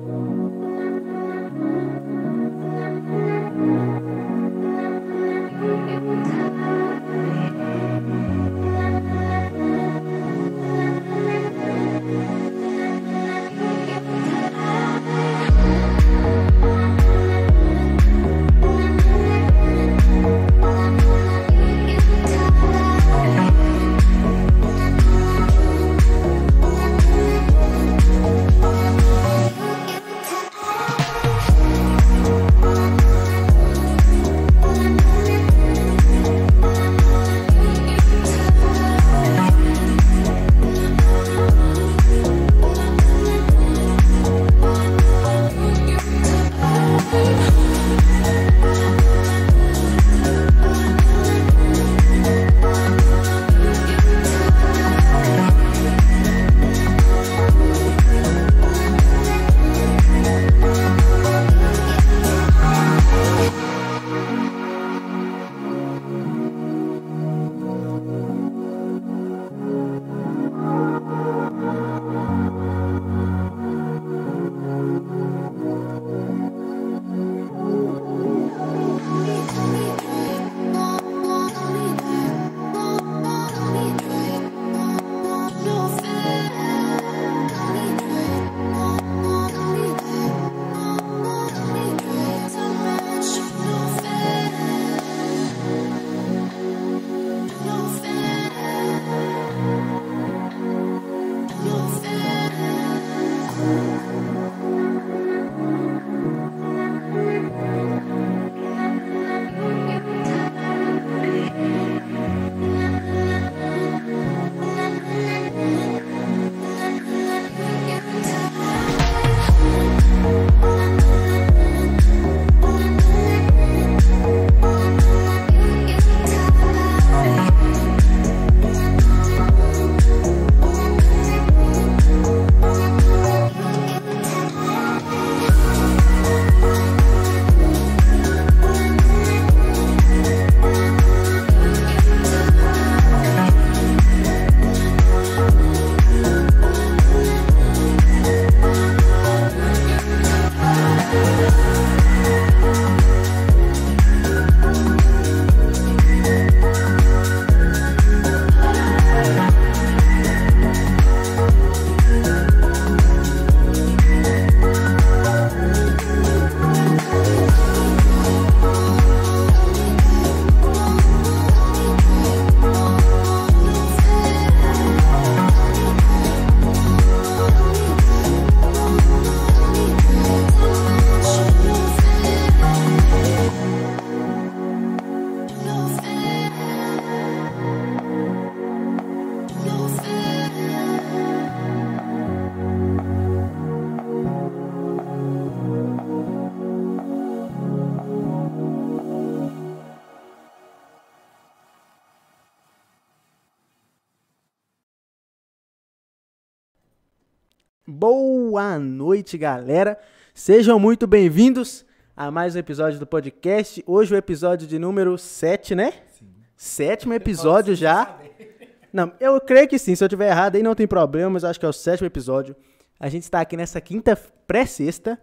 Thank you. noite, galera. Sejam muito bem-vindos a mais um episódio do podcast. Hoje o episódio de número 7, né? Sim. Sétimo episódio já. Não, eu creio que sim. Se eu tiver errado aí não tem problema, mas acho que é o sétimo episódio. A gente está aqui nessa quinta pré-sexta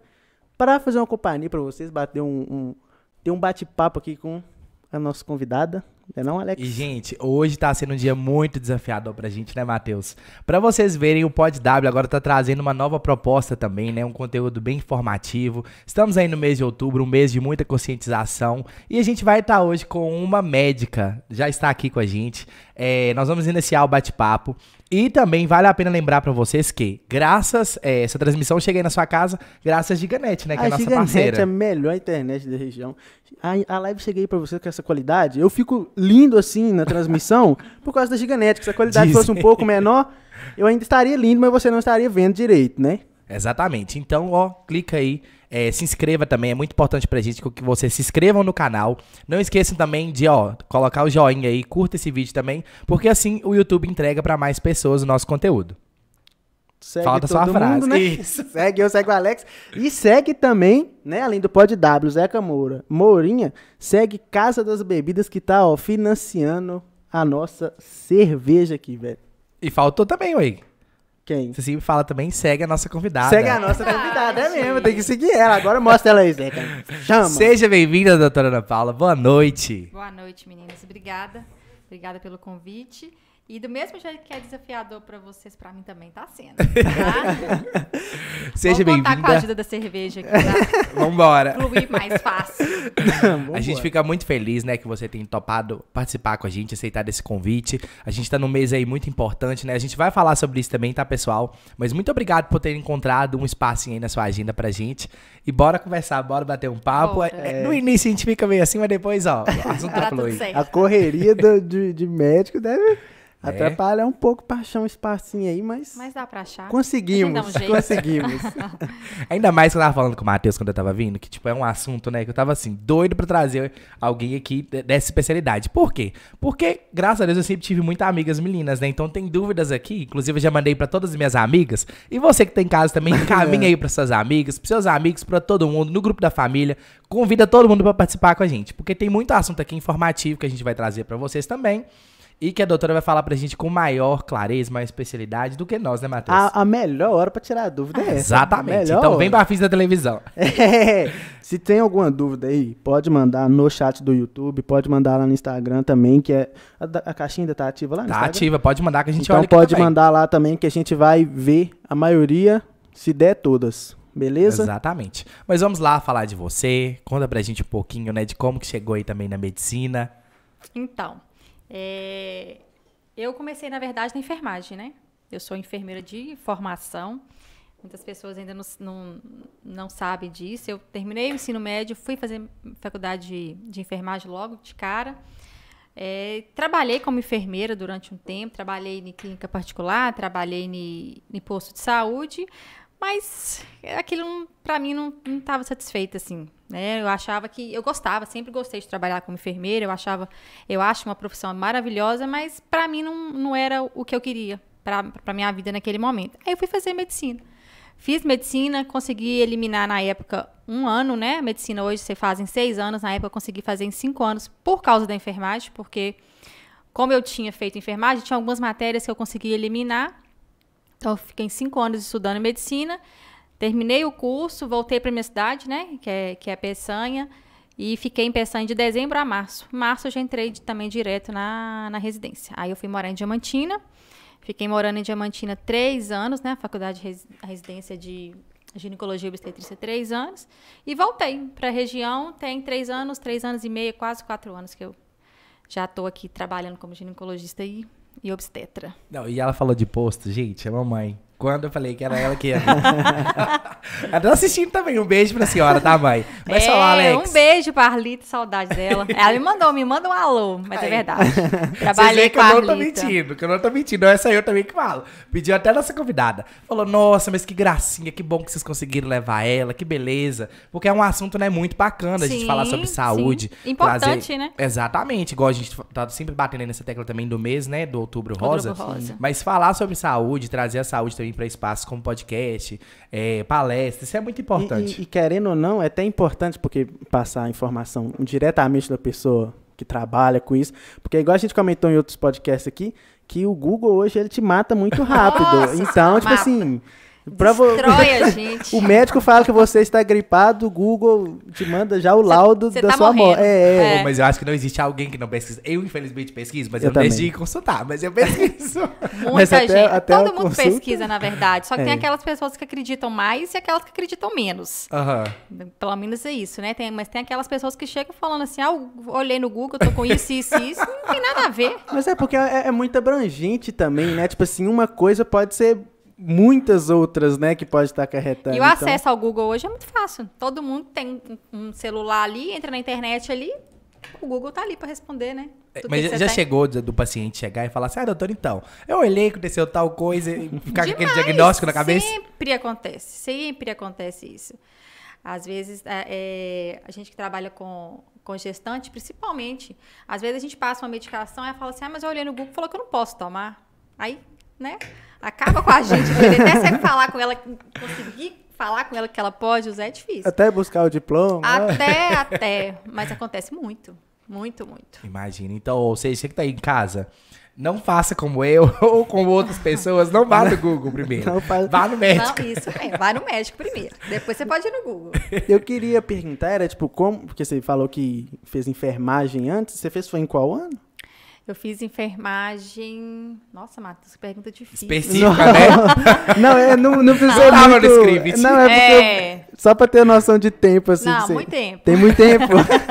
para fazer uma companhia para vocês, bater um, um ter um bate-papo aqui com a nossa convidada, não é não, Alex? E, gente, hoje tá sendo um dia muito desafiador pra gente, né, Matheus? Pra vocês verem, o PodW W agora tá trazendo uma nova proposta também, né? Um conteúdo bem informativo. Estamos aí no mês de outubro, um mês de muita conscientização. E a gente vai estar tá hoje com uma médica, já está aqui com a gente. É, nós vamos iniciar o bate-papo. E também vale a pena lembrar para vocês que, graças é, essa transmissão, cheguei na sua casa, graças a Giganet, né? Que a é a nossa Giganet parceira. é a melhor internet da região. A, a live cheguei para vocês com essa qualidade. Eu fico lindo assim na transmissão por causa da Giganet. Que se a qualidade Dizem. fosse um pouco menor, eu ainda estaria lindo, mas você não estaria vendo direito, né? Exatamente. Então, ó, clica aí é, se inscreva também, é muito importante pra gente que vocês se inscrevam no canal. Não esqueçam também de, ó, colocar o joinha aí, curta esse vídeo também, porque assim o YouTube entrega para mais pessoas o nosso conteúdo. Segue Falta só a frase. Mundo, né? Isso. Segue eu, segue o Alex. E segue também, né, além do Pod W, Zeca Moura, Mourinha, segue Casa das Bebidas que tá, ó, financiando a nossa cerveja aqui, velho. E faltou também, ué. Quem? Você sempre fala também, segue a nossa convidada. Segue a nossa convidada, é mesmo, tem que seguir ela. Agora mostra ela aí, Chama. Seja bem-vinda, doutora Ana Paula. Boa noite. Boa noite, meninas. Obrigada. Obrigada pelo convite. E do mesmo jeito que é desafiador para vocês, para mim também tá sendo. Tá? Seja bem vindo Vamos contar com a ajuda da cerveja aqui. Tá? Vamos embora. Fluir mais fácil. a gente fica muito feliz, né, que você tem topado participar com a gente, aceitar esse convite. A gente tá num mês aí muito importante, né? A gente vai falar sobre isso também, tá, pessoal? Mas muito obrigado por ter encontrado um espacinho aí na sua agenda pra gente. E bora conversar, bora bater um papo. É... No início a gente fica meio assim, mas depois, ó, o assunto tá A correria do, de, de médico deve... É. Atrapalha é. um pouco para achar um espacinho aí, mas. Mas dá para achar. Conseguimos, um conseguimos. Ainda mais que eu tava falando com o Matheus quando eu tava vindo, que tipo é um assunto, né, que eu tava assim, doido para trazer alguém aqui dessa especialidade. Por quê? Porque, graças a Deus, eu sempre tive muitas amigas meninas, né? Então tem dúvidas aqui, inclusive eu já mandei para todas as minhas amigas. E você que tem tá em casa também, caminha aí para suas amigas, para seus amigos, para todo mundo, no grupo da família. Convida todo mundo para participar com a gente, porque tem muito assunto aqui informativo que a gente vai trazer para vocês também. E que a doutora vai falar pra gente com maior clareza, maior especialidade do que nós, né, Matheus? A, a melhor hora pra tirar a dúvida é essa. Exatamente. Então vem pra fiz da televisão. É. Se tem alguma dúvida aí, pode mandar no chat do YouTube, pode mandar lá no Instagram também, que é. A, a caixinha ainda tá ativa lá no tá Instagram? Tá ativa, pode mandar que a gente então, olha. Então pode mandar lá também que a gente vai ver a maioria, se der todas. Beleza? Exatamente. Mas vamos lá falar de você. Conta pra gente um pouquinho, né, de como que chegou aí também na medicina. Então, é, eu comecei, na verdade, na enfermagem, né? Eu sou enfermeira de formação. Muitas pessoas ainda não, não, não sabem disso. Eu terminei o ensino médio, fui fazer faculdade de, de enfermagem logo de cara. É, trabalhei como enfermeira durante um tempo, trabalhei em clínica particular, trabalhei em posto de saúde, mas aquilo para mim não estava satisfeito assim. Né? Eu achava que eu gostava, sempre gostei de trabalhar como enfermeira. Eu achava, eu acho uma profissão maravilhosa, mas para mim não, não era o que eu queria para minha vida naquele momento. Aí eu fui fazer medicina. Fiz medicina, consegui eliminar na época um ano, né? Medicina hoje você faz em seis anos, na época eu consegui fazer em cinco anos por causa da enfermagem, porque como eu tinha feito enfermagem, tinha algumas matérias que eu conseguia eliminar. Então eu fiquei cinco anos estudando medicina Terminei o curso, voltei para minha cidade, né? Que é, que é Peçanha. E fiquei em Peçanha de dezembro a março. Março eu já entrei de, também direto na, na residência. Aí eu fui morar em Diamantina. Fiquei morando em Diamantina três anos, né? Faculdade de res, residência de ginecologia e obstetrícia três anos. E voltei para a região tem três anos, três anos e meio, quase quatro anos que eu já estou aqui trabalhando como ginecologista e, e obstetra. Não, e ela falou de posto, gente, é mamãe. Quando eu falei que era ela que ia ela tá assistindo também. Um beijo pra senhora, tá, mãe? Vai é, lá, Alex. Um beijo pra Arlita, saudade dela. Ela me mandou, me manda um alô, mas é Aí. é verdade. Trabalhei com a Arlita. eu não tô mentindo, que eu não tô mentindo. Essa eu também que falo. Pediu até nossa convidada. Falou, nossa, mas que gracinha, que bom que vocês conseguiram levar ela, que beleza. Porque é um assunto, né, muito bacana a gente falar sobre saúde. Sim. Importante, trazer... né? Exatamente. Igual a gente tá sempre batendo nessa tecla também do mês, né, do outubro rosa. Outubro rosa. Mas falar sobre saúde, trazer a saúde também também para espaços como podcast, é, palestras, isso é muito importante. E, e, e, querendo ou não, é até importante porque passar a informação diretamente da pessoa que trabalha com isso, porque igual a gente comentou em outros podcasts aqui, que o Google hoje ele te mata muito rápido. Nossa, então, tipo mata. assim, Destrói a gente. o médico fala que você está gripado, o Google te manda já o laudo cê, cê da tá sua morte. É, é. Mas eu acho que não existe alguém que não pesquisa. Eu, infelizmente, pesquiso, mas eu, eu não deixo de consultar, mas eu pesquiso. Muita mas gente. Até, até todo mundo consulta? pesquisa, na verdade. Só que é. tem aquelas pessoas que acreditam mais e aquelas que acreditam menos. Uhum. Pelo menos é isso, né? Tem, mas tem aquelas pessoas que chegam falando assim: ah, olhei no Google, tô com isso, isso, isso. Não tem nada a ver. Mas é porque é, é muito abrangente também, né? Tipo assim, uma coisa pode ser muitas outras, né, que pode estar acarretando. E o então... acesso ao Google hoje é muito fácil. Todo mundo tem um celular ali, entra na internet ali, o Google tá ali para responder, né? É, Tudo Mas já, chegou do, paciente chegar e falar assim, ah, doutor, então, eu olhei, aconteceu tal coisa, e ficar com aquele diagnóstico na cabeça? Sempre acontece, sempre acontece isso. Às vezes, é, é, a gente que trabalha com, com gestante, principalmente, às vezes a gente passa uma medicação e fala assim, ah, mas eu olhei no Google e falou que eu não posso tomar. Aí né? Acaba com a gente. Até você falar com ela, conseguir falar com ela que ela pode usar é difícil. Até buscar o diploma. Né? Até, né? até. Mas acontece muito. Muito, muito. Imagina. Então, ou seja, você que tá aí em casa, não faça como eu ou como outras pessoas. Não vá no Google primeiro. Não, faz... Vá no médico. Não, isso mesmo. É, vá no médico primeiro. Depois você pode ir no Google. Eu queria perguntar, era tipo, como... Porque você falou que fez enfermagem antes. Você fez foi em qual ano? Eu fiz enfermagem. Nossa, Matheus, pergunta difícil. Específica, não, né? não, é, não, não fiz não, muito... no script. Não, é, é... Eu, Só para ter noção de tempo, assim. Não, muito tempo. Tem muito tempo.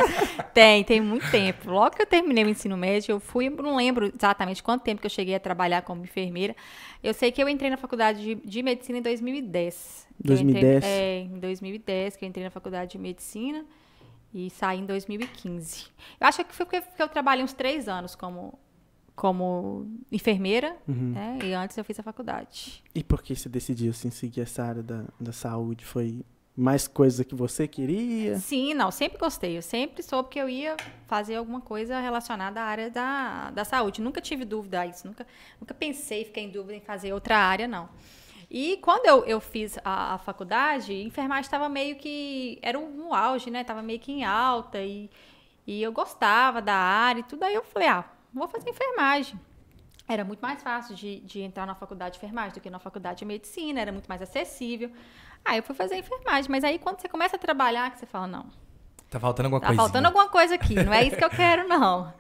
tem, tem muito tempo. Logo que eu terminei o ensino médio, eu fui, não lembro exatamente quanto tempo que eu cheguei a trabalhar como enfermeira. Eu sei que eu entrei na faculdade de, de medicina em 2010. 2010? Entrei, é, em 2010 que eu entrei na faculdade de medicina. E saí em 2015. Eu acho que foi porque eu trabalhei uns três anos como, como enfermeira, uhum. né? E antes eu fiz a faculdade. E por que você decidiu, assim, seguir essa área da, da saúde? Foi mais coisa que você queria? Sim, não, sempre gostei. Eu sempre soube que eu ia fazer alguma coisa relacionada à área da, da saúde. Nunca tive dúvida a isso, nunca, nunca pensei, fiquei em dúvida em fazer outra área, não. E quando eu, eu fiz a, a faculdade, enfermagem estava meio que. Era um, um auge, né? Estava meio que em alta e, e eu gostava da área e tudo. Aí eu falei, ah, vou fazer enfermagem. Era muito mais fácil de, de entrar na faculdade de enfermagem do que na faculdade de medicina, era muito mais acessível. Aí eu fui fazer enfermagem, mas aí quando você começa a trabalhar, que você fala, não. Tá faltando alguma tá coisa. Tá faltando alguma coisa aqui, não é isso que eu quero, não.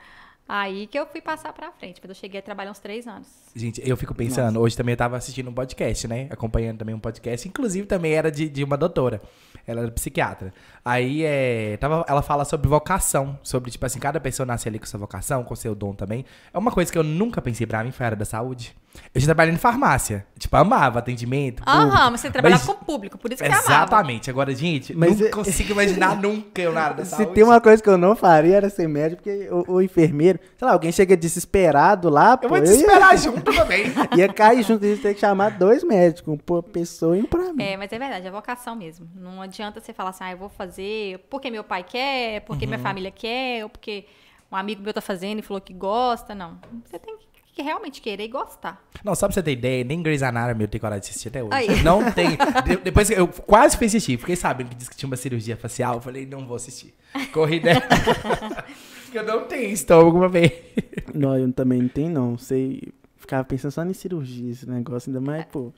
Aí que eu fui passar pra frente, mas eu cheguei a trabalhar uns três anos. Gente, eu fico pensando, Nossa. hoje também eu tava assistindo um podcast, né? Acompanhando também um podcast. Inclusive, também era de, de uma doutora. Ela era psiquiatra. Aí é. Tava, ela fala sobre vocação. Sobre, tipo assim, cada pessoa nasce ali com sua vocação, com seu dom também. É uma coisa que eu nunca pensei pra mim, foi a área da saúde. Eu já trabalhei em farmácia. Tipo, amava atendimento. Aham, mas você trabalhava mas... com o público, por isso que Exatamente. Agora, gente, mas não consigo imaginar nunca eu nada da Se tem uma coisa que eu não faria era ser médico, porque o, o enfermeiro, sei lá, alguém chega desesperado lá. Eu pô, vou desesperar eu junto tudo bem. Ia cair junto, ia tem que chamar dois médicos, um pra pessoa e um pra mim. É, mas é verdade, é vocação mesmo. Não adianta você falar assim, ah, eu vou fazer porque meu pai quer, porque uhum. minha família quer, ou porque um amigo meu tá fazendo e falou que gosta, não. Você tem que que realmente querer e gostar. Não, só pra você ter ideia, nem Grey's Anatomy eu tenho coragem de assistir até hoje. Aí. Não tem. depois eu quase fui assistir, fiquei sabendo que disse que tinha uma cirurgia facial, eu falei, não vou assistir. Corri dela. eu não tenho estômago pra ver. Não, eu também não tenho, não. Sei ficava pensando só em cirurgia, esse negócio, ainda mais, pô,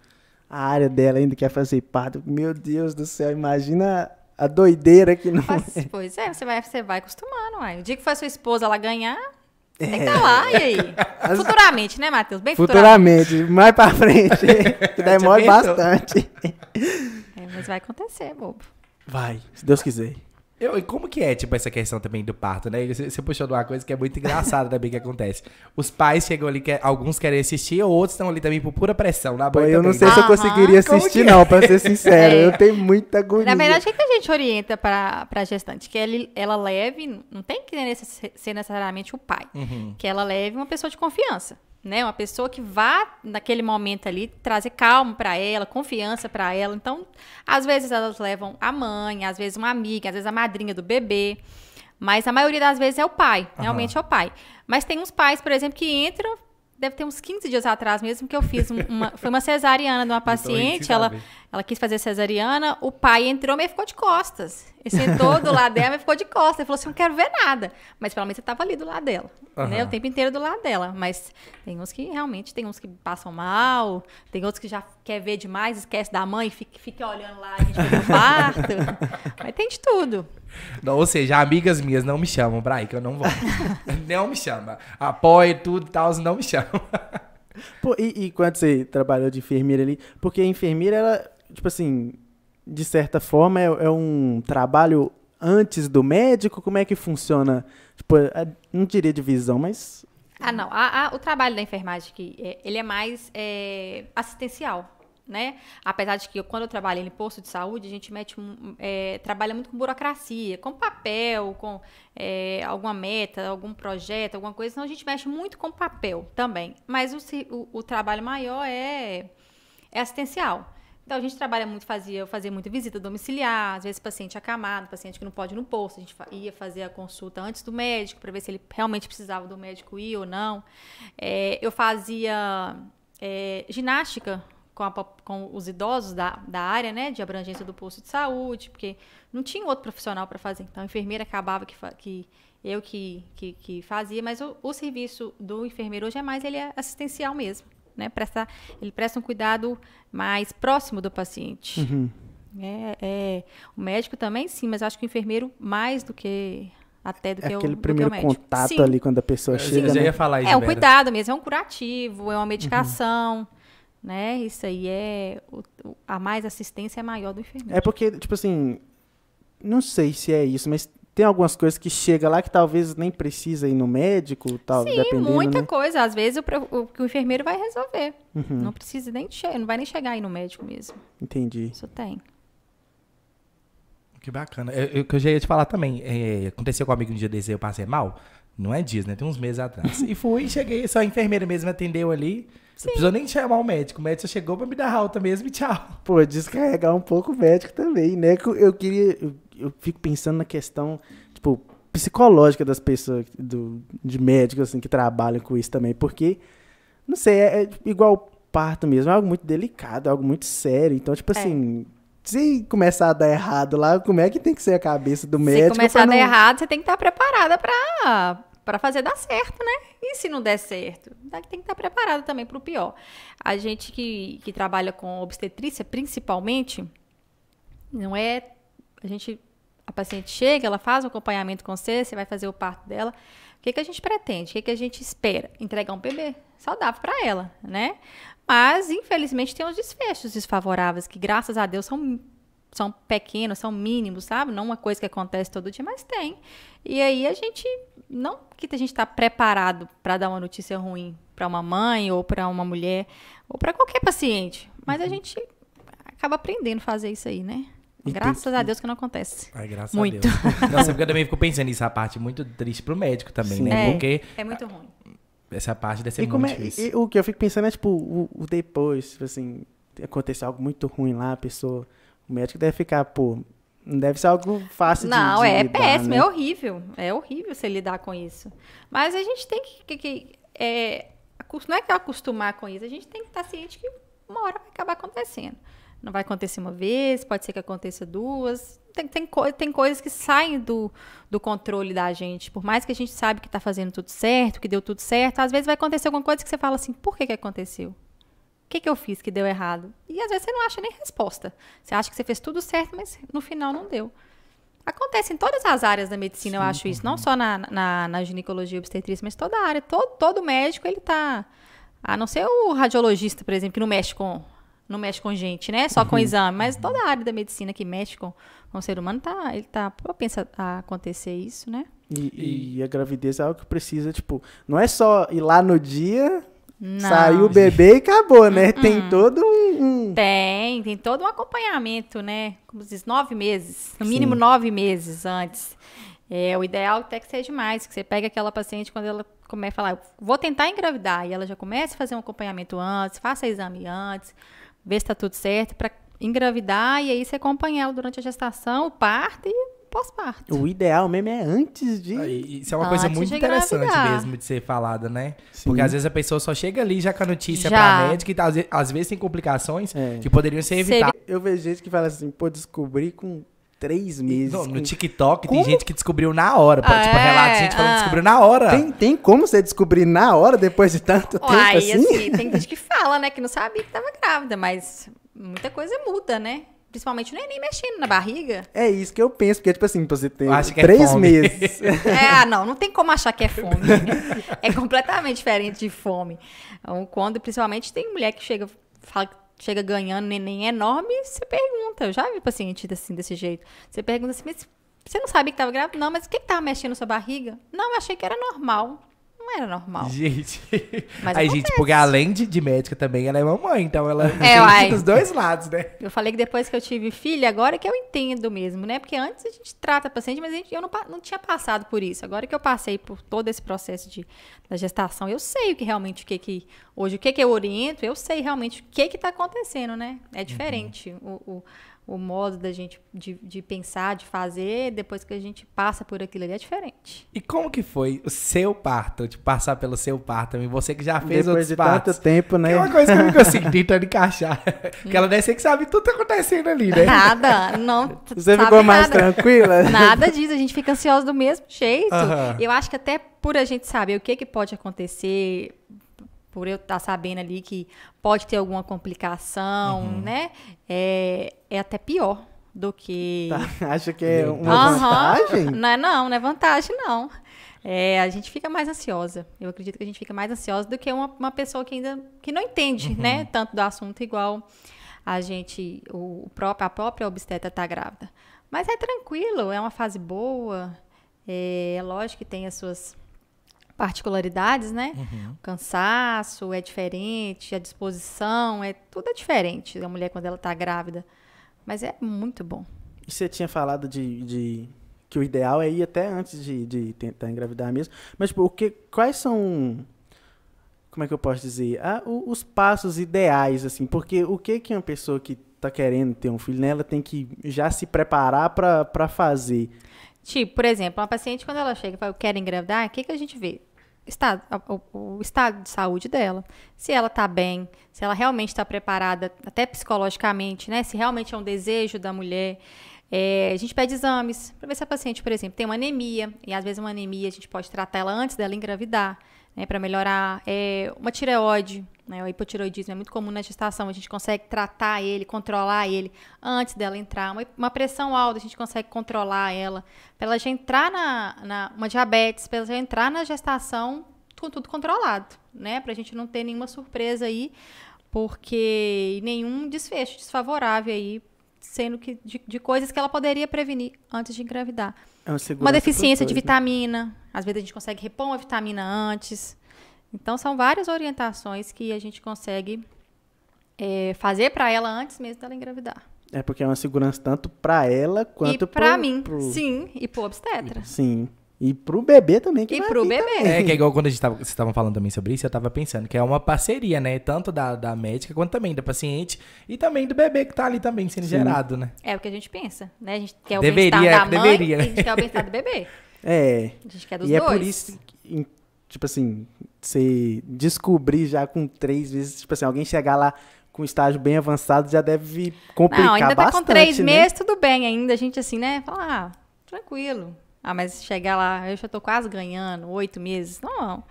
a área dela ainda quer fazer parto. Meu Deus do céu, imagina a doideira que não. Mas, é. Pois é, você vai, você vai acostumando, uai. O dia que for a sua esposa ela ganhar. É. Tem que estar tá lá, e aí? As... Futuramente, né, Matheus? Bem futuramente. futuramente. mais pra frente. que demora bastante. É, mas vai acontecer, bobo. Vai, se Deus quiser. Eu, e como que é, tipo, essa questão também do parto, né? Você, você puxou de uma coisa que é muito engraçada também que acontece. Os pais chegam ali, que, é, alguns querem assistir, outros estão ali também por pura pressão. Na Pô, eu não sei né? se eu conseguiria ah, assistir, não, é? pra ser sincero. É. Eu tenho muita agonia. Na verdade, o que a gente orienta pra, pra gestante? Que ele, ela leve, não tem que ser necessariamente o pai, uhum. que ela leve uma pessoa de confiança né? Uma pessoa que vá naquele momento ali trazer calma para ela, confiança para ela. Então, às vezes elas levam a mãe, às vezes uma amiga, às vezes a madrinha do bebê. Mas a maioria das vezes é o pai, uhum. realmente é o pai. Mas tem uns pais, por exemplo, que entram, deve ter uns 15 dias atrás mesmo, que eu fiz uma. foi uma cesariana de uma paciente, ela, ela quis fazer cesariana, o pai entrou e ficou de costas. E sentou do lado dela e ficou de costas. Ele falou assim: não quero ver nada. Mas pelo menos você estava ali do lado dela. Uhum. Né? O tempo inteiro do lado dela. Mas tem uns que realmente, tem uns que passam mal, tem outros que já quer ver demais, esquece da mãe, fica, fica olhando lá, a gente vê o Mas tem de tudo. Não, ou seja, amigas minhas não me chamam, Brai, que eu não vou. não me chama. Apoio tudo e tal, não me chamam. Pô, e, e, quando você trabalhou de enfermeira ali, porque a enfermeira, ela, tipo assim, de certa forma, é, é um trabalho antes do médico? Como é que funciona? Tipo, é, não diria divisão, mas. Ah, não. A, a, o trabalho da enfermagem aqui, é, ele é mais é, assistencial. Né? Apesar de que eu, quando eu trabalho em posto de saúde, a gente mete, é, trabalha muito com burocracia, com papel, com é, alguma meta, algum projeto, alguma coisa. Então a gente mexe muito com papel também. Mas o, o, o trabalho maior é, é assistencial. Então a gente trabalha muito, fazia, eu fazia muita visita domiciliar, às vezes paciente acamado, paciente que não pode ir no posto, a gente ia fazer a consulta antes do médico para ver se ele realmente precisava do médico ir ou não. É, eu fazia é, ginástica com, a, com, os idosos da, da área, né, de abrangência do posto de saúde, porque não tinha outro profissional para fazer. Então a enfermeira acabava que, que eu que, que, que fazia, mas o, o serviço do enfermeiro hoje é mais ele é assistencial mesmo né? Presta, ele presta um cuidado mais próximo do paciente. Uhum. É, é, o médico também, sim, mas acho que o enfermeiro mais do que até do é que aquele o, primeiro que contato sim. ali quando a pessoa sim. É, chega. Eu né? ia falar isso. É um cuidado mesmo, é um curativo, é uma medicação. Uhum. Né? Isso aí é. O, a mais assistência é maior do enfermeiro. É porque, tipo assim, não sei se é isso, mas tem algumas coisas que chega lá que talvez nem precisa ir no médico, tal, Sim, dependendo, muita né? coisa. Às vezes o, o, o enfermeiro vai resolver. Uhum. Não precisa nem não vai nem chegar aí no médico mesmo. Entendi. Isso tem. Que bacana. O que eu já ia te falar também. É, aconteceu com um dia desse, eu passei mal. Não é dias, né? Tem uns meses atrás. E fui, cheguei, só a enfermeira mesmo atendeu ali. Não precisou nem chamar o médico. O médico chegou pra me dar alta mesmo e tchau. Pô, descarregar um pouco o médico também, né? Eu queria eu fico pensando na questão, tipo, psicológica das pessoas, do, de médicos, assim, que trabalham com isso também, porque, não sei, é, é igual parto mesmo, é algo muito delicado, é algo muito sério, então, tipo é. assim, se começar a dar errado lá, como é que tem que ser a cabeça do médico? Se começar a dar errado, você tem que estar tá preparada para para fazer dar certo, né? E se não der certo, tem que estar tá preparada também para o pior. A gente que, que trabalha com obstetrícia, principalmente, não é a gente a paciente chega, ela faz o acompanhamento com você, você vai fazer o parto dela. O que, que a gente pretende? O que, que a gente espera? Entregar um bebê saudável para ela, né? Mas, infelizmente, tem uns desfechos desfavoráveis que, graças a Deus, são são pequenos, são mínimos, sabe? Não uma coisa que acontece todo dia, mas tem. E aí a gente não que a gente está preparado para dar uma notícia ruim para uma mãe ou para uma mulher ou para qualquer paciente, mas a uhum. gente acaba aprendendo a fazer isso aí, né? Então, graças a Deus que não acontece. Ai, graças muito. a Deus. Nossa, porque eu também fico pensando nisso, a parte muito triste pro médico também, né? Sim. né? É, porque é muito ruim. Essa parte deve ser e muito é, difícil. E, o que eu fico pensando é, tipo, o, o depois, tipo assim, acontecer algo muito ruim lá, a pessoa, o médico deve ficar, pô, não deve ser algo fácil não, de Não, é lidar, péssimo, né? é horrível. É horrível você lidar com isso. Mas a gente tem que. que, que é, não é que acostumar com isso, a gente tem que estar ciente que uma hora vai acabar acontecendo não vai acontecer uma vez, pode ser que aconteça duas. Tem, tem, co tem coisas que saem do, do controle da gente. Por mais que a gente sabe que está fazendo tudo certo, que deu tudo certo, às vezes vai acontecer alguma coisa que você fala assim, por que, que aconteceu? O que, que eu fiz que deu errado? E às vezes você não acha nem resposta. Você acha que você fez tudo certo, mas no final não deu. Acontece em todas as áreas da medicina, Sim, eu acho isso. Uhum. Não só na, na, na ginecologia e obstetrícia, mas toda a área. Todo, todo médico, ele está... A não ser o radiologista, por exemplo, que não mexe com não mexe com gente, né? Só com uhum. exame, mas toda a área da medicina que mexe com, com o ser humano tá, ele tá propenso a acontecer isso, né? E, e, a gravidez é algo que precisa, tipo, não é só ir lá no dia, não. sair o bebê e acabou, né? Uhum. Tem todo um, Tem, tem todo um acompanhamento, né? Como diz, nove meses, no mínimo Sim. nove meses antes. É, o ideal até que seja mais, que você pegue aquela paciente quando ela começa a falar, vou tentar engravidar, e ela já começa a fazer um acompanhamento antes, faça exame antes, ver se está tudo certo, para engravidar e aí você acompanhar durante a gestação, o parto e pós-parto. O ideal mesmo é antes de. Isso é uma antes coisa muito interessante engravidar. mesmo de ser falada, né? Sim. Porque às vezes a pessoa só chega ali já com a notícia já. pra médica e às vezes, às vezes tem complicações é. que poderiam ser evitadas. Eu vejo gente que fala assim, pô, descobri com três meses. No, com... no TikTok como? tem gente que descobriu na hora. Ah, tipo, é, relato, gente falando ah. descobriu na hora. Tem, tem como você descobrir na hora, depois de tanto Uai, tempo assim? assim? Tem gente que fala, né, que não sabia que tava grávida, mas muita coisa muda, né? Principalmente não é nem mexendo na barriga. É isso que eu penso, porque, tipo assim, você tem é três é meses. Ah, é, não, não tem como achar que é fome. É completamente diferente de fome. Então, quando, principalmente, tem mulher que chega fala que chega ganhando neném enorme, você pergunta. Eu já vi paciente assim, desse jeito. Você pergunta assim, mas você não sabia que estava grávida? Não, mas o que estava mexendo na sua barriga? Não, eu achei que era normal não era normal. Gente. Mas aí, gente, porque além de, de, médica também, ela é mamãe, então ela é, ai, dos dois lados, né? Eu falei que depois que eu tive filha, agora é que eu entendo mesmo, né? Porque antes a gente trata paciente, mas gente, eu não, não tinha passado por isso. Agora que eu passei por todo esse processo de, da gestação, eu sei o que realmente, o que que... Hoje, o que que eu oriento, eu sei realmente o que que tá acontecendo, né? É uhum. diferente uhum. o, o o modo da gente de, de, pensar, de fazer, depois que a gente passa por aquilo ali é diferente. E como que foi o seu parto, de tipo, passar pelo seu parto também? Você que já fez depois outros de partos. tanto tempo, né? Que é uma coisa que eu não consigo assim, tentar encaixar. Porque ela deve ser que sabe tudo que tá acontecendo ali, né? Nada, não Você ficou mais nada. tranquila? Nada disso, a gente fica ansiosa do mesmo jeito. Uhum. Eu acho que até por a gente saber o que, que pode acontecer, por eu estar tá sabendo ali que pode ter alguma complicação, uhum. né? É, é até pior do que. Tá, acha que é uma uhum. vantagem? Não é, não, não é vantagem, não. É, a gente fica mais ansiosa. Eu acredito que a gente fica mais ansiosa do que uma, uma pessoa que ainda que não entende, né, uhum. né? Tanto do assunto igual a gente, o, o próprio, a própria obstetra está grávida. Mas é tranquilo, é uma fase boa. É, é lógico que tem as suas particularidades, né? Uhum. O cansaço é diferente, a disposição é tudo é diferente da mulher quando ela está grávida. Mas é muito bom. E você tinha falado de, de que o ideal é ir até antes de, de tentar engravidar mesmo. Mas tipo, o que, quais são como é que eu posso dizer? Ah, o, os passos ideais, assim, porque o que que uma pessoa que está querendo ter um filho, né, ela tem que já se preparar para fazer. Tipo, por exemplo, uma paciente, quando ela chega e fala, eu quero engravidar, o que, que a gente vê? estado, o, o estado de saúde dela, se ela está bem, se ela realmente está preparada, até psicologicamente, né? Se realmente é um desejo da mulher. É, a gente pede exames para ver se a paciente, por exemplo, tem uma anemia, e às vezes uma anemia a gente pode tratar ela antes dela engravidar, né, para melhorar. É, uma tireoide, né? O hipotiroidismo é muito comum na gestação, a gente consegue tratar ele, controlar ele antes dela entrar. Uma, uma pressão alta, a gente consegue controlar ela. Para ela já entrar na, na uma diabetes, para ela já entrar na gestação com tudo controlado, né? Para a gente não ter nenhuma surpresa aí, porque nenhum desfecho desfavorável aí, sendo que de, de coisas que ela poderia prevenir antes de engravidar. É uma, uma, deficiência de né? vitamina, às vezes a gente consegue repor uma vitamina antes. Então, são várias orientações que a gente consegue é, fazer para ela antes mesmo dela engravidar. É porque é uma segurança tanto para ela quanto para mim. Pro... Sim, e pro obstetra. Sim. E pro bebê também que E vai pro bebê. Também. É, que é igual quando a gente tava, vocês estavam falando também sobre isso, eu tava pensando que é uma parceria, né? Tanto da, da médica quanto também da paciente e também do bebê que tá ali também sendo Sim. gerado, né? É o que a gente pensa, né? A gente quer o bem-estar da mãe deveria, né? e a gente quer o bem-estar do bebê. É. A gente quer dos e dois. E é por isso, que, tipo assim, você descobrir já com três meses, tipo assim, alguém chegar lá com estágio bem avançado já deve complicar bastante, Não, ainda tá bastante, com três né? meses, tudo bem ainda, a gente assim, né, fala, ah, tranquilo. Ah, mas chegar lá, eu já tô quase ganhando, oito meses, não.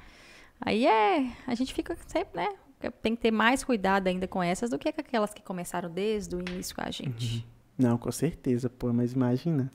Aí é, a gente fica sempre, né, tem que ter mais cuidado ainda com essas do que com aquelas que começaram desde o início com a gente. Uhum. Não, com certeza, pô, mas imagina.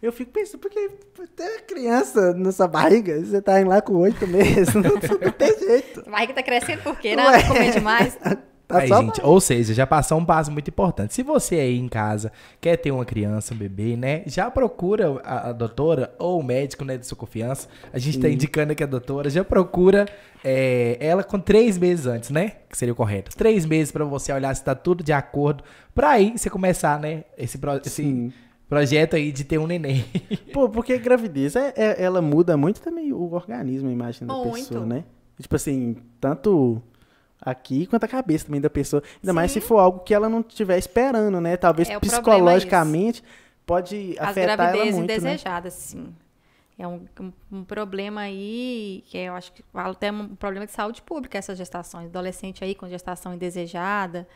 Eu fico pensando, porque tem criança nessa barriga, você tá lá com oito meses, não, não, tem jeito. A barriga tá crescendo por quê, né? É. Comer demais. Tá aí, gente, ou seja, já passou um passo muito importante. Se você aí em casa quer ter uma criança, um bebê, né? Já procura a, a doutora ou o médico, né, de sua confiança. A gente tá Sim. tá indicando aqui a doutora. Já procura é, ela com três meses antes, né? Que seria o correto. Três meses para você olhar se tá tudo de acordo. Pra aí você começar, né? Esse, esse Sim projeto aí de ter um neném. Pô, porque a gravidez, é, é, ela muda muito também o organismo, a imagem da muito. pessoa, né? Tipo assim, tanto aqui quanto a cabeça também da pessoa. Ainda Sim. mais se for algo que ela não estiver esperando, né? Talvez é, é psicologicamente pode As afetar ela muito. As gravidez indesejadas, né? sim. É um, um, problema aí, que eu acho que até um problema de saúde pública essas gestações. Adolescente aí com gestação indesejada.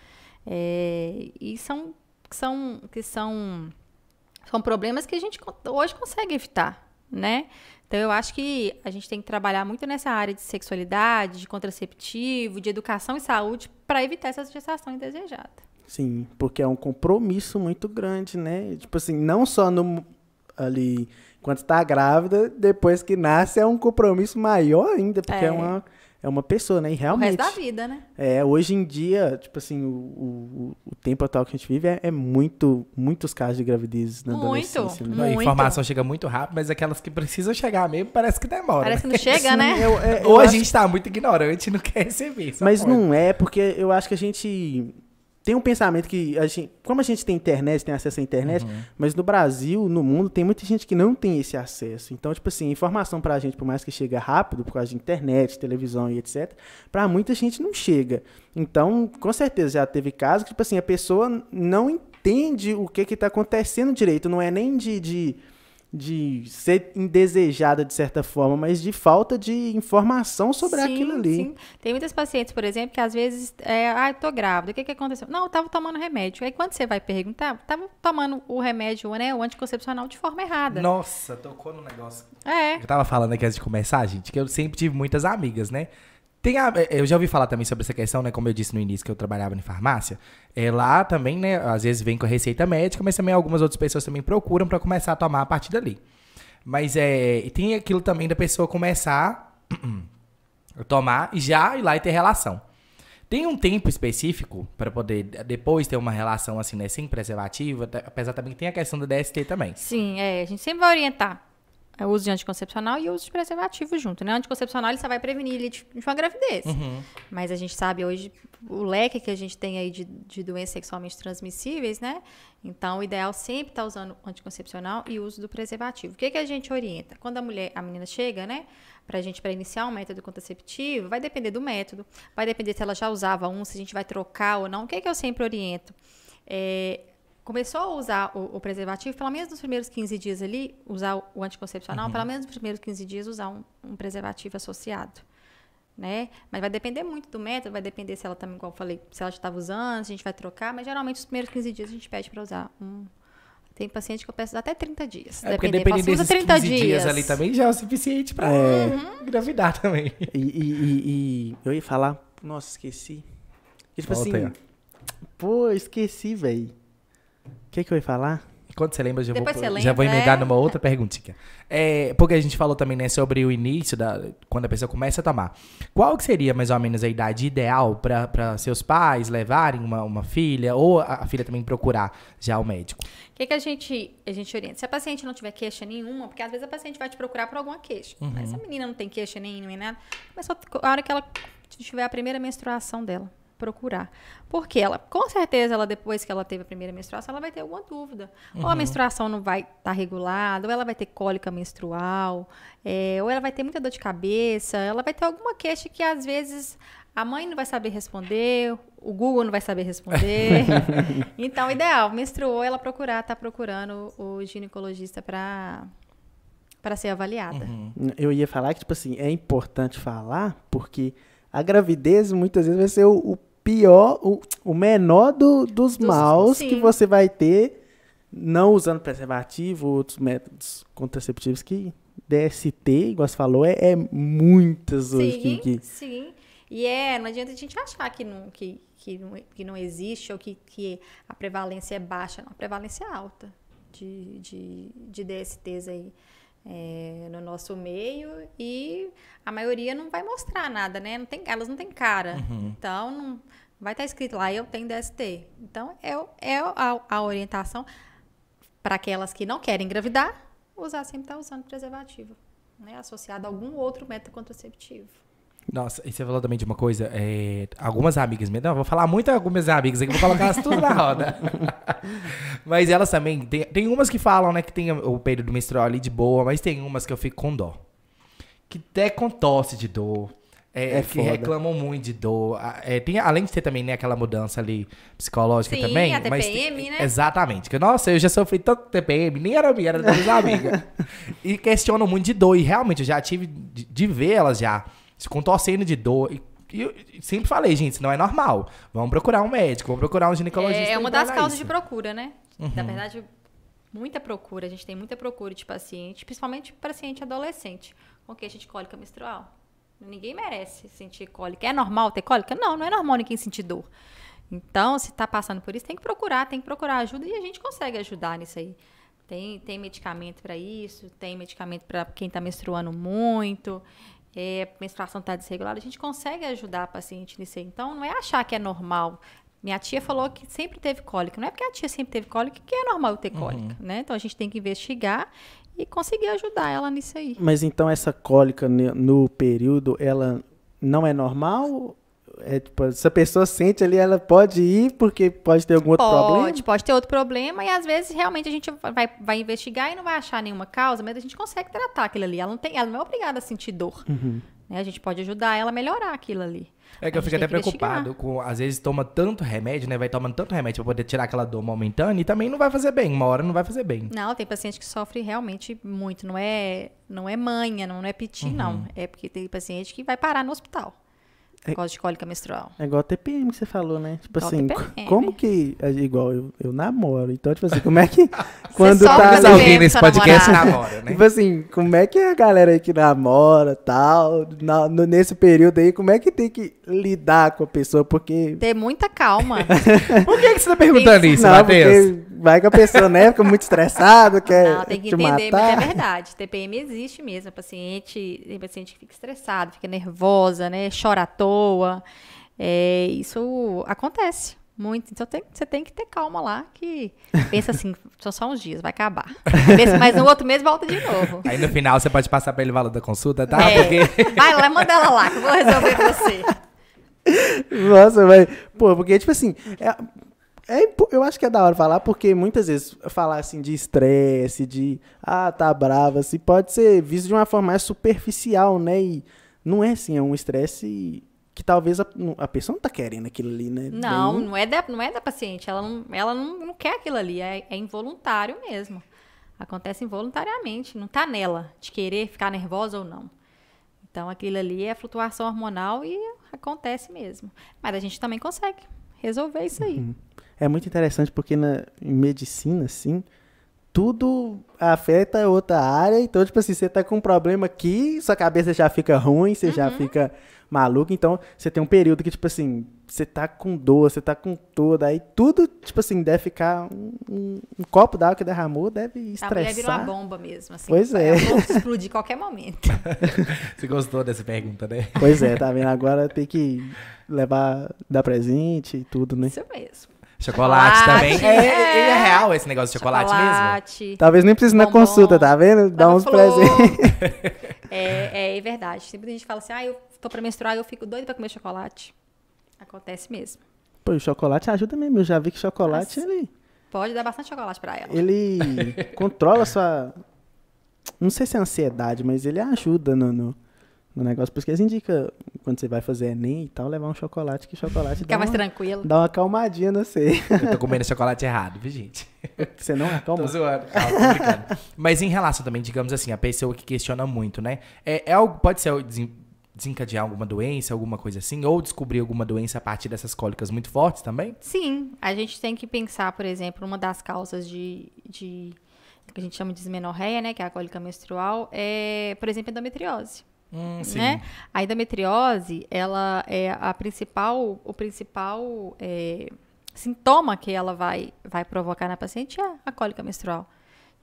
É, e são, são, que são são problemas que a gente hoje consegue evitar, né? Então eu acho que a gente tem que trabalhar muito nessa área de sexualidade, de contraceptivo, de educação e saúde para evitar essa gestação indesejada. Sim, porque é um compromisso muito grande, né? Tipo assim, não só no ali quando está grávida, depois que nasce é um compromisso maior ainda, porque é, é uma é uma pessoa, né? E realmente. O resto da vida, né? É, hoje em dia, tipo assim, o, o, o tempo atual que a gente vive é, é muito, muitos casos de gravidez na assim muito, adolescência. Né? Muito. A informação chega muito rápido, mas aquelas que precisam chegar mesmo, parece que demora. Parece que não né? chega, Sim, né? Eu, é, Ou a gente tá muito ignorante e não quer receber. Mas não é, porque eu acho que a gente tem um pensamento que a gente, como a gente tem internet, tem acesso à internet, uhum. mas no Brasil, no mundo, tem muita gente que não tem esse acesso. Então, tipo assim, informação pra gente, por mais que chegue rápido, por causa de internet, televisão e etc, pra muita gente não chega. Então, com certeza já teve casos que, tipo assim, a pessoa não entende o que que tá acontecendo direito, não é nem de, de de ser indesejada de certa forma, mas de falta de informação sobre sim, aquilo ali. Sim. Tem muitas pacientes, por exemplo, que às vezes, é, ah, eu tô grávida, o que que aconteceu? Não, eu tava tomando remédio. Aí quando você vai perguntar, tava tomando o remédio, né, o anticoncepcional de forma errada. Nossa, tocou no negócio. É. Eu tava falando aqui antes de começar, gente, que eu sempre tive muitas amigas, né? Tem a, é, eu já ouvi falar também sobre essa questão, né? Como eu disse no início que eu trabalhava em farmácia. É, lá também, né? Às vezes vem com a receita médica, mas também algumas outras pessoas também procuram para começar a tomar a partir dali. Mas é, tem aquilo também da pessoa começar a tomar e já ir lá e ter relação. Tem um tempo específico para poder depois ter uma relação assim, né? Sem preservativo, apesar também que tem a questão do DST também. Sim, é, a gente sempre vai orientar. É, o uso de anticoncepcional e o uso de preservativo junto, né? O anticoncepcional ele só vai prevenir ele de, uma gravidez. Uhum. Mas a gente sabe hoje o leque que a gente tem aí de, de doenças sexualmente transmissíveis, né? Então, o ideal sempre estar tá usando anticoncepcional e uso do preservativo. O que, que a gente orienta? Quando a mulher, a menina chega, né? Pra gente, para iniciar um método contraceptivo, vai depender do método, vai depender se ela já usava um, se a gente vai trocar ou não. O que, que eu sempre oriento? É, começou a usar o, o, preservativo, pelo menos nos primeiros 15 dias ali, usar o anticoncepcional, uhum. pelo menos nos primeiros 15 dias usar um, um, preservativo associado. Né? Mas vai depender muito do método, vai depender se ela também, igual eu falei, se ela já estava usando, se a gente vai trocar, mas geralmente os primeiros 15 dias a gente pede para usar um. Tem paciente que eu peço até 30 dias. É, porque dependendo Posso desses 30 dias. dias. ali também já é o suficiente para é. engravidar também. E, e, e, eu ia falar, nossa, esqueci. E, tipo Volta assim, aí. pô, esqueci, velho que, que eu ia falar? Quando você lembra, já Depois vou, lembra, já vou emendar é? numa outra perguntinha. É, porque a gente falou também, né, sobre o início, da, quando a pessoa começa a tomar. Qual que seria, mais ou menos, a idade ideal para seus pais levarem uma, uma filha, ou a, a filha também procurar já o médico? O que, que a, gente, a gente orienta? Se a paciente não tiver queixa nenhuma, porque às vezes a paciente vai te procurar por alguma queixa. Uhum. Mas se a menina não tem queixa nenhuma, nem nada, mas só a hora que ela tiver a primeira menstruação dela procurar. Porque ela, com certeza, ela depois que ela teve a primeira menstruação, ela vai ter alguma dúvida. Uhum. Ou a uhum. menstruação não vai estar tá regulada, ou ela vai ter cólica menstrual, é, ou ela vai ter muita dor de cabeça, ela vai ter alguma queixa que às vezes a mãe não vai saber responder, o Google não vai saber responder. então, ideal, menstruou, ela procurar, tá procurando o ginecologista para para ser avaliada. Uhum. Eu ia falar que tipo assim, é importante falar porque a gravidez muitas vezes vai ser o, o pior, o, o menor do, dos, dos maus sim. que você vai ter não usando preservativo, outros métodos contraceptivos que DST, igual você falou, é, é muitas sim, hoje. Que, que... Sim, e é, não adianta a gente achar que não, que, que não, que não existe ou que, que a prevalência é baixa, não, a prevalência é alta de, de, de DSTs aí é, no nosso meio e a maioria não vai mostrar nada, né? Não tem, elas não têm cara. Uhum. Então, não vai estar tá escrito lá, eu tenho DST. Então, é, é a, a orientação para aquelas que não querem engravidar, usar sempre está usando preservativo, né? Associado a algum outro método contraceptivo. Nossa, e você falou também de uma coisa, é, algumas amigas minhas, não, vou falar muito algumas amigas aqui, vou colocar elas tudo na roda. mas elas também, tem, tem umas que falam, né, que tem o período menstrual ali de boa, mas tem umas que eu fico com dó. Que até com tosse de dor, é, é que foda. reclamam muito de dor. É, tem, além de ter também, né, aquela mudança ali psicológica Sim, também. A TPM, mas né? Exatamente. Que, nossa, eu já sofri tanto TPM, nem era minha, era da minha amiga. e questionam muito de dor, e realmente eu já tive de, de ver elas já se contorcendo de dor. E, e, sempre falei, gente, isso não é normal. Vamos procurar um médico, vamos procurar um ginecologista. É, é uma das causas isso. de procura, né? Uhum. Na verdade, muita procura. A gente tem muita procura de paciente, principalmente paciente adolescente, com queixa de cólica menstrual. Ninguém merece sentir cólica. É normal ter cólica? Não, não é normal ninguém sentir dor. Então, se está passando por isso, tem que procurar, tem que procurar ajuda e a gente consegue ajudar nisso aí. Tem, tem medicamento para isso, tem medicamento para quem está menstruando muito, é, a menstruação está desregulada, a gente consegue ajudar a paciente nisso aí. Então, não é achar que é normal. Minha tia falou que sempre teve cólica. Não é porque a tia sempre teve cólica que é normal ter cólica, uhum. né? Então, a gente tem que investigar e conseguir ajudar ela nisso aí. Mas, então, essa cólica no período, ela não é normal é, tipo, se a pessoa sente ali, ela pode ir porque pode ter algum outro pode, problema? Pode, pode ter outro problema e às vezes realmente a gente vai, vai investigar e não vai achar nenhuma causa, mas a gente consegue tratar aquilo ali. Ela não, tem, ela não é obrigada a sentir dor. Uhum. Né? A gente pode ajudar ela a melhorar aquilo ali. É que a eu fico até preocupado com, às vezes, toma tanto remédio, né? Vai tomando tanto remédio pra poder tirar aquela dor momentânea e também não vai fazer bem. Uma hora não vai fazer bem. Não, tem paciente que sofre realmente muito. Não é, não é manha, não é piti, uhum. não. É porque tem paciente que vai parar no hospital. É por é, causa de cólica menstrual. É igual a TPM que você falou, né? Tipo igual assim, TPM. como que. É igual eu, eu namoro. Então, tipo assim, como é que. quando tá. Assim, alguém nesse tá podcast tipo namora, né? Tipo assim, como é que a galera aí que namora tal, na, no, nesse período aí, como é que tem que lidar com a pessoa? Porque. Ter muita calma. por que, que você tá perguntando isso? isso, Matheus? Vai que a pessoa, né, fica muito estressada, quer. Não, tem que te entender, matar. mas é verdade. TPM existe mesmo. paciente, tem paciente que fica estressado, fica nervosa, né? Chora à toa é, isso acontece muito. Então tem, você tem que ter calma lá, que pensa assim, são só uns dias, vai acabar. Pensa, mas no outro mês volta de novo. Aí no final você pode passar para ele o valor da consulta, tá? É. Porque... Vai lá, manda ela lá, que eu vou resolver você. Nossa, mas, pô, porque, tipo assim, é, é, eu acho que é da hora falar, porque muitas vezes falar assim de estresse, de ah, tá brava, assim, pode ser visto de uma forma mais superficial, né? E não é assim, é um estresse que talvez a, a, pessoa não tá querendo aquilo ali, né? Não, Bem... não, é da, não é da paciente. Ela não, ela não, não quer aquilo ali. É, é involuntário mesmo. Acontece involuntariamente. Não tá nela de querer ficar nervosa ou não. Então, aquilo ali é flutuação hormonal e acontece mesmo. Mas a gente também consegue resolver isso aí. Uhum. É muito interessante porque na, em medicina, assim, tudo afeta outra área. Então, tipo assim, você tá com um problema aqui, sua cabeça já fica ruim, você uhum. já fica maluca. Então, você tem um período que, tipo assim, você tá com dor, você tá com toda. Aí tudo, tipo assim, deve ficar. Um, um, um copo d'água que derramou deve estressar. A mulher uma bomba mesmo, assim. Pois é. Ela explodir qualquer momento. você gostou dessa pergunta, né? Pois é, tá vendo? Agora tem que levar, dar presente e tudo, né? Isso mesmo. Chocolate, chocolate, também. É, é, é, real esse negócio de chocolate, chocolate mesmo. Talvez nem precise na consulta, tá vendo? Dá uns presentes. É, é, verdade. Sempre a gente fala assim, ah, eu Tô pra menstruar, eu fico doida pra comer chocolate. Acontece mesmo. Pô, o chocolate ajuda mesmo. Eu já vi que chocolate, ele. Pode dar bastante chocolate pra ela. Ele controla sua. Não sei se é ansiedade, mas ele ajuda no, no, no negócio. Por isso que eles indica quando você vai fazer Enem e tal, levar um chocolate, que chocolate Fica dá. mais uma, tranquilo. Dá uma acalmadinha, não sei. Eu tô comendo chocolate errado, viu, gente? Você não acalma? É tô zoando. Calma, mas em relação também, digamos assim, a pessoa que questiona muito, né? É, é algo, pode ser desencadear alguma doença, alguma coisa assim, ou descobrir alguma doença a partir dessas cólicas muito fortes também? Sim, a gente tem que pensar, por exemplo, uma das causas de, de que a gente chama de dismenorreia, né, que é a cólica menstrual, é, por exemplo, endometriose. Hum, né? A endometriose, ela é a principal, o principal é, sintoma que ela vai, vai provocar na paciente é a cólica menstrual.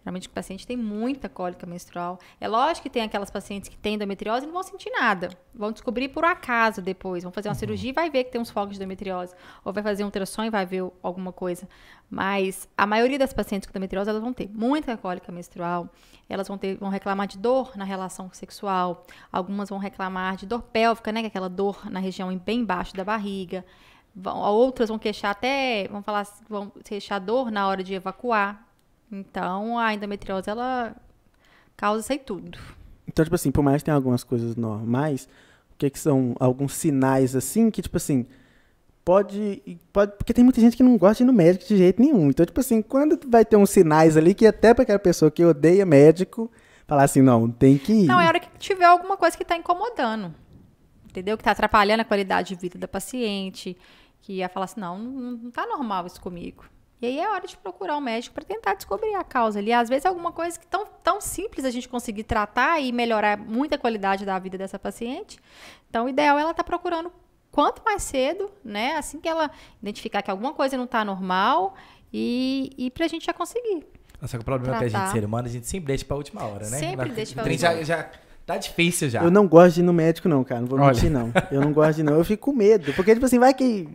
Geralmente o paciente tem muita cólica menstrual. É lógico que tem aquelas pacientes que têm endometriose e não vão sentir nada. Vão descobrir por acaso depois. Vão fazer uma uhum. cirurgia e vai ver que tem uns focos de endometriose. Ou vai fazer um ultrassom e vai ver alguma coisa. Mas a maioria das pacientes com endometriose, elas vão ter muita cólica menstrual. Elas vão, ter, vão reclamar de dor na relação sexual. Algumas vão reclamar de dor pélvica, né? Que é aquela dor na região bem embaixo da barriga. Vão, outras vão queixar até, vão falar, vão queixar dor na hora de evacuar então, a endometriose, ela causa isso aí tudo. Então, tipo assim, por mais que tenha algumas coisas normais, o que, que são alguns sinais, assim, que, tipo assim, pode, pode... Porque tem muita gente que não gosta de ir no médico de jeito nenhum. Então, tipo assim, quando vai ter uns sinais ali que até para aquela pessoa que odeia médico, falar assim, não, tem que ir. Não, é hora que tiver alguma coisa que está incomodando. Entendeu? Que está atrapalhando a qualidade de vida da paciente. Que ia falar assim, não, não, não tá normal isso comigo. E aí é hora de procurar um médico para tentar descobrir a causa ali. Às vezes, é alguma coisa que tão, tão simples a gente conseguir tratar e melhorar muita qualidade da vida dessa paciente. Então, o ideal é ela estar tá procurando quanto mais cedo, né? Assim que ela identificar que alguma coisa não está normal e, e para a gente já conseguir. Só que o problema tratar. é que a gente, ser humano, a gente sempre deixa para a última hora, né? Sempre Na, deixa para última hora. Já, já... Tá difícil já. Eu não gosto de ir no médico, não, cara. Não vou Olha. mentir, não. Eu não gosto de não. Eu fico com medo. Porque, tipo assim, vai que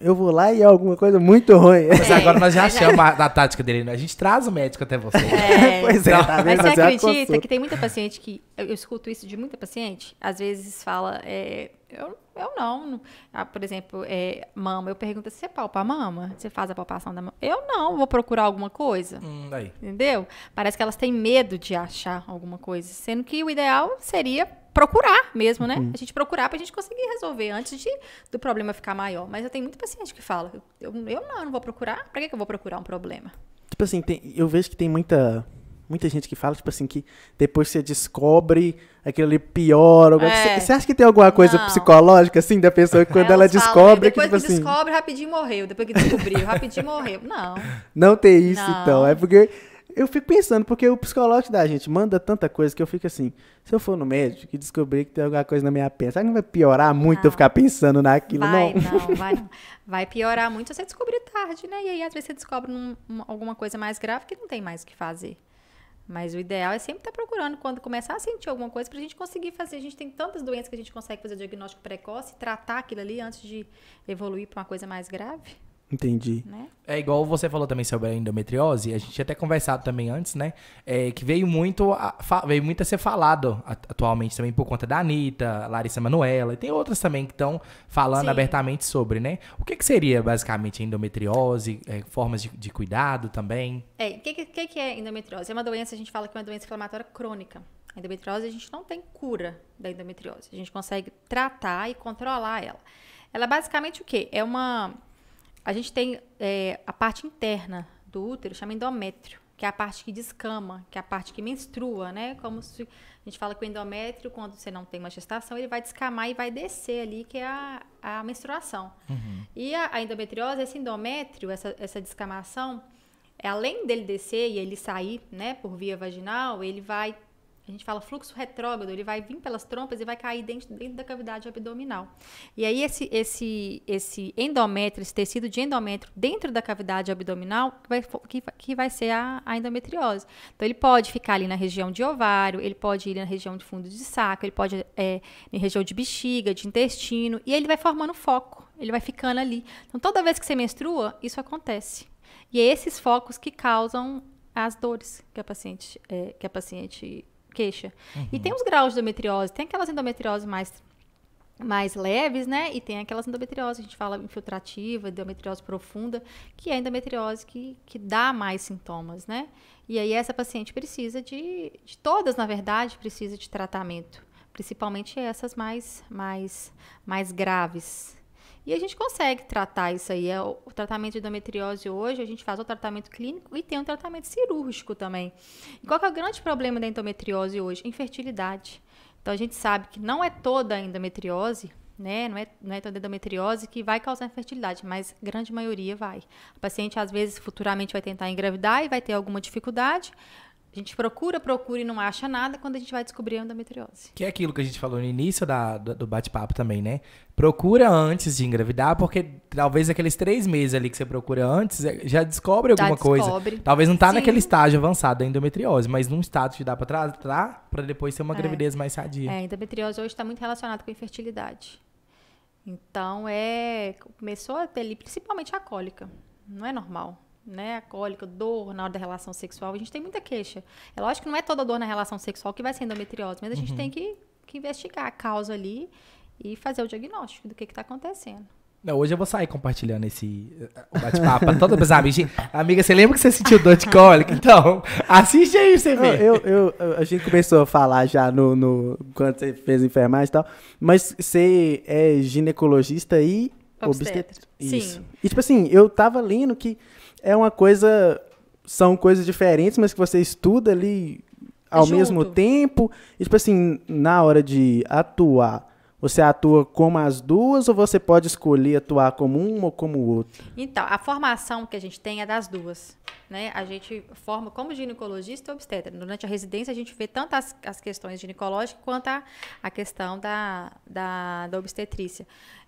eu vou lá e é alguma coisa muito ruim. Mas é. agora nós já achamos a, tática dele, né? A gente traz o médico até você. É. pois é, então, tá vendo? Mas você acredita que tem muita paciente que. Eu, eu, escuto isso de muita paciente, às vezes fala. É, eu, eu não. Ah, por exemplo, é, mama, eu pergunto se você palpa a mama? Você faz a palpação da mama? Eu não, vou procurar alguma coisa. Hum, Entendeu? Parece que elas têm medo de achar alguma coisa. Sendo que o ideal seria procurar mesmo, né? Uhum. A gente procurar para a gente conseguir resolver antes de, do problema ficar maior. Mas eu tenho muito paciente que fala, eu, eu não, eu não vou procurar, para que, que eu vou procurar um problema? Tipo assim, tem, eu vejo que tem muita muita gente que fala, tipo assim, que depois você descobre aquilo ali pior. É. Você, acha que tem alguma coisa não. psicológica, assim, da pessoa que quando ela descobre. Falam, depois que, tipo que assim... descobre, rapidinho morreu. Depois que descobriu, rapidinho morreu. Não. Não tem isso, não. então. É porque eu fico pensando, porque o psicológico da gente manda tanta coisa que eu fico assim, se eu for no médico e descobrir que tem alguma coisa na minha perna, será que não vai piorar muito não. eu ficar pensando naquilo, vai, não? Não, vai Vai piorar muito você descobrir tarde, né? E aí, às vezes, você descobre um, alguma coisa mais grave que não tem mais o que fazer. Mas o ideal é sempre estar tá procurando quando começar a sentir alguma coisa para a gente conseguir fazer. A gente tem tantas doenças que a gente consegue fazer o diagnóstico precoce, tratar aquilo ali antes de evoluir para uma coisa mais grave. Entendi. Né? É igual você falou também sobre a endometriose, a gente tinha até conversado também antes, né? É, que veio muito, a, veio muito a ser falado atualmente também por conta da Anitta, Larissa Manoela, e tem outras também que estão falando Sim. abertamente sobre, né? O que, que seria basicamente a endometriose, é, formas de, de, cuidado também? É, o que, que, que é endometriose? É uma doença, a gente fala que é uma doença inflamatória crônica. A endometriose, a gente não tem cura da endometriose, a gente consegue tratar e controlar ela. Ela é basicamente o quê? É uma a gente tem é, a parte interna do útero, chama endométrio, que é a parte que descama, que é a parte que menstrua, né? Como se a gente fala que o endométrio, quando você não tem uma gestação, ele vai descamar e vai descer ali, que é a, a menstruação. Uhum. E a, a, endometriose, esse endométrio, essa, essa descamação, é além dele descer e ele sair, né, por via vaginal, ele vai a gente fala fluxo retrógrado, ele vai vir pelas trompas e vai cair dentro, dentro da cavidade abdominal. E aí esse, esse, esse endométrio, esse tecido de endométrio dentro da cavidade abdominal, que vai, que, que vai ser a, a, endometriose. Então ele pode ficar ali na região de ovário, ele pode ir na região de fundo de saco, ele pode é, em região de bexiga, de intestino, e ele vai formando foco, ele vai ficando ali. Então toda vez que você menstrua, isso acontece. E é esses focos que causam as dores que a paciente, é, que a paciente queixa. Uhum. E tem os graus de endometriose, tem aquelas endometriose mais mais leves, né? E tem aquelas endometriose, a gente fala infiltrativa, endometriose profunda, que é a endometriose que, que dá mais sintomas, né? E aí essa paciente precisa de, de todas, na verdade, precisa de tratamento, principalmente essas mais mais mais graves. E a gente consegue tratar isso aí. É o tratamento de endometriose hoje, a gente faz o tratamento clínico e tem um tratamento cirúrgico também. E qual é o grande problema da endometriose hoje? Infertilidade. Então a gente sabe que não é toda a endometriose, né? Não é, não é toda endometriose que vai causar infertilidade, mas grande maioria vai. o paciente, às vezes, futuramente vai tentar engravidar e vai ter alguma dificuldade. A gente procura, procura e não acha nada quando a gente vai descobrir a endometriose. Que é aquilo que a gente falou no início da, do bate-papo também, né? Procura antes de engravidar, porque talvez aqueles três meses ali que você procura antes é, já descobre alguma já descobre. coisa. Talvez não tá Sim. naquele estágio avançado da endometriose, mas num estágio que dá para tratar tá? para depois ser uma é. gravidez mais sadia. É, a endometriose hoje está muito relacionada com a infertilidade. Então é. Começou a ter ali, principalmente a cólica. Não é normal né, a cólica, dor na hora da relação sexual, a gente tem muita queixa. É lógico que não é toda dor na relação sexual que vai ser endometriose, mas a gente uhum. tem que, que investigar a causa ali e fazer o diagnóstico do que está acontecendo. Não, hoje eu vou sair compartilhando esse eh, bate-papo para todas as amigas. Amiga, você lembra que você sentiu dor de cólica? Então, assiste aí você vê. Eu, eu, eu, a gente começou a falar já no, no quando você fez enfermagem e tal, mas você é ginecologista e obstetra. Obstetra. Isso. Sim. E tipo assim, eu tava lendo que é uma coisa. São coisas diferentes, mas que você estuda ali ao Junto. mesmo tempo. E, tipo assim, na hora de atuar, você atua como as duas ou você pode escolher atuar como uma ou como outra? Então, a formação que a gente tem é das duas. Né? A gente forma como ginecologista e obstetra. Durante a residência, a gente vê tanto as, as questões ginecológicas quanto a, a questão da, da, da obstetrícia.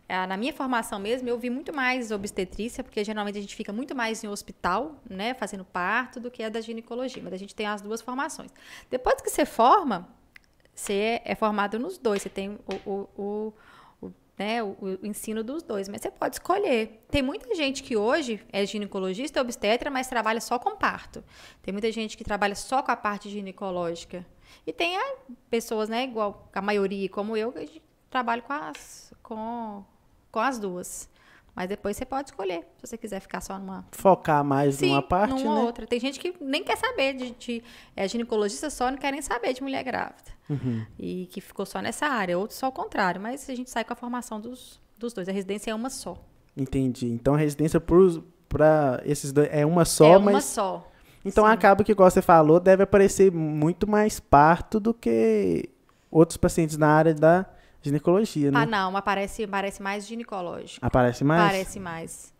Ah, na minha formação mesmo, eu vi muito mais obstetrícia, porque geralmente a gente fica muito mais em hospital, né, fazendo parto, do que a da ginecologia. Mas a gente tem as duas formações. Depois que você forma, você é formado nos dois, você tem o, o, o né, o, o, ensino dos dois, mas você pode escolher. Tem muita gente que hoje é ginecologista, é obstetra, mas trabalha só com parto. Tem muita gente que trabalha só com a parte ginecológica. E tem ah, pessoas, né, igual a maioria, como eu, que trabalho com as com com as duas. Mas depois você pode escolher, se você quiser ficar só numa. Focar mais Sim, numa parte, numa né? outra. Tem gente que nem quer saber de, de é, ginecologista só, não quer nem saber de mulher grávida. Uhum. E que ficou só nessa área, outros só o contrário. Mas a gente sai com a formação dos, dos dois. A residência é uma só. Entendi. Então a residência para esses dois é uma só, é uma mas. só. Então Sim. acaba que, igual você falou, deve aparecer muito mais parto do que outros pacientes na área da Ginecologia, né? Ah, não, aparece, aparece mais ginecológico. Aparece ah, mais? Aparece mais.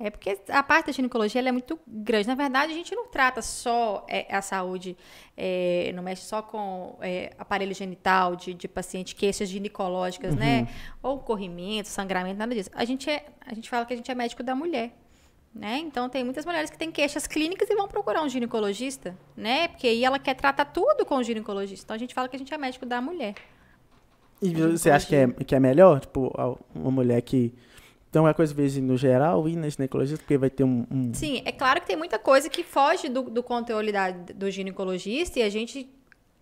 É porque a parte da ginecologia é muito grande. Na verdade, a gente não trata só é, a saúde, é, não mexe só com é, aparelho genital de, de paciente, queixas ginecológicas, né? uhum. né? Ou corrimento, sangramento, nada disso. A gente, é, a gente fala que a gente é médico da mulher. Né? Então tem muitas mulheres que têm queixas clínicas e vão procurar um ginecologista, né? Porque aí ela quer tratar tudo com o ginecologista. Então a gente fala que a gente é médico da mulher. E você acha que é, que é melhor? Tipo, uma mulher que então é coisa vezes no geral e na ginecologista, porque vai ter um, um, Sim, é claro que tem muita coisa que foge do, do conteúdo da, do ginecologista e a gente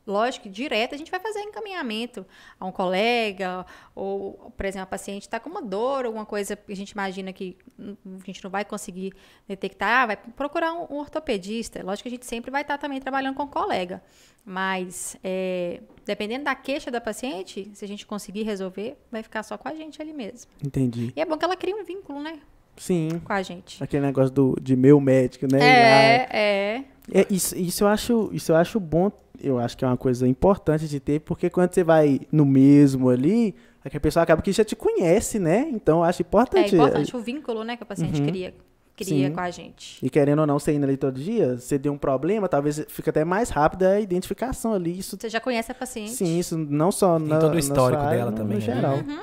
lógico, direta, a gente vai fazer encaminhamento a um colega, ou, por exemplo, a paciente está com uma dor, alguma coisa que a gente imagina que a gente não vai conseguir detectar, ah, vai procurar um, um ortopedista. Lógico que a gente sempre vai estar tá também trabalhando com um colega, mas é, dependendo da queixa da paciente, se a gente conseguir resolver, vai ficar só com a gente ali mesmo. Entendi. E é bom que ela crie um vínculo, né? Sim. Com a gente. Aquele negócio do, de meu médico, né? É, é. é isso, isso, eu acho, isso eu acho bom eu acho que é uma coisa importante de ter, porque quando você vai no mesmo ali, é que a pessoa acaba que já te conhece, né? Então eu acho é importante. É importante o vínculo, né, que o paciente uhum. cria. Cria com a gente. E querendo ou não, você indo ali todo dia, você deu um problema, talvez fica até mais rápida a identificação ali. Isso... Você já conhece a paciente. Sim, isso não só Tem na, todo o histórico área, dela no, também. No né? geral. Uhum.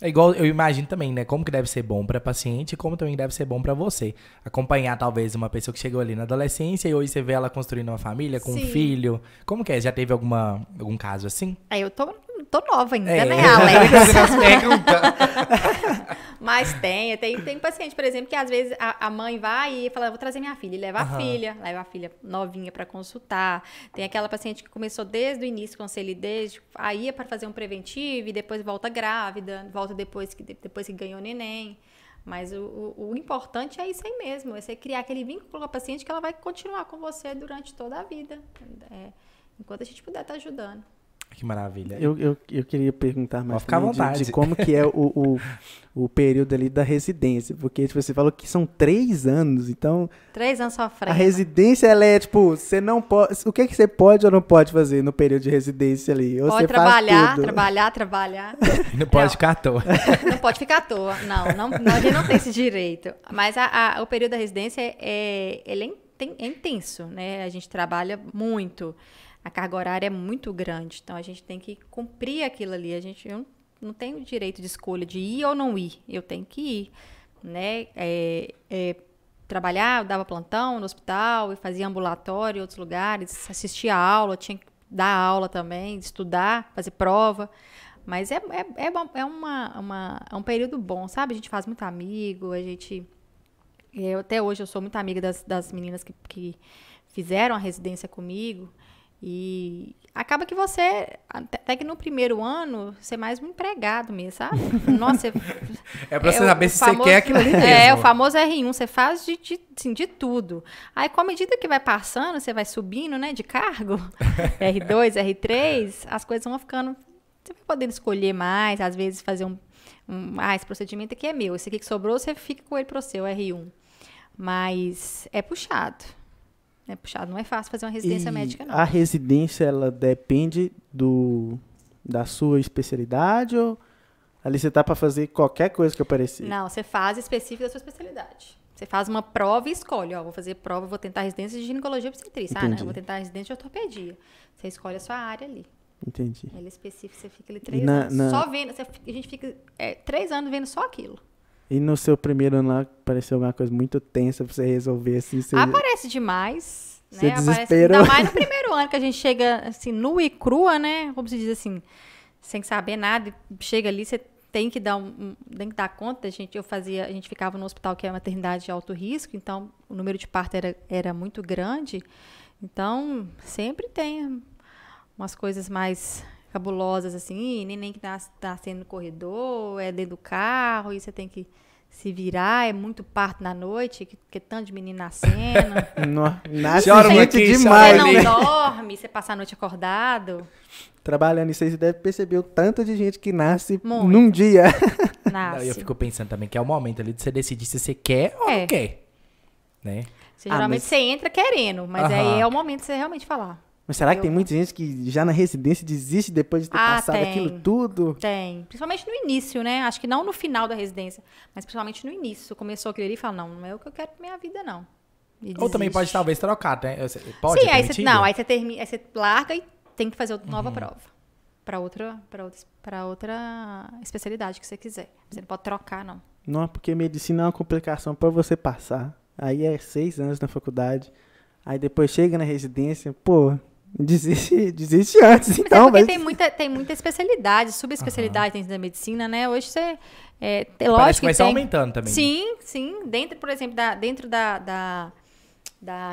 É igual eu imagino também, né? Como que deve ser bom para paciente e como também deve ser bom para você. Acompanhar talvez uma pessoa que chegou ali na adolescência e hoje você vê ela construindo uma família com Sim. um filho. Como que é? Já teve alguma algum caso assim? É, eu tô tô nova ainda, é, né, Alex? Mas tem, tem, tem paciente, por exemplo, que às vezes a, a mãe vai e fala, vou trazer minha filha, e leva uhum. a filha, leva a filha novinha para consultar. Tem aquela paciente que começou desde o início com CLD, aí é para fazer um preventivo e depois volta grávida, volta depois que, depois que ganhou o neném. Mas o, o, o, importante é isso aí mesmo, é você criar aquele vínculo com a paciente que ela vai continuar com você durante toda a vida, é, enquanto a gente puder estar tá ajudando. Que maravilha. Eu, eu, eu queria perguntar mais de, de, como que é o, o, o, período ali da residência. Porque tipo, você falou que são três anos, então. Três anos só frente. A residência, ela é tipo, você não pode. O que, é que você pode ou não pode fazer no período de residência ali? Ou, trabalhar, trabalhar, trabalhar, Não pode não. ficar à toa. Não pode ficar à toa. Não, não, não a gente não tem esse direito. Mas a, a, o período da residência é, ele é, é intenso, né? A gente trabalha muito a carga horária é muito grande. Então a gente tem que cumprir aquilo ali. A gente não, não tem o direito de escolha de ir ou não ir. Eu tenho que ir. Né? É, é, trabalhar, eu dava plantão no hospital, e fazia ambulatório em outros lugares, assistia a aula, tinha que dar aula também, estudar, fazer prova. Mas é, é, é, bom, é uma, uma, é um período bom, sabe? A gente faz muito amigo, a gente. Eu, até hoje eu sou muito amiga das, das meninas que, que fizeram a residência comigo. E acaba que você, até que no primeiro ano, você é mais um empregado mesmo, sabe? Nossa, é pra você é saber se famoso, você quer aquilo ali é, mesmo. É, o famoso R1, você faz de, de, assim, de tudo. Aí, com a medida que vai passando, você vai subindo, né, de cargo, R2, R3, as coisas vão ficando... Você vai podendo escolher mais, às vezes fazer um... um ah, esse procedimento aqui é meu, esse aqui que sobrou, você fica com ele pro seu, R1. Mas é puxado. É puxado, não é fácil fazer uma residência e médica, não. A residência, ela depende do, da sua especialidade ou ali você tá para fazer qualquer coisa que aparecer? Não, você faz específica da sua especialidade. Você faz uma prova e escolhe, ó, vou fazer prova, vou tentar residência de ginecologia obstetrícia, ah, não, vou tentar residência de ortopedia. Você escolhe a sua área ali. Entendi. Ela é específica, você fica ali três na, anos. Na... Só vendo, você, a gente fica é, três anos vendo só aquilo. E no seu primeiro ano lá, pareceu alguma coisa muito tensa pra você resolver, assim. Você... Aparece demais, né? Você Aparece, ainda mais no primeiro ano, que a gente chega, assim, nua e crua, né? Como se diz assim, sem saber nada. Chega ali, você tem que dar um, tem que dar conta. A gente, eu fazia, a gente ficava no hospital que é maternidade de alto risco, então o número de parto era, era muito grande. Então, sempre tem umas coisas mais cabulosas, assim, neném que nasce tá, tá sendo no corredor, é dentro do carro, e você tem que se virar, é muito parto na noite, que, que tanto de menino nascendo. Nasce gente aqui, demais. Né? Né? Você não dorme, você passa a noite acordado. Trabalhando e vocês você deve perceber o tanto de gente que nasce muito. num dia. Nasce. Não, eu fico pensando também que é o momento ali de você decidir se você quer ou é. não quer. Né? Você, ah, geralmente ah, mas... você entra querendo, mas uh -huh. aí é o momento de você realmente falar. Mas será que eu... tem muita gente que já na residência desiste depois de ter ah, passado tem. aquilo tudo? Tem. Principalmente no início, né? Acho que não no final da residência, mas principalmente no início. Começou aquilo ali e fala, não, não é o que eu quero pra minha vida, não. Ou também pode talvez trocar, né? Pode, Sim, é aí você, não, aí você, termina, aí você larga e tem que fazer nova uhum. prova. Pra outra, pra, outra, pra outra especialidade que você quiser. Você não pode trocar, não. Não, porque medicina é uma complicação para você passar. Aí é seis anos na faculdade. Aí depois chega na residência, pô, Desiste, desiste antes, é então. Mas mas... tem, muita, tem muita especialidade, subespecialidade uhum. dentro da medicina, né? Hoje você. É, é Parece lógico que vai estar aumentando também. Sim, sim. Dentro, por exemplo, da, dentro da, da, da,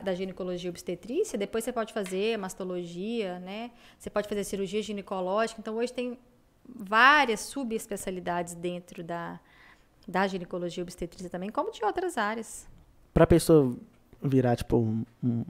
da ginecologia obstetrícia, depois você pode fazer mastologia, né? Você pode fazer cirurgia ginecológica. Então, hoje tem várias subespecialidades dentro da, da ginecologia obstetrícia também, como de outras áreas. Para a pessoa virar, tipo, um, um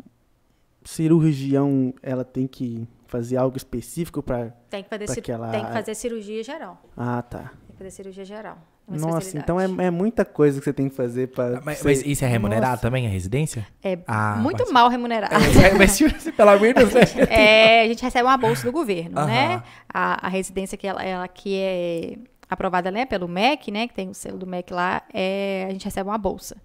cirurgião ela tem que fazer algo específico para tem que fazer aquela... tem que fazer cirurgia geral ah tá tem que fazer cirurgia geral nossa, então é, é, muita coisa que você tem que fazer para. Ah, mas, mas, isso é remunerado Nossa. também, a residência? É ah, muito mas... mal remunerado. É, mas pelo amor de Deus. Né? É, a gente recebe uma bolsa do governo, uh -huh. né? A, a, residência que ela, ela que é aprovada né, pelo MEC, né? Que tem o selo do MEC lá, é, a gente recebe uma bolsa.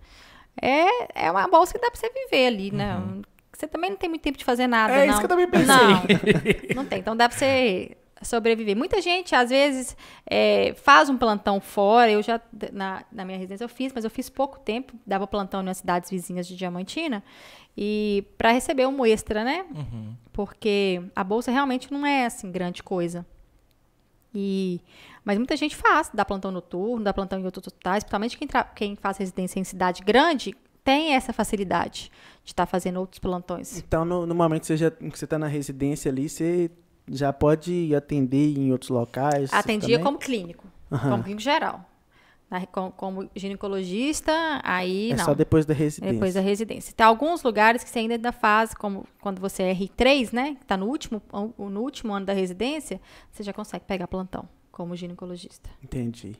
É, é uma bolsa que dá para você viver ali, né? Uhum. Você também não tem muito tempo de fazer nada, é não. isso que eu também pensei. Não, não tem. Então dá pra você sobreviver. Muita gente, às vezes, é, faz um plantão fora. Eu já, na, na, minha residência, eu fiz, mas eu fiz pouco tempo. Dava plantão nas cidades vizinhas de Diamantina. E para receber um extra, né? Uhum. Porque a bolsa realmente não é, assim, grande coisa. E, mas muita gente faz, dá plantão noturno, dá plantão em outros hospitais, principalmente quem, quem faz residência em cidade grande, tem essa facilidade de estar tá fazendo outros plantões. Então, no, no momento que você está na residência ali, você já pode atender em outros locais? Atendia como clínico, uhum. como clínico geral. Na, como, como, ginecologista, aí é não. só depois da residência. Depois da residência. Tem alguns lugares que você ainda é da fase, como quando você é R3, né? Que tá no último, no último ano da residência, você já consegue pegar plantão como ginecologista. Entendi.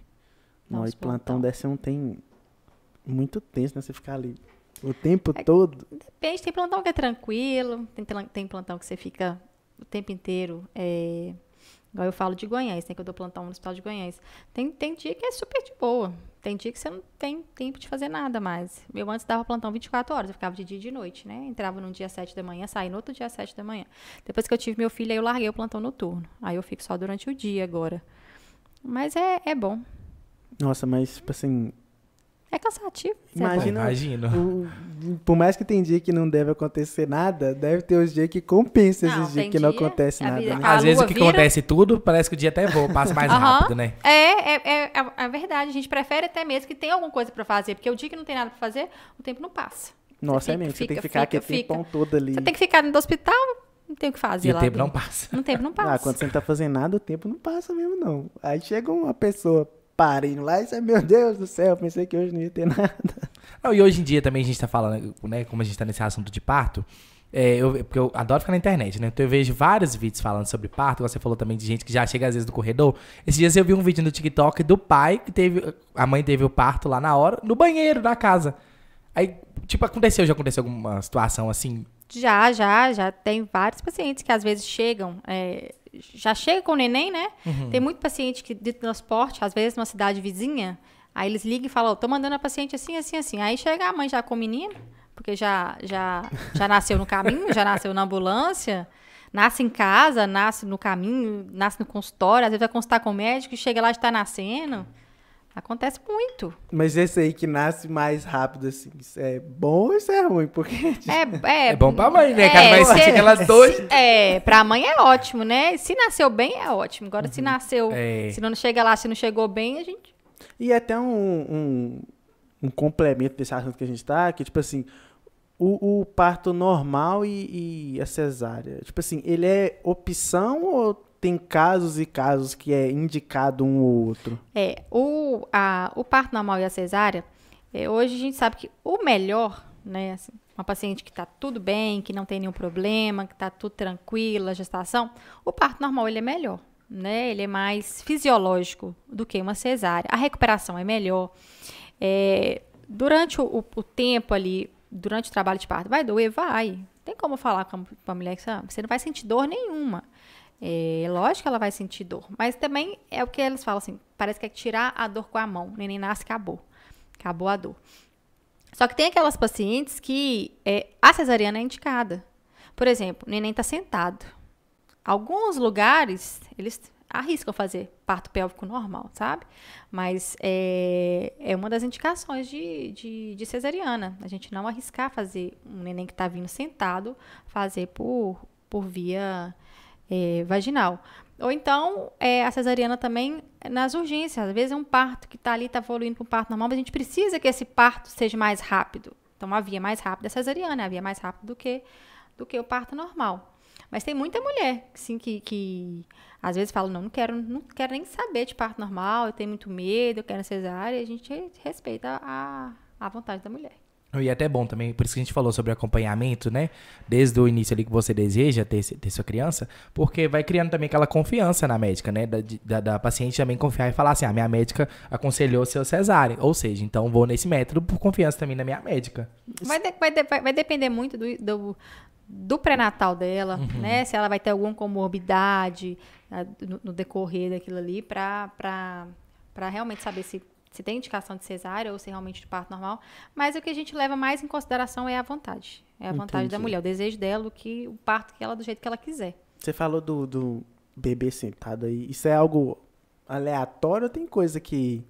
Não, plantão, plantão dessa não tem muito tenso, né? Você ficar ali o tempo é, todo. Depende, tem plantão que é tranquilo, tem, tem plantão que você fica o tempo inteiro. É, igual eu falo de goiânia né, tem que eu dou plantão no hospital de goiânia Tem, tem dia que é super de boa. Tem dia que você não tem tempo de fazer nada mais. Eu antes dava plantão 24 horas, eu ficava de dia e de noite, né? Entrava num dia 7 da manhã, saía no outro dia 7 da manhã. Depois que eu tive meu filho, aí eu larguei o plantão noturno. Aí eu fico só durante o dia agora. Mas é, é bom. Nossa, mas, tipo assim, é cansativo. Imagina. Imagino. por mais que tem dia que não deve acontecer nada, deve ter os dias que compensa esses dias que dia, não acontece nada. Né? Às vezes o que vira... acontece tudo, parece que o dia até voa, passa mais uhum. rápido, né? É, é, é a, é, é verdade. A gente prefere até mesmo que tem alguma coisa para fazer, porque o dia que não tem nada para fazer, o tempo não passa. Nossa, é mesmo. Fica, você tem que ficar fica, o tempão todo ali. Você tem que ficar no hospital, não tem o que fazer. E lá o tempo ali. não passa. O tempo não passa. Ah, quando você não tá fazendo nada, o tempo não passa mesmo, não. Aí chega uma pessoa parindo lá. Isso é, meu Deus do céu, pensei que hoje não ia ter nada. Não, e hoje em dia também a gente tá falando, né? Como a gente tá nesse assunto de parto. É, eu, porque eu adoro ficar na internet, né? Então eu vejo vários vídeos falando sobre parto. Você falou também de gente que já chega às vezes do corredor. Esses dias eu vi um vídeo no TikTok do pai que teve. A mãe teve o parto lá na hora, no banheiro da casa. Aí, tipo, aconteceu, já aconteceu alguma situação assim? Já, já, já. Tem vários pacientes que às vezes chegam. É já chega com o neném, né? Uhum. Tem muito paciente que, de transporte, às vezes, numa cidade vizinha, aí eles ligam e falam, oh, tô mandando a paciente assim, assim, assim. Aí chega a mãe já com o menino, porque já, já, já nasceu no caminho, já nasceu na ambulância, nasce em casa, nasce no caminho, nasce no consultório, às vezes vai consultar com o médico e chega lá e está nascendo. Acontece muito. Mas esse aí que nasce mais rápido, assim, isso é bom ou isso é ruim? Porque... Tipo, é, é, é bom pra mãe, né, é, cara? Mas se, chega elas dois... é, pra mãe é ótimo, né? Se nasceu bem, é ótimo. Agora, uhum. se nasceu... É. Se não chega lá, se não chegou bem, a gente... E é até um, um, um complemento desse assunto que a gente tá, que, tipo assim, o, o parto normal e, e a cesárea, tipo assim, ele é opção ou tem casos e casos que é indicado um ou outro? É, o, a, o parto normal e a cesárea, é, hoje a gente sabe que o melhor, né, assim, uma paciente que está tudo bem, que não tem nenhum problema, que está tudo tranquila, a gestação, o parto normal ele é melhor, né? Ele é mais fisiológico do que uma cesárea. A recuperação é melhor. É, durante o, o, tempo ali, durante o trabalho de parto, vai doer? Vai. Não tem como falar com a mulher que você não vai sentir dor nenhuma. É lógico que ela vai sentir dor, mas também é o que eles falam assim: parece que é tirar a dor com a mão. O neném nasce, acabou. Acabou a dor. Só que tem aquelas pacientes que é, a cesariana é indicada. Por exemplo, o neném está sentado. Alguns lugares, eles arriscam fazer parto pélvico normal, sabe? Mas é, é uma das indicações de, de, de, cesariana. A gente não arriscar fazer um neném que está vindo sentado, fazer por, por via é, vaginal. Ou então, é, a cesariana também nas urgências. Às vezes é um parto que está ali, está evoluindo para um parto normal, mas a gente precisa que esse parto seja mais rápido. Então, a via mais rápida é cesariana, a via é mais rápida do que, do que o parto normal. Mas tem muita mulher, sim, que, que às vezes fala, não, não quero, não quero nem saber de parto normal, eu tenho muito medo, eu quero cesárea, e a gente respeita a, a vontade da mulher. E é até bom também, por isso que a gente falou sobre acompanhamento, né? Desde o início ali que você deseja ter, ter sua criança, porque vai criando também aquela confiança na médica, né? Da, da, da paciente também confiar e falar assim: a ah, minha médica aconselhou seu cesárea. Ou seja, então vou nesse método por confiança também na minha médica. Vai, de, vai, de, vai, vai depender muito do, do, do pré-natal dela, uhum. né? Se ela vai ter alguma comorbidade né, no, no decorrer daquilo ali, para realmente saber se se tem indicação de cesárea ou se é realmente de parto normal, mas o que a gente leva mais em consideração é a vontade. É a Entendi. vontade da mulher, o desejo dela, o, que, o parto que ela, do jeito que ela quiser. Você falou do, do bebê sentado aí. Isso é algo aleatório ou tem coisa que,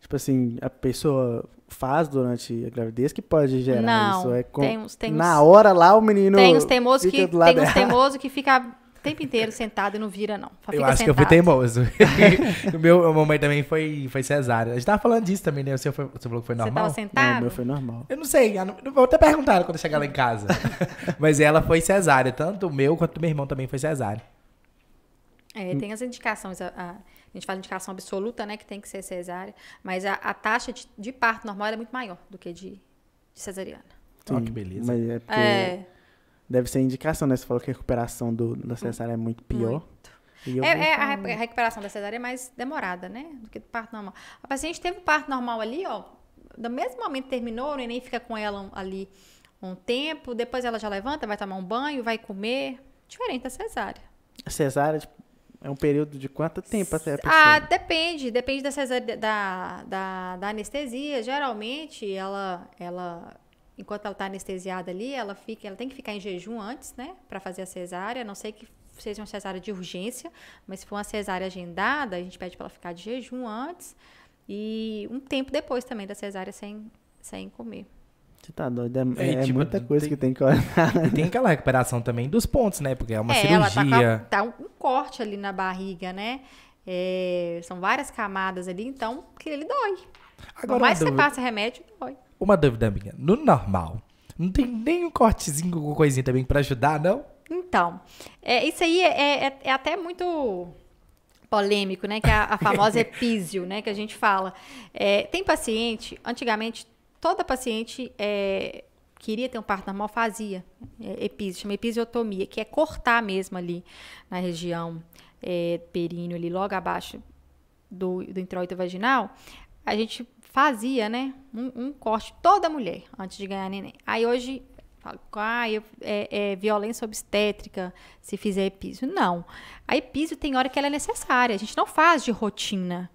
tipo assim, a pessoa faz durante a gravidez que pode gerar não, isso? É com... tem uns, tem na hora lá o menino. Tem uns teimosos que, tem teimoso que fica tempo inteiro sentado e não vira, não. Só eu acho sentado. que eu fui teimoso. o meu a mamãe também foi, foi cesárea. A gente tava falando disso também, né? O senhor, foi, o falou que foi normal? Você tava sentado? Não, o meu foi normal. Eu não sei, eu não, vou até perguntar quando chegar lá em casa. Mas ela foi cesárea, tanto o meu quanto o meu irmão também foi cesárea. É, tem as indicações, a, a, a gente fala indicação absoluta, né, que tem que ser cesárea, mas a, a taxa de, de, parto normal é muito maior do que de, de cesariana. Olha que beleza. Mas é porque... É, Deve ser indicação, né? Você falou que a recuperação do, da cesárea é muito pior. Muito. É, é, a recuperação da cesárea é mais demorada, né? Do que do parto normal. A paciente teve parto normal ali, ó. no mesmo momento terminou, o neném fica com ela ali um tempo, depois ela já levanta, vai tomar um banho, vai comer. Diferente da cesárea. A cesárea, tipo, é um período de quanto tempo até a pessoa? Ah, depende. Depende da, cesárea, da, da, da anestesia. Geralmente, ela, ela enquanto ela está anestesiada ali, ela fica, ela tem que ficar em jejum antes, né, para fazer a cesárea. A não sei que seja uma cesárea de urgência, mas se for uma cesárea agendada, a gente pede para ela ficar de jejum antes e um tempo depois também da cesárea sem sem comer. Você tá doido? É, é, é tipo, muita coisa tem, que tem que olhar. Né? tem aquela recuperação também dos pontos, né? Porque é uma é, cirurgia. Ela tá, a, tá um, um corte ali na barriga, né? É, são várias camadas ali, então que ele dói. Agora, Por mais que você passe remédio, dói uma dúvida minha. No normal, não tem nem um cortezinho, com coisinha também para ajudar, não? Então, é, isso aí é, é, é, é até muito polêmico, né? Que é a, a famosa epísio, né? Que a gente fala. É, tem paciente, antigamente, toda paciente é, queria ter um parto normal, fazia é, epísio, chama episiotomia, que é cortar mesmo ali na região é, períneo, ali logo abaixo do, do introito vaginal. A gente fazia, né? Um, um, corte, toda mulher, antes de ganhar neném. Aí hoje, falo, ah, eu, é, é, violência obstétrica se fizer epísio. Não. A epísio tem hora que ela é necessária, a gente não faz de rotina.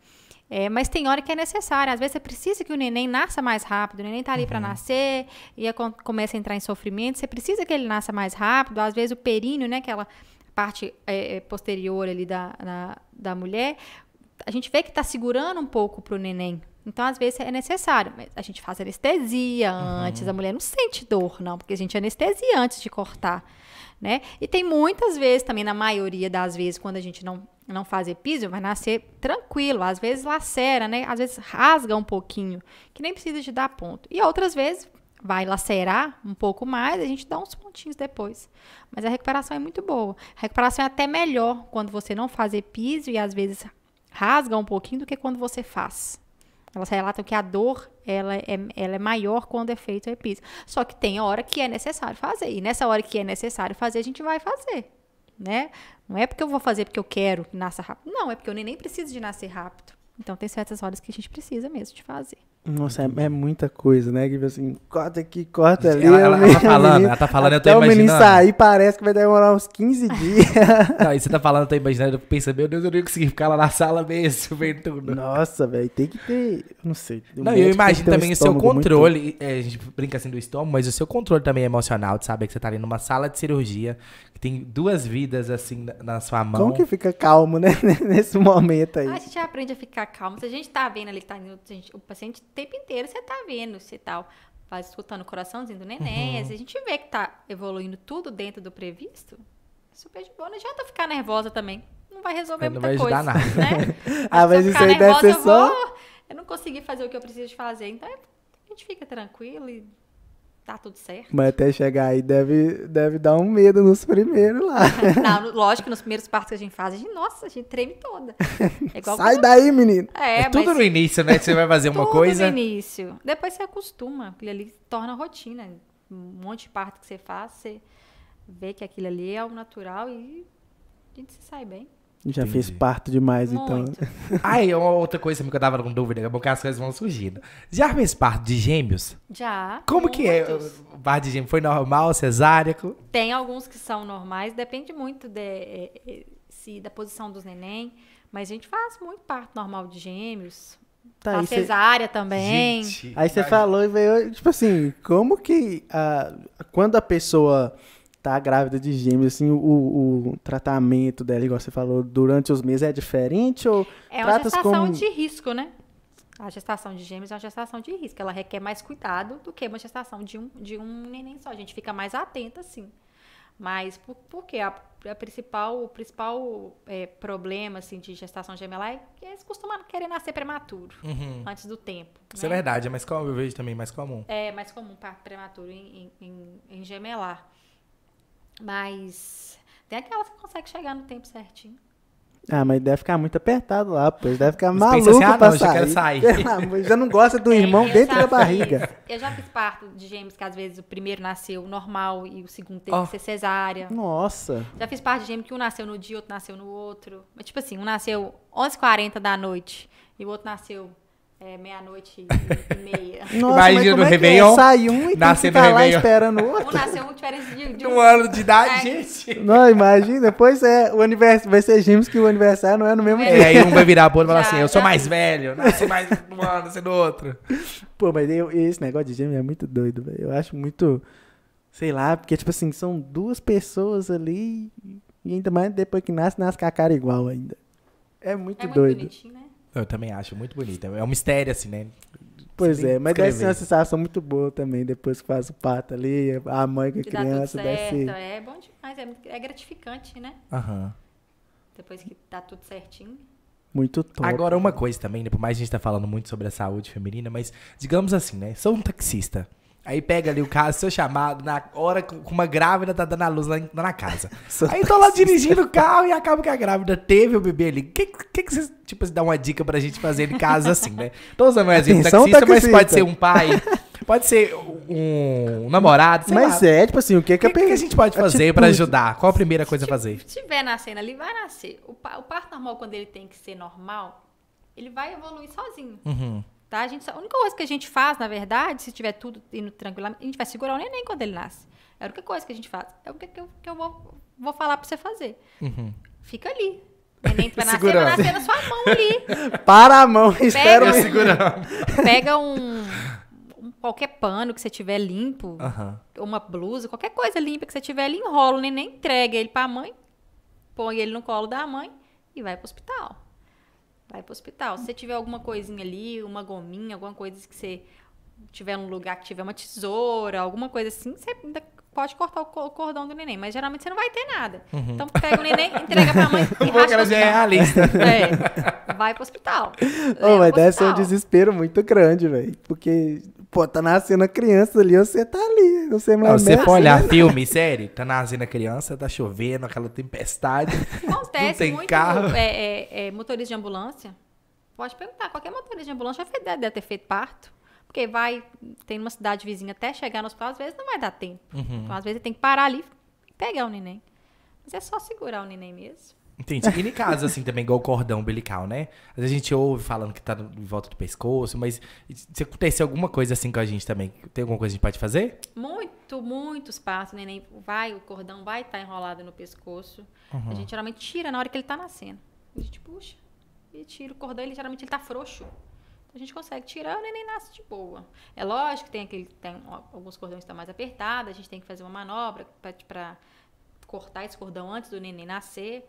É, mas tem hora que é necessária. Às vezes você é precisa que o neném nasça mais rápido. O neném tá ali uhum. para nascer e é começa a entrar em sofrimento. Você precisa que ele nasça mais rápido. Às vezes o períneo, né? Aquela parte é, é posterior ali da, na, da mulher. A gente vê que está segurando um pouco pro neném então, às vezes, é necessário. Mas a gente faz anestesia uhum. antes, a mulher não sente dor, não, porque a gente é anestesia antes de cortar. Né? E tem muitas vezes, também na maioria das vezes, quando a gente não, não faz epísio, vai nascer tranquilo. Às vezes lacera, né? Às vezes rasga um pouquinho, que nem precisa de dar ponto. E outras vezes vai lacerar um pouco mais, a gente dá uns pontinhos depois. Mas a recuperação é muito boa. A recuperação é até melhor quando você não faz epísio e às vezes rasga um pouquinho do que quando você faz. Elas relatam que a dor ela é, ela é maior quando é feito a EPIs. Só que tem a hora que é necessário fazer. E nessa hora que é necessário fazer, a gente vai fazer. Né? Não é porque eu vou fazer porque eu quero que nasça rápido. Não, é porque eu nem, nem preciso de nascer rápido. Então tem certas horas que a gente precisa mesmo de fazer. Nossa, é, é, muita coisa, né? que tipo assim, corta aqui, corta ali. Ela, ela, ela tá falando, ela tá falando, eu tô imaginando. o menino sair, parece que vai demorar uns 15 dias. não, e você tá falando, eu tô imaginando, eu pensei, meu Deus, eu não ia conseguir ficar lá na sala mesmo, vendo tudo. Nossa, velho, tem que ter, não sei. não, eu imagino também o seu controle, é, a gente brinca assim do estômago, mas o seu controle também é emocional, de saber que você tá ali numa sala de cirurgia, que tem duas vidas, assim, na, sua mão. Como que fica calmo, né, nesse momento aí? A gente aprende a ficar calmo. Se a gente tá vendo ali que tá indo, gente, o paciente tempo inteiro você tá vendo se tal. Tá, vai escutando o coraçãozinho do neném. Uhum. a gente vê que tá evoluindo tudo dentro do previsto. Super de boa. Não adianta ficar nervosa também. Não vai resolver não muita vai coisa. Não vai ajudar nada. Né? ah, mas isso aí deve ser só... Eu, vou... eu não consegui fazer o que eu preciso fazer. Então, a gente fica tranquilo e tá tudo certo. Mas até chegar aí deve, deve dar um medo nos primeiros lá. Não, lógico, nos primeiros partos que a gente faz, a gente, nossa, a gente treme toda. É Sai quando... daí, menino. É, é tudo no início, né? Você vai fazer uma coisa. Tudo no início. Depois você acostuma, aquilo ali torna rotina. Um monte de parto que você faz, você vê que aquilo ali é o natural e a gente se sai bem. Já Entendi. fez parto demais, então. Muito. então. Aí, uma outra coisa que eu tava com dúvida, é porque as coisas vão surgindo. Já fez parto de gêmeos? Já. Como muitos. que é? O parto de gêmeos foi normal, cesárea? Tem alguns que são normais, depende muito de, eh, eh, se, da posição dos neném. Mas a gente faz muito parto normal de gêmeos. Tá, a cesárea cê... também. Gente, aí você falou e veio, tipo assim, como que a, quando a pessoa tá grávida de gêmeos, assim, o, o tratamento dela, igual você falou, durante os meses é diferente ou É uma gestação como... de risco, né? A gestação de gêmeos é uma gestação de risco. Ela requer mais cuidado do que uma gestação de um, de um neném só. A gente fica mais atenta, sim. Mas por, porque a, a, principal, o principal é, problema assim, de gestação gemelar é que eles costumam querer nascer prematuro, uhum. antes do tempo. Isso é né? é verdade, é mais comum, eu vejo também, é mais comum. É, mais comum parto prematuro em, em, em gemelar. Mas tem aquela que consegue chegar no tempo certinho. Ah, mas deve ficar muito apertado lá, pois deve ficar maluco assim, ah, pra não, sair. sair. Lá, ah, já não gosta do é, irmão dentro da barriga. eu já fiz parto de gêmeos que às vezes o primeiro nasceu normal e o segundo teve oh. que ser cesárea. Nossa. Já fiz parto de gêmeos que um nasceu no dia, outro nasceu no outro. Mas tipo assim, um nasceu 11h40 da noite e o outro nasceu é, meia-noite e meia. Nossa, Imagina no é, é? Réveillon. É? Sai um e nasce tem lá esperando o outro. Um nasceu um diferente de, de um... um... ano de idade, é. gente. Não, imagina. Pois é, o aniversário vai ser gêmeos que o aniversário não é no mesmo é. dia. E é, aí um vai virar a outro e falar assim, eu sou mais velho, nasci mais um ano, nasci no outro. Pô, mas eu, esse negócio de gêmeo é muito doido, velho. Eu acho muito, sei lá, porque, tipo assim, são duas pessoas ali e ainda mais depois que nasce, nasce com a cara igual ainda. É muito é doido. Muito eu também acho muito bonita. É um mistério, assim, né? Pois é, mas escrever. deve ser uma sensação muito boa também, depois que faz o pato ali, a mãe com a criança. Dá tudo certo, é bom demais, é, é gratificante, né? Aham. Depois que tá tudo certinho. Muito top. Agora, uma coisa também, né? Por mais que a gente tá falando muito sobre a saúde feminina, mas digamos assim, né? Sou um taxista. Aí pega ali o caso, seu chamado, na hora que uma grávida tá dando a luz lá na casa. aí tô lá dirigindo o carro e acaba que a grávida teve o bebê ali. O que, que, que você, tipo, dá uma dica pra gente fazer em casa assim, né? Tô usando um taxista, taxista, mas pode ser um pai, pode ser um, namorado, sei Mas lá. é, tipo assim, o que, é que, que, que a gente pode é fazer atitude. Tipo pra ajudar? Qual a primeira coisa a fazer? Se tiver nascendo ali, vai nascer. O, o parto normal, quando ele tem que ser normal, ele vai evoluir sozinho. Uhum. Tá? A, gente, a única coisa que a gente faz, na verdade, se tiver tudo indo tranquilamente, a gente vai segurar o neném quando ele nasce. É a única coisa que a gente faz. É o que, que, eu, que eu vou, vou falar para você fazer. Uhum. Fica ali. O neném vai nascer, vai nascer na sua mão ali. Para a mão, espera o um, Pega um, um, qualquer pano que você tiver limpo, uhum. uma blusa, qualquer coisa limpa que você tiver ali, enrola o neném, entrega ele para a mãe, põe ele no colo da mãe e vai para o hospital. Vai pro hospital. Se você tiver alguma coisinha ali, uma gominha, alguma coisa que você tiver num lugar que tiver uma tesoura, alguma coisa assim, você ainda pode cortar o cordão do neném, mas geralmente você não vai ter nada. Uhum. Então pega o neném, entrega pra mãe e racha o hospital. É realista. É, vai pro hospital. Ô, mas deve ser um desespero muito grande, velho. Porque pô, tá nascendo a criança ali, você tá ali. Você é Não, você for olhar né? filme, sério, tá nascendo a criança, tá chovendo, aquela tempestade. Acontece não tem muito carro. É, é, é, motorista de ambulância. Pode perguntar, qualquer motorista de ambulância já deve, deve ter feito parto. Porque vai, tem uma cidade vizinha até chegar no hospital, às vezes não vai dar tempo. Uhum. Então, às vezes, tem que parar ali e pegar o neném. Mas é só segurar o neném mesmo. Entendi. E em casa, assim, também, igual o cordão umbilical, né? Às vezes a gente ouve falando que tá em volta do pescoço, mas se acontecer alguma coisa assim com a gente também, tem alguma coisa que a gente pode fazer? Muito, muitos partos. O neném né? vai, o cordão vai estar tá enrolado no pescoço. Uhum. A gente geralmente tira na hora que ele tá nascendo. A gente puxa e tira. O cordão, ele geralmente ele tá frouxo. Então, a gente consegue tirar, o neném nasce de boa. É lógico que tem, aquele, tem alguns cordões que estão tá mais apertados, a gente tem que fazer uma manobra para cortar esse cordão antes do neném nascer.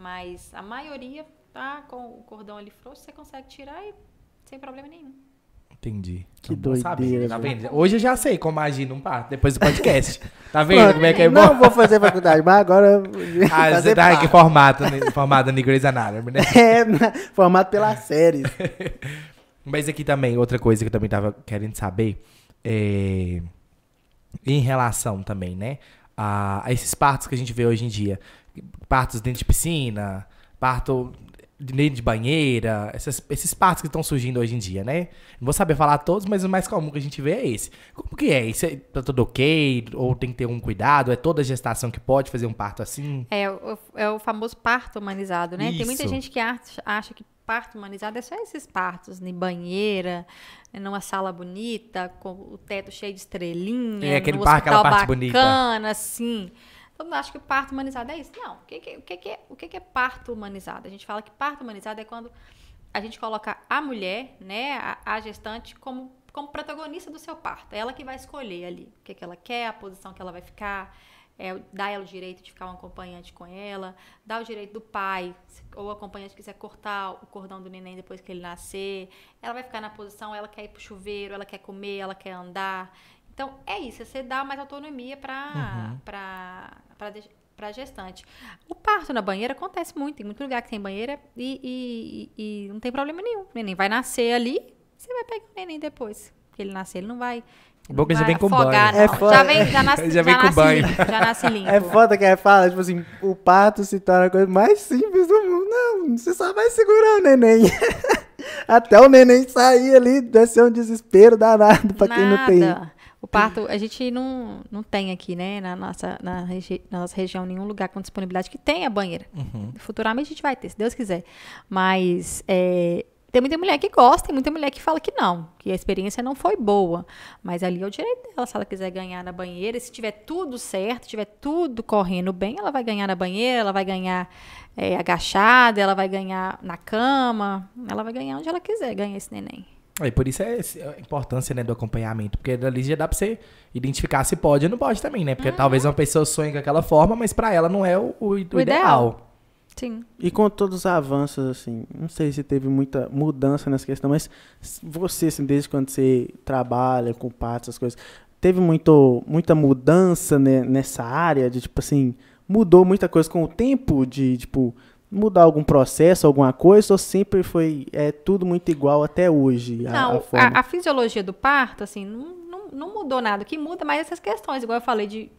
Mas a maioria tá com o cordão ali frouxo, você consegue tirar e sem problema nenhum. Entendi. Que então, doideira. Tá vendo? Hoje eu já sei como agir num parto, depois do podcast. Tá vendo como é que é bom? Não vou fazer faculdade, mas agora. Ah, você tá aqui formado, né? formado no Grey's Anatomy, né? É, né? formado pelas séries. mas aqui também, outra coisa que eu também tava querendo saber é. Em relação também, né? A, a esses partos que a gente vê hoje em dia partos dentro de piscina, parto dentro de banheira, esses, esses partos que estão surgindo hoje em dia, né? Não vou saber falar todos, mas o mais comum que a gente vê é esse. Como que é? Isso é tá tudo ok? Ou tem que ter um cuidado? É toda gestação que pode fazer um parto assim? É, o, é o famoso parto humanizado, né? Isso. Tem muita gente que acha que parto humanizado é só esses partos em banheira, numa sala bonita, com o teto cheio de estrelinha, é, aquele no hospital aquela parte bacana, bonita. assim. Todo mundo acha que parto humanizado é isso. Não. O que, que, o que, que, é, o que, que é parto humanizado? A gente fala que parto humanizado é quando a gente coloca a mulher, né, a, a gestante, como, como protagonista do seu parto. É ela que vai escolher ali o que, que ela quer, a posição que ela vai ficar, é, dá ela o direito de ficar um acompanhante com ela, dá o direito do pai, ou o acompanhante quiser cortar o cordão do neném depois que ele nascer, ela vai ficar na posição, ela quer ir pro chuveiro, ela quer comer, ela quer andar. Então, é isso, você dá mais autonomia para uhum. para gestante. O parto na banheira acontece muito, tem muito lugar que tem banheira e, e, e, não tem problema nenhum. O neném vai nascer ali, você vai pegar o neném depois. Porque ele nascer, ele não vai o Boca já vem com afogar, banho. É foda. Já vem, já nasce, já vem já com banho. Limpo, já nasce limpo. É foda que ela é fala, tipo assim, o parto se torna a coisa mais simples do mundo. Não, você só vai segurar o neném. Até o neném sair ali, deve ser um desespero danado pra Nada. quem não tem. O parto, a gente não, não tem aqui, né, na nossa, na, regi na nossa região, nenhum lugar com disponibilidade que tenha banheira. Uhum. Futuramente a gente vai ter, se Deus quiser. Mas é, tem muita mulher que gosta, tem muita mulher que fala que não, que a experiência não foi boa. Mas ali é o direito dela, se ela quiser ganhar na banheira, e se tiver tudo certo, tiver tudo correndo bem, ela vai ganhar na banheira, ela vai ganhar é, agachada, ela vai ganhar na cama, ela vai ganhar onde ela quiser ganhar esse neném aí é, por isso é, é a importância né, do acompanhamento. Porque ali já dá pra você identificar se pode ou não pode também, né? Porque uhum. talvez uma pessoa sonhe com aquela forma, mas para ela não é o, o, o, o ideal. ideal. Sim. E com todos os avanços, assim, não sei se teve muita mudança nessa questão, mas você, assim, desde quando você trabalha com partes, essas coisas, teve muito, muita mudança né, nessa área de, tipo assim, mudou muita coisa com o tempo de, tipo, mudar algum processo, alguma coisa, ou sempre foi é, tudo muito igual até hoje? A, não, a, a, a, fisiologia do parto, assim, não, não, não mudou nada. O que muda mais é essas questões, igual eu falei de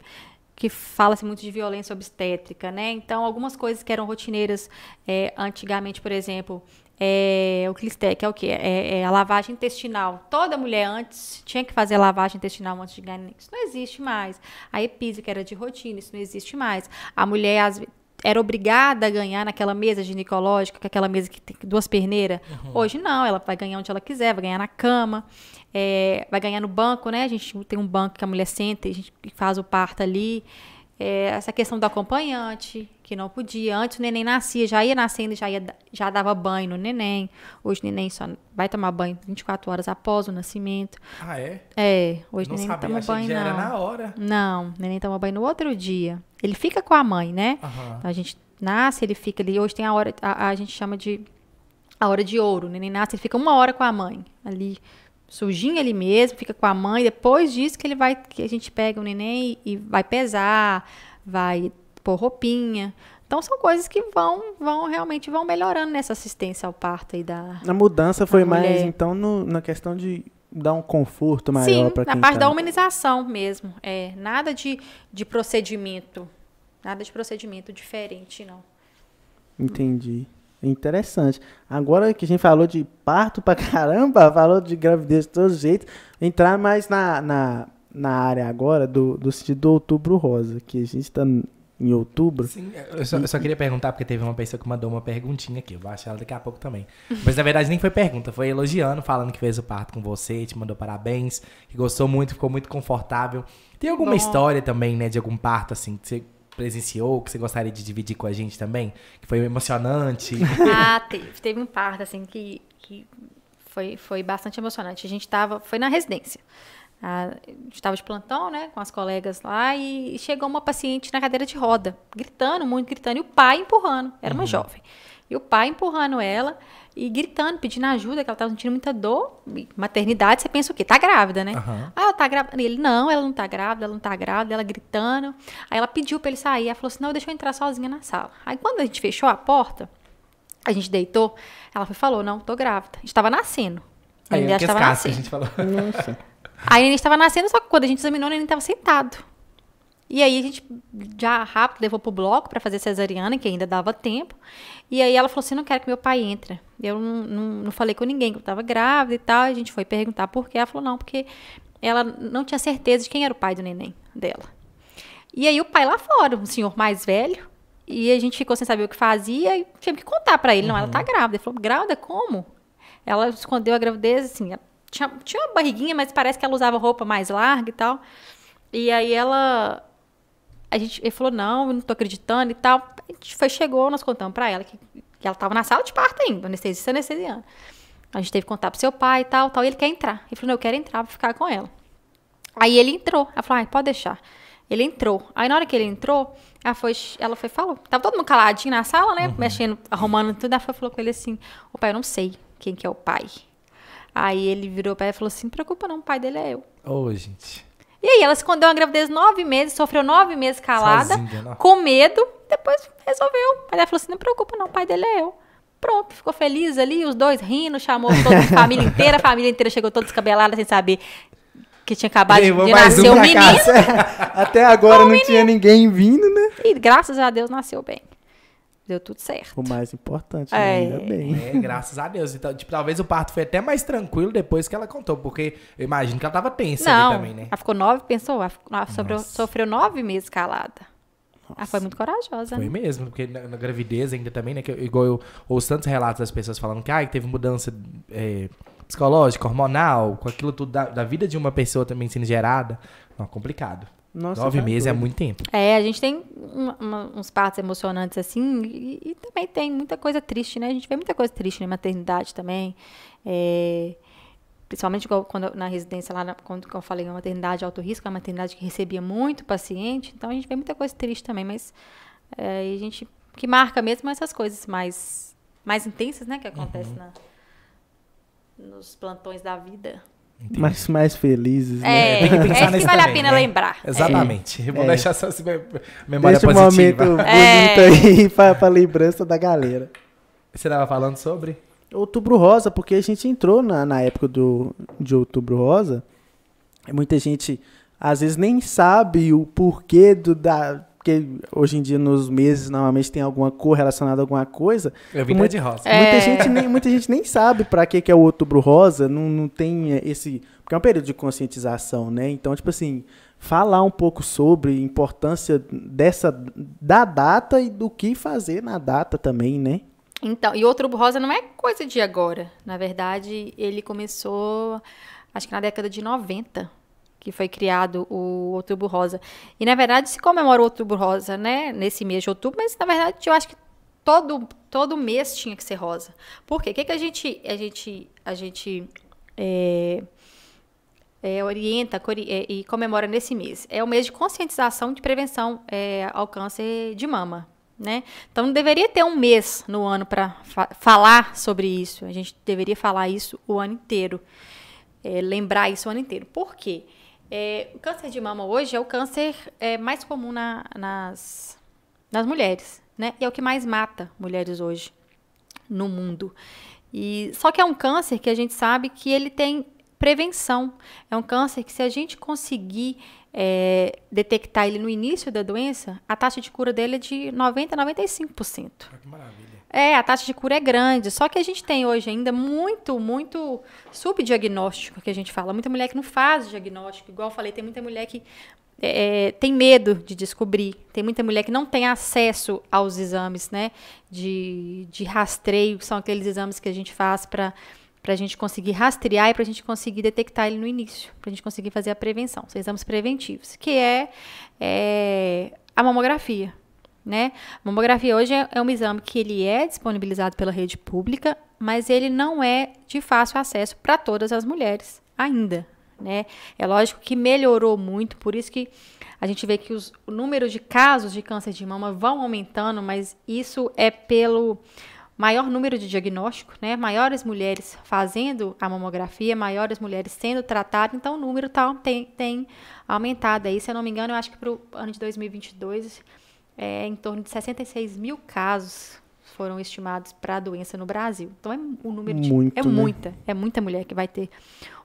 que fala-se muito de violência obstétrica, né? Então, algumas coisas que eram rotineiras é, antigamente, por exemplo, é, o clistec é o que? É, é, a lavagem intestinal. Toda mulher antes tinha que fazer a lavagem intestinal antes de ganhar. Isso não existe mais. A epísica que era de rotina, isso não existe mais. A mulher, às vezes era obrigada a ganhar naquela mesa ginecológica, que é aquela mesa que tem duas perneiras. Uhum. Hoje não, ela vai ganhar onde ela quiser, vai ganhar na cama, é, vai ganhar no banco, né? A gente tem um banco que a mulher senta, e a gente faz o parto ali. É, essa questão do acompanhante, que não podia. Antes o neném nascia, já ia nascendo, já, ia, já dava banho no neném. Hoje o neném só vai tomar banho 24 horas após o nascimento. Ah, é? É. Hoje não o neném sabia, não toma banho, já não. Era na hora. Não, o neném toma banho no outro dia. Ele fica com a mãe, né? Uhum. Então, a gente nasce, ele fica ali. Hoje tem a hora, a, a gente chama de a hora de ouro. O neném nasce, ele fica uma hora com a mãe ali sujinho ali mesmo, fica com a mãe. Depois disso que ele vai, que a gente pega o neném e vai pesar, vai pôr roupinha. Então são coisas que vão, vão realmente vão melhorando nessa assistência ao parto e da. A mudança foi mais então no, na questão de dar um conforto maior para quem na parte tá. da humanização mesmo, é nada de, de procedimento, nada de procedimento diferente não. Entendi. Interessante. Agora que a gente falou de parto pra caramba, falou de gravidez de todo jeito, entrar mais na, na, na área agora do, do sentido outubro rosa, que a gente tá em outubro. Sim, eu só, eu só, queria perguntar, porque teve uma pessoa que mandou uma perguntinha aqui, eu vou achar ela daqui a pouco também. Mas na verdade nem foi pergunta, foi elogiando, falando que fez o parto com você, te mandou parabéns, que gostou muito, ficou muito confortável. Tem alguma Bom. história também, né, de algum parto, assim, que você presenciou, que você gostaria de dividir com a gente também? Que foi emocionante? Ah, teve. Teve um parto, assim, que, que foi, foi bastante emocionante. A gente estava... Foi na residência. A gente estava de plantão, né, com as colegas lá, e chegou uma paciente na cadeira de roda, gritando muito, gritando, e o pai empurrando. Era uma uhum. jovem. E o pai empurrando ela e gritando, pedindo ajuda, que ela estava sentindo muita dor. Maternidade, você pensa o quê? Tá grávida, né? Uhum. Ah, ela tá grávida. ele, não, ela não tá grávida, ela não tá grávida, ela gritando. Aí ela pediu para ele sair, ela falou assim: não, deixa eu entrar sozinha na sala. Aí quando a gente fechou a porta, a gente deitou, ela foi, falou: não, tô grávida. Estava nascendo. Aí, a, gente estava nascendo. a gente falou. Nossa. Aí a gente estava nascendo, só que quando a gente examinou, ele estava sentado. E aí a gente já rápido levou pro bloco para fazer cesariana, que ainda dava tempo. E aí ela falou assim: não quero que meu pai entre. Eu não, não, não falei com ninguém que eu estava grávida e tal. A gente foi perguntar por quê. Ela falou: não, porque ela não tinha certeza de quem era o pai do neném dela. E aí o pai lá fora, um senhor mais velho, e a gente ficou sem saber o que fazia e tive que contar para ele: não, ela tá uhum. grávida. Ele falou: grávida? Como? Ela escondeu a gravidez, assim, tinha, tinha uma barriguinha, mas parece que ela usava roupa mais larga e tal. E aí ela a gente, ele falou, não, eu não tô acreditando e tal. A gente foi, chegou, nós contamos pra ela que, que ela tava na sala de parto ainda, anestesista anestesiana. A gente teve que contar pro seu pai e tal, tal. E ele quer entrar. Ele falou, não, eu quero entrar vou ficar com ela. Aí ele entrou. Ela falou, ai, pode deixar. Ele entrou. Aí na hora que ele entrou, ela foi, ela foi falou. Tava todo mundo caladinho na sala, né? Uhum. Mexendo, arrumando tudo. Ela falou com ele assim, o pai, eu não sei quem que é o pai. Aí ele virou pra ela e falou assim, não preocupa não, o pai dele é eu. Ô, oh, gente. E aí ela escondeu a gravidez nove meses, sofreu nove meses calada, Sozinha, né? com medo, depois resolveu. Aí ela falou assim: não preocupa, não, o pai dele é eu. Pronto, ficou feliz ali, os dois rindo, chamou toda a família inteira, a família inteira chegou toda descabelada sem saber que tinha acabado Ei, de nascer um o menino. Até agora não menino. tinha ninguém vindo, né? E graças a Deus nasceu bem. Deu tudo certo. O mais importante, né? É. ainda bem. É, graças a Deus. Então, tipo, talvez o parto foi até mais tranquilo depois que ela contou, porque eu imagino que ela tava tensa Não, também, né? Ela ficou nove, pensou, ela, ficou, ela sofreu, sofreu nove meses calada. Ela foi muito corajosa. Foi né? mesmo, porque na, na, gravidez ainda também, né? Que, igual eu ouço tantos relatos das pessoas falando que ah, teve mudança é, psicológica, hormonal, com aquilo tudo da, da vida de uma pessoa também sendo gerada. Não, complicado. Nossa, Nove tá meses é muito tempo. É, a gente tem uma, uma, uns partos emocionantes assim, e, e, também tem muita coisa triste, né? A gente vê muita coisa triste na maternidade também. É, principalmente quando, na residência lá, na, quando eu falei, uma maternidade alto risco, é uma maternidade que recebia muito paciente, então a gente vê muita coisa triste também, mas é, a gente que marca mesmo essas coisas mais, mais intensas, né, que acontecem uhum. na, nos plantões da vida. Entendi. mais, mais felizes. Né? É, tem que pensar é que vale também, a pena né? lembrar. Exatamente. É. Vamos é. deixar essa memória Deixa positiva. um momento é. bonito aí pra, pra lembrança da galera. Você estava falando sobre? Outubro Rosa, porque a gente entrou na, na época do, de Outubro Rosa. Muita gente às vezes nem sabe o porquê do, da, porque hoje em dia nos meses normalmente tem alguma cor relacionada a alguma coisa. Eu vim muita, de rosa. Muita, é. gente nem, muita gente nem sabe para que, que é o outubro rosa, não, não tem esse. Porque é um período de conscientização, né? Então, tipo assim, falar um pouco sobre a importância dessa da data e do que fazer na data também, né? Então, e o outubro rosa não é coisa de agora. Na verdade, ele começou acho que na década de 90 que foi criado o Outubro Rosa. E na verdade se comemora o Outubro Rosa, né, nesse mês de outubro, mas na verdade eu acho que todo todo mês tinha que ser rosa. Por quê? O que, que a gente a gente a gente é, é, orienta é, e comemora nesse mês? É o mês de conscientização de prevenção é, ao câncer de mama. Né? Então deveria ter um mês no ano para fa falar sobre isso. A gente deveria falar isso o ano inteiro. É, lembrar isso o ano inteiro. Por quê? Porque é, o câncer de mama hoje é o câncer é, mais comum na, nas, nas mulheres, né? E é o que mais mata mulheres hoje no mundo. E só que é um câncer que a gente sabe que ele tem prevenção. É um câncer que se a gente conseguir é, detectar ele no início da doença, a taxa de cura dele é de 90 a 95%. Ah, que maravilha. É, a taxa de cura é grande, só que a gente tem hoje ainda muito, muito subdiagnóstico que a gente fala. Muita mulher que não faz diagnóstico, igual eu falei, tem muita mulher que é, é tem medo de descobrir, tem muita mulher que não tem acesso aos exames, né, de, de rastreio, que são aqueles exames que a gente faz para para a gente conseguir rastrear e para a gente conseguir detectar ele no início, para a gente conseguir fazer a prevenção. São exames preventivos, que é, é a mamografia né? mamografia hoje é, é um exame que ele é disponibilizado pela rede pública, mas ele não é de fácil acesso para todas as mulheres ainda, né? É lógico que melhorou muito, por isso que a gente vê que os, o número de casos de câncer de mama vão aumentando, mas isso é pelo maior número de diagnóstico, né? Maiores mulheres fazendo a mamografia, maiores mulheres sendo tratadas, então o número tá, tem, tem aumentado aí. Se eu não me engano, eu acho que para o ano de 2022 é, em torno de 66 mil casos foram estimados para a doença no Brasil. Então é um número de, Muito, é né? muita, é muita mulher que vai ter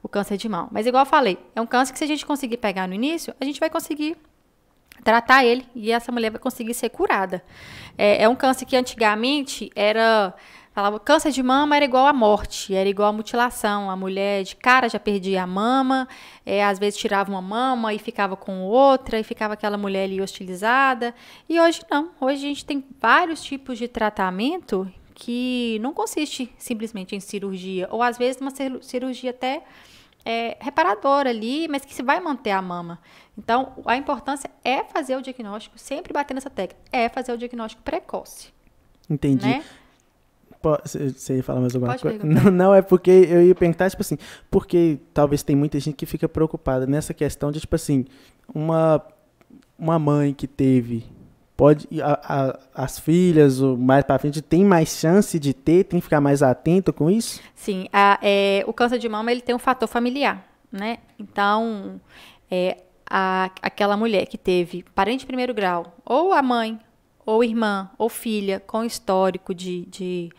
o câncer de mão. Mas igual eu falei, é um câncer que se a gente conseguir pegar no início, a gente vai conseguir tratar ele e essa mulher vai conseguir ser curada. É, é um câncer que antigamente era Falava, câncer de mama era igual à morte, era igual à mutilação. A mulher de cara já perdia a mama, é, às vezes tirava uma mama e ficava com outra, e ficava aquela mulher ali hostilizada. E hoje não. Hoje a gente tem vários tipos de tratamento que não consiste simplesmente em cirurgia, ou às vezes uma cirurgia até é, reparadora ali, mas que se vai manter a mama. Então, a importância é fazer o diagnóstico, sempre bater nessa tecla, é fazer o diagnóstico precoce. Entendi. Né? Você ia falar mais alguma Pode coisa? Não, não, é porque eu ia perguntar, tipo assim, porque talvez tem muita gente que fica preocupada nessa questão de, tipo assim, uma, uma mãe que teve pode a, a, as filhas o mais para frente tem mais chance de ter tem que ficar mais atento com isso sim a, é, o câncer de mama ele tem um fator familiar né então é, aquela mulher que teve parente de primeiro grau ou a mãe ou irmã ou filha com histórico de, de,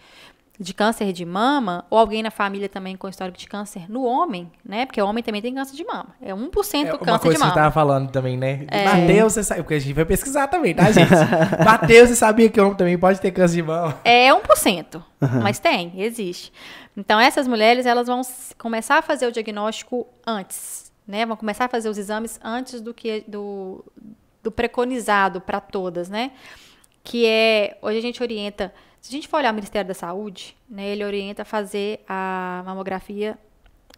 de câncer de mama, ou alguém na família também com histórico de câncer no homem, né? Porque o homem também tem câncer de mama. É 1% é, câncer de mama. Uma coisa que você tava falando também, né? É... Mateus, você sabe. Porque a gente vai pesquisar também, tá, gente? Mateus, você sabia que o homem também pode ter câncer de mama? É 1%. Uhum. Mas tem, existe. Então, essas mulheres, elas vão começar a fazer o diagnóstico antes, né? Vão começar a fazer os exames antes do que do, do preconizado para todas, né? que é, hoje a gente orienta, se a gente for olhar o Ministério da Saúde, né, ele orienta a fazer a mamografia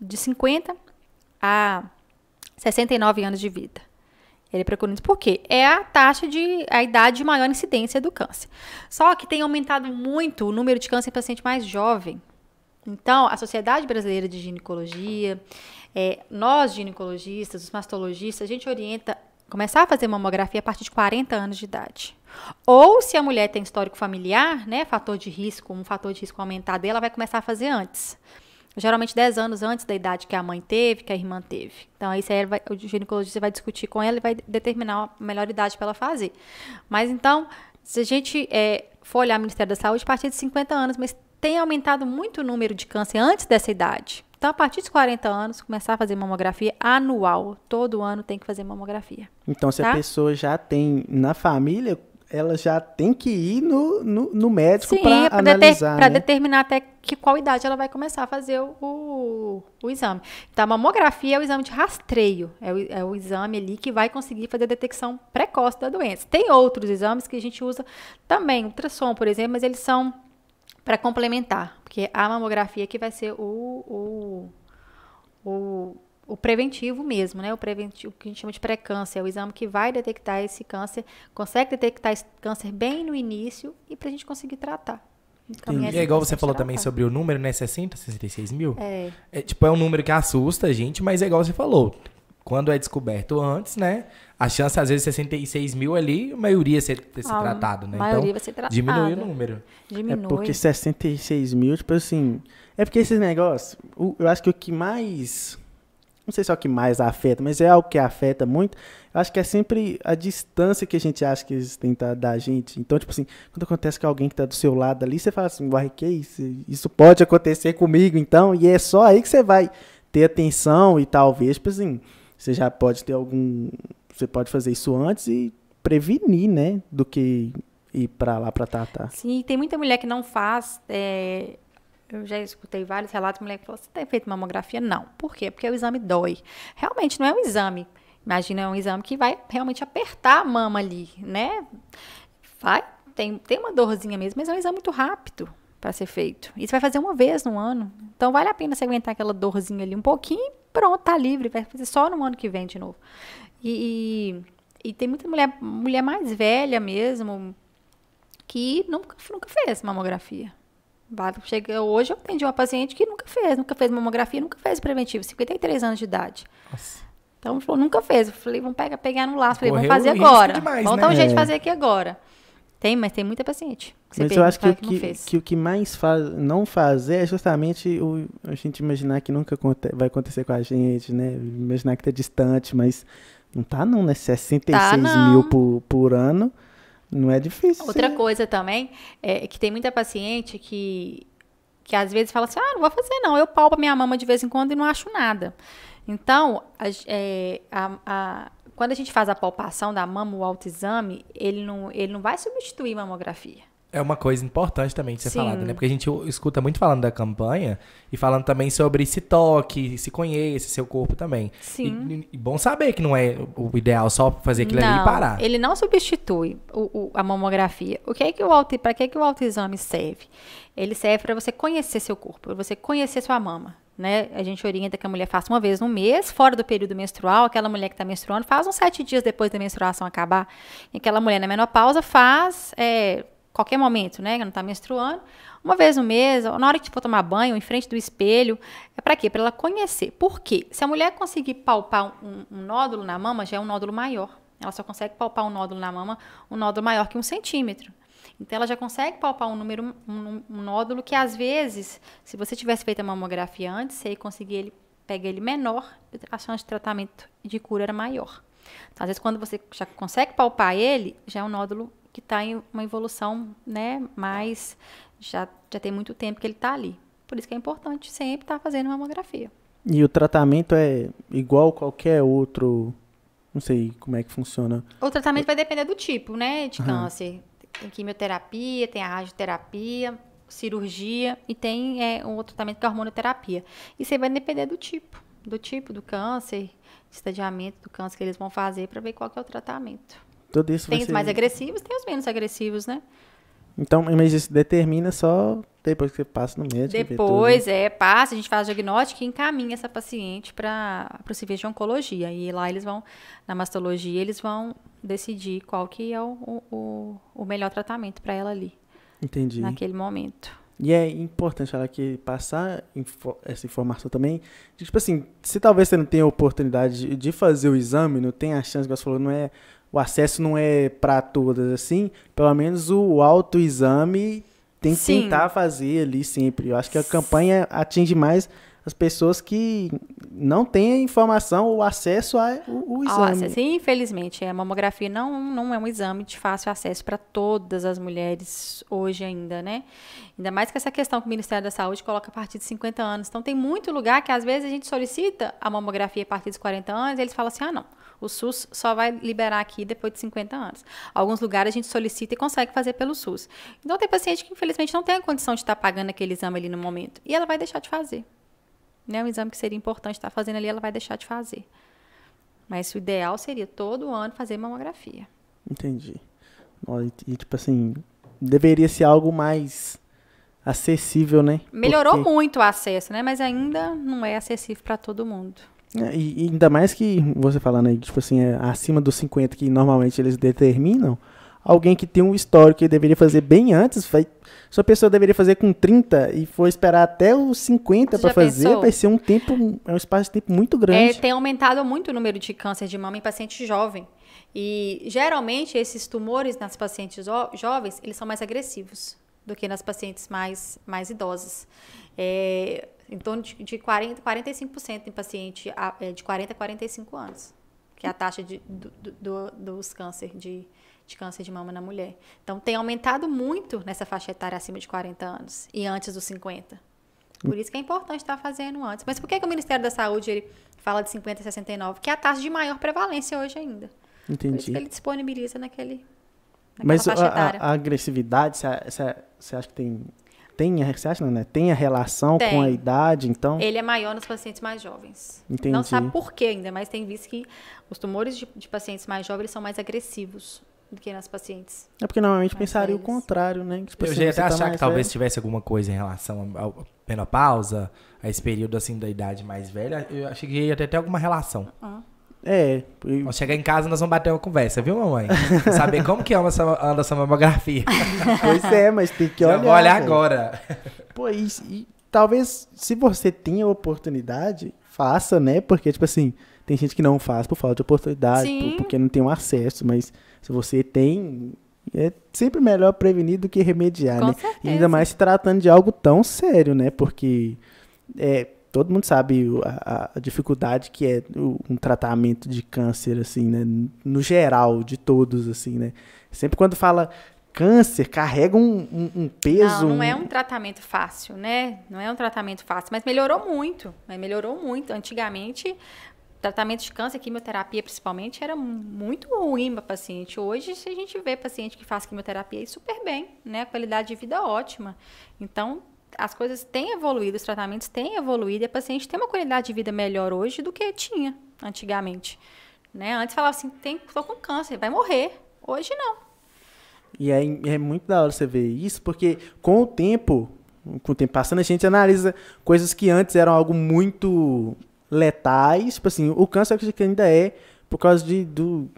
de 50 a 69 anos de vida. Ele preconiza por quê? É a taxa de a idade de maior incidência do câncer. Só que tem aumentado muito o número de câncer em paciente mais jovem. Então, a Sociedade Brasileira de Ginecologia, é, nós ginecologistas, os mastologistas, a gente orienta começar a fazer mamografia a partir de 40 anos de idade. Ou se a mulher tem histórico familiar, né, fator de risco, um fator de risco aumentado, ela vai começar a fazer antes. Geralmente 10 anos antes da idade que a mãe teve, que a irmã teve. Então aí você vai, o ginecologista vai discutir com ela e vai determinar a melhor idade para ela fazer. Mas então, se a gente é, for olhar o Ministério da Saúde, a partir de 50 anos, mas tem aumentado muito o número de câncer antes dessa idade. Então, a partir dos 40 anos, começar a fazer mamografia anual. Todo ano tem que fazer mamografia. Então, se tá? a pessoa já tem na família ela já tem que ir no, no, no médico para analisar. Deter, né? Para determinar até que qual idade ela vai começar a fazer o, o, exame. Então, a mamografia é o exame de rastreio, é o, é o, exame ali que vai conseguir fazer a detecção precoce da doença. Tem outros exames que a gente usa também, ultrassom, por exemplo, mas eles são para complementar, porque a mamografia é que vai ser o, o, o o preventivo mesmo, né? O preventivo o que a gente chama de pré-câncer, é o exame que vai detectar esse câncer, consegue detectar esse câncer bem no início e para a gente conseguir tratar. E é igual você falou tratar. também sobre o número, né? 60, 66 mil? É. é. Tipo, é um número que assusta a gente, mas é igual você falou. Quando é descoberto antes, né? A chance, às vezes, 66 mil ali, a maioria ser, ser ah, tratado, né? A maioria então, vai ser tratada. Diminui o número. Diminui. É porque 66 mil, tipo assim. É porque esses negócios, eu acho que o que mais não sei se é o que mais afeta, mas é algo que afeta muito. Eu acho que é sempre a distância que a gente acha que eles têm da, gente. Então, tipo assim, quando acontece com alguém que está do seu lado ali, você fala assim, uai, que isso? Isso pode acontecer comigo, então? E é só aí que você vai ter atenção e talvez, tipo assim, você já pode ter algum... Você pode fazer isso antes e prevenir, né? Do que ir para lá para tratar. Sim, tem muita mulher que não faz... É eu já escutei vários relatos, mulher que falou, você tem feito mamografia? Não. Por quê? Porque o exame dói. Realmente, não é um exame. Imagina, é um exame que vai realmente apertar a mama ali, né? Vai, tem, tem uma dorzinha mesmo, mas é um exame muito rápido para ser feito. Isso vai fazer uma vez no ano. Então, vale a pena você aguentar aquela dorzinha ali um pouquinho pronto, tá livre. Vai fazer só no ano que vem de novo. E, e, e tem muita mulher, mulher mais velha mesmo, que nunca, nunca fez mamografia. Chega, hoje eu atendi uma paciente que nunca fez, nunca fez mamografia, nunca fez preventivo, 53 anos de idade. Nossa. Então falou, nunca fez. Eu falei, vamos pegar, pegar no laço. Falei, vamos fazer agora. Demais, vamos né? dar um jeito é. de fazer aqui agora. Tem, mas tem muita paciente. mas eu acho que, que, que, que, o que mais faz, não fazer é justamente o, a gente imaginar que nunca vai acontecer com a gente, né? Imaginar que tá distante, mas não tá não, né? 66 tá, não. mil por, por ano. Não é difícil. Outra coisa também é que tem muita paciente que, que às vezes fala assim: ah, não vou fazer não, eu palpo minha mama de vez em quando e não acho nada. Então, a, é, a, a, quando a gente faz a palpação da mama, o autoexame, ele não, ele não vai substituir mamografia. É uma coisa importante também de ser Sim. falada, né? Porque a gente escuta muito falando da campanha e falando também sobre se toque, se conheça, seu corpo também. Sim. E, e bom saber que não é o ideal só fazer aquilo não, ali e parar. Ele não substitui o, o, a mamografia. O que é que o auto, para que é que o autoexame serve? Ele serve para você conhecer seu corpo, para você conhecer sua mama. Né? A gente orienta que a mulher faça uma vez no mês, fora do período menstrual. Aquela mulher que está menstruando faz uns sete dias depois da menstruação acabar. E aquela mulher na menopausa faz é, qualquer momento, né? Que não tá menstruando. Uma vez no mês, na hora que for tipo, tomar banho, em frente do espelho. É para quê? Para ela conhecer. Por quê? Se a mulher conseguir palpar um, um, nódulo na mama, já é um nódulo maior. Ela só consegue palpar um nódulo na mama, um nódulo maior que um centímetro. Então, ela já consegue palpar um número, um, um nódulo que, às vezes, se você tivesse feito a mamografia antes, você ia conseguir ele, pega ele menor, a chance de tratamento de cura era maior. Então, às vezes, quando você já consegue palpar ele, já é um nódulo que está em uma evolução, né, mais já já tem muito tempo que ele está ali. Por isso que é importante sempre estar tá fazendo mamografia. E o tratamento é igual qualquer outro, não sei como é que funciona. O tratamento vai depender do tipo, né, de uhum. câncer. Tem quimioterapia, tem a radioterapia, cirurgia e tem é, um outro tratamento que é a hormonoterapia. Isso aí vai depender do tipo, do tipo do câncer, estadiamento do câncer que eles vão fazer para ver qual que é o tratamento. Tudo isso Tem os ser... mais agressivos, tem os menos agressivos, né? Então, mas isso determina só depois que você passa no médico. Depois, é, passa, a gente faz o diagnóstico e encaminha essa paciente para o serviço de oncologia. E lá eles vão, na mastologia, eles vão decidir qual que é o, o, o melhor tratamento para ela ali. Entendi. Naquele momento. E é importante ela que passar info essa informação também. De, tipo assim, se talvez você não tenha a oportunidade de, fazer o exame, não tem a chance, como você falou, não é o acesso não é para todas assim, pelo menos o autoexame tem que Sim. tentar fazer ali sempre. Eu acho que a campanha atinge mais as pessoas que não têm informação ou acesso ao, o exame. Acesso, infelizmente, a mamografia não, não é um exame de fácil acesso para todas as mulheres hoje ainda, né? Ainda mais que essa questão que o Ministério da Saúde coloca a partir de 50 anos. Então, tem muito lugar que às vezes a gente solicita a mamografia a partir dos 40 anos e eles falam assim, ah, não, o SUS só vai liberar aqui depois de 50 anos. Alguns lugares a gente solicita e consegue fazer pelo SUS. Então tem paciente que infelizmente não tem a condição de estar pagando aquele exame ali no momento e ela vai deixar de fazer. Né? Um exame que seria importante estar fazendo ali, ela vai deixar de fazer. Mas o ideal seria todo ano fazer mamografia. Entendi. E tipo assim, deveria ser algo mais acessível, né? Melhorou Porque... muito o acesso, né? Mas ainda não é acessível para todo mundo. É, e, ainda mais que você falando aí, tipo assim, é acima dos 50 que normalmente eles determinam, alguém que tem um histórico que deveria fazer bem antes, vai, sua pessoa deveria fazer com 30 e for esperar até os 50 para fazer, pensou? vai ser um tempo, é um espaço de tempo muito grande. É, tem aumentado muito o número de câncer de mama em paciente jovem. E geralmente esses tumores nas pacientes jovens, eles são mais agressivos do que nas pacientes mais, mais idosas. É, em torno de, de 40, 45% em paciente é, de 40 a 45 anos, que é a taxa de, do, do, dos câncer de, de câncer de mama na mulher. Então, tem aumentado muito nessa faixa etária acima de 40 anos e antes dos 50. Por isso que é importante estar tá fazendo antes. Mas por que, que o Ministério da Saúde ele fala de 50 a 69? Que é a taxa de maior prevalência hoje ainda. Entendi. Por isso que ele disponibiliza naquele. Mas a, a, a, agressividade, você acha que tem tem, você acha, né? Tem a relação tem. com a idade, então? Ele é maior nos pacientes mais jovens. Entendi. Não sabe por quê ainda, mas tem visto que os tumores de, de pacientes mais jovens são mais agressivos do que nas pacientes. É porque normalmente pensaria velhos. o contrário, né? Tipo eu assim, já ia até tá achar que talvez tivesse alguma coisa em relação à menopausa, a esse período assim da idade mais velha. Eu achei que ia ter até alguma relação. Uh é. Quando chegar em casa, nós vamos bater uma conversa, viu, mamãe? Saber como que anda essa, essa mamografia. Pois é, mas tem que olhar. Olha agora. Pois e, talvez se você tem a oportunidade, faça, né? Porque, tipo assim, tem gente que não faz por falta de oportunidade, por, porque não tem um acesso, mas se você tem. É sempre melhor prevenir do que remediar, Com né? Certeza. ainda mais se tratando de algo tão sério, né? Porque é, todo mundo sabe a, a, dificuldade que é um tratamento de câncer, assim, né? No geral, de todos, assim, né? Sempre quando fala câncer, carrega um, um, um peso... Não, não um... é um tratamento fácil, né? Não é um tratamento fácil, mas melhorou muito, mas né? melhorou muito. Antigamente, tratamento de câncer, quimioterapia principalmente, era muito ruim para paciente. Hoje, se a gente vê paciente que faz quimioterapia, é super bem, né? Qualidade de vida é ótima. Então, as coisas têm evoluído, os tratamentos têm evoluído e a paciente tem uma qualidade de vida melhor hoje do que tinha antigamente. Né? Antes falava assim, tem, tô com câncer, vai morrer. Hoje não. E é, é muito da hora você ver isso, porque com o tempo, com o tempo passando, a gente analisa coisas que antes eram algo muito letais. Tipo assim, o câncer que ainda é por causa de do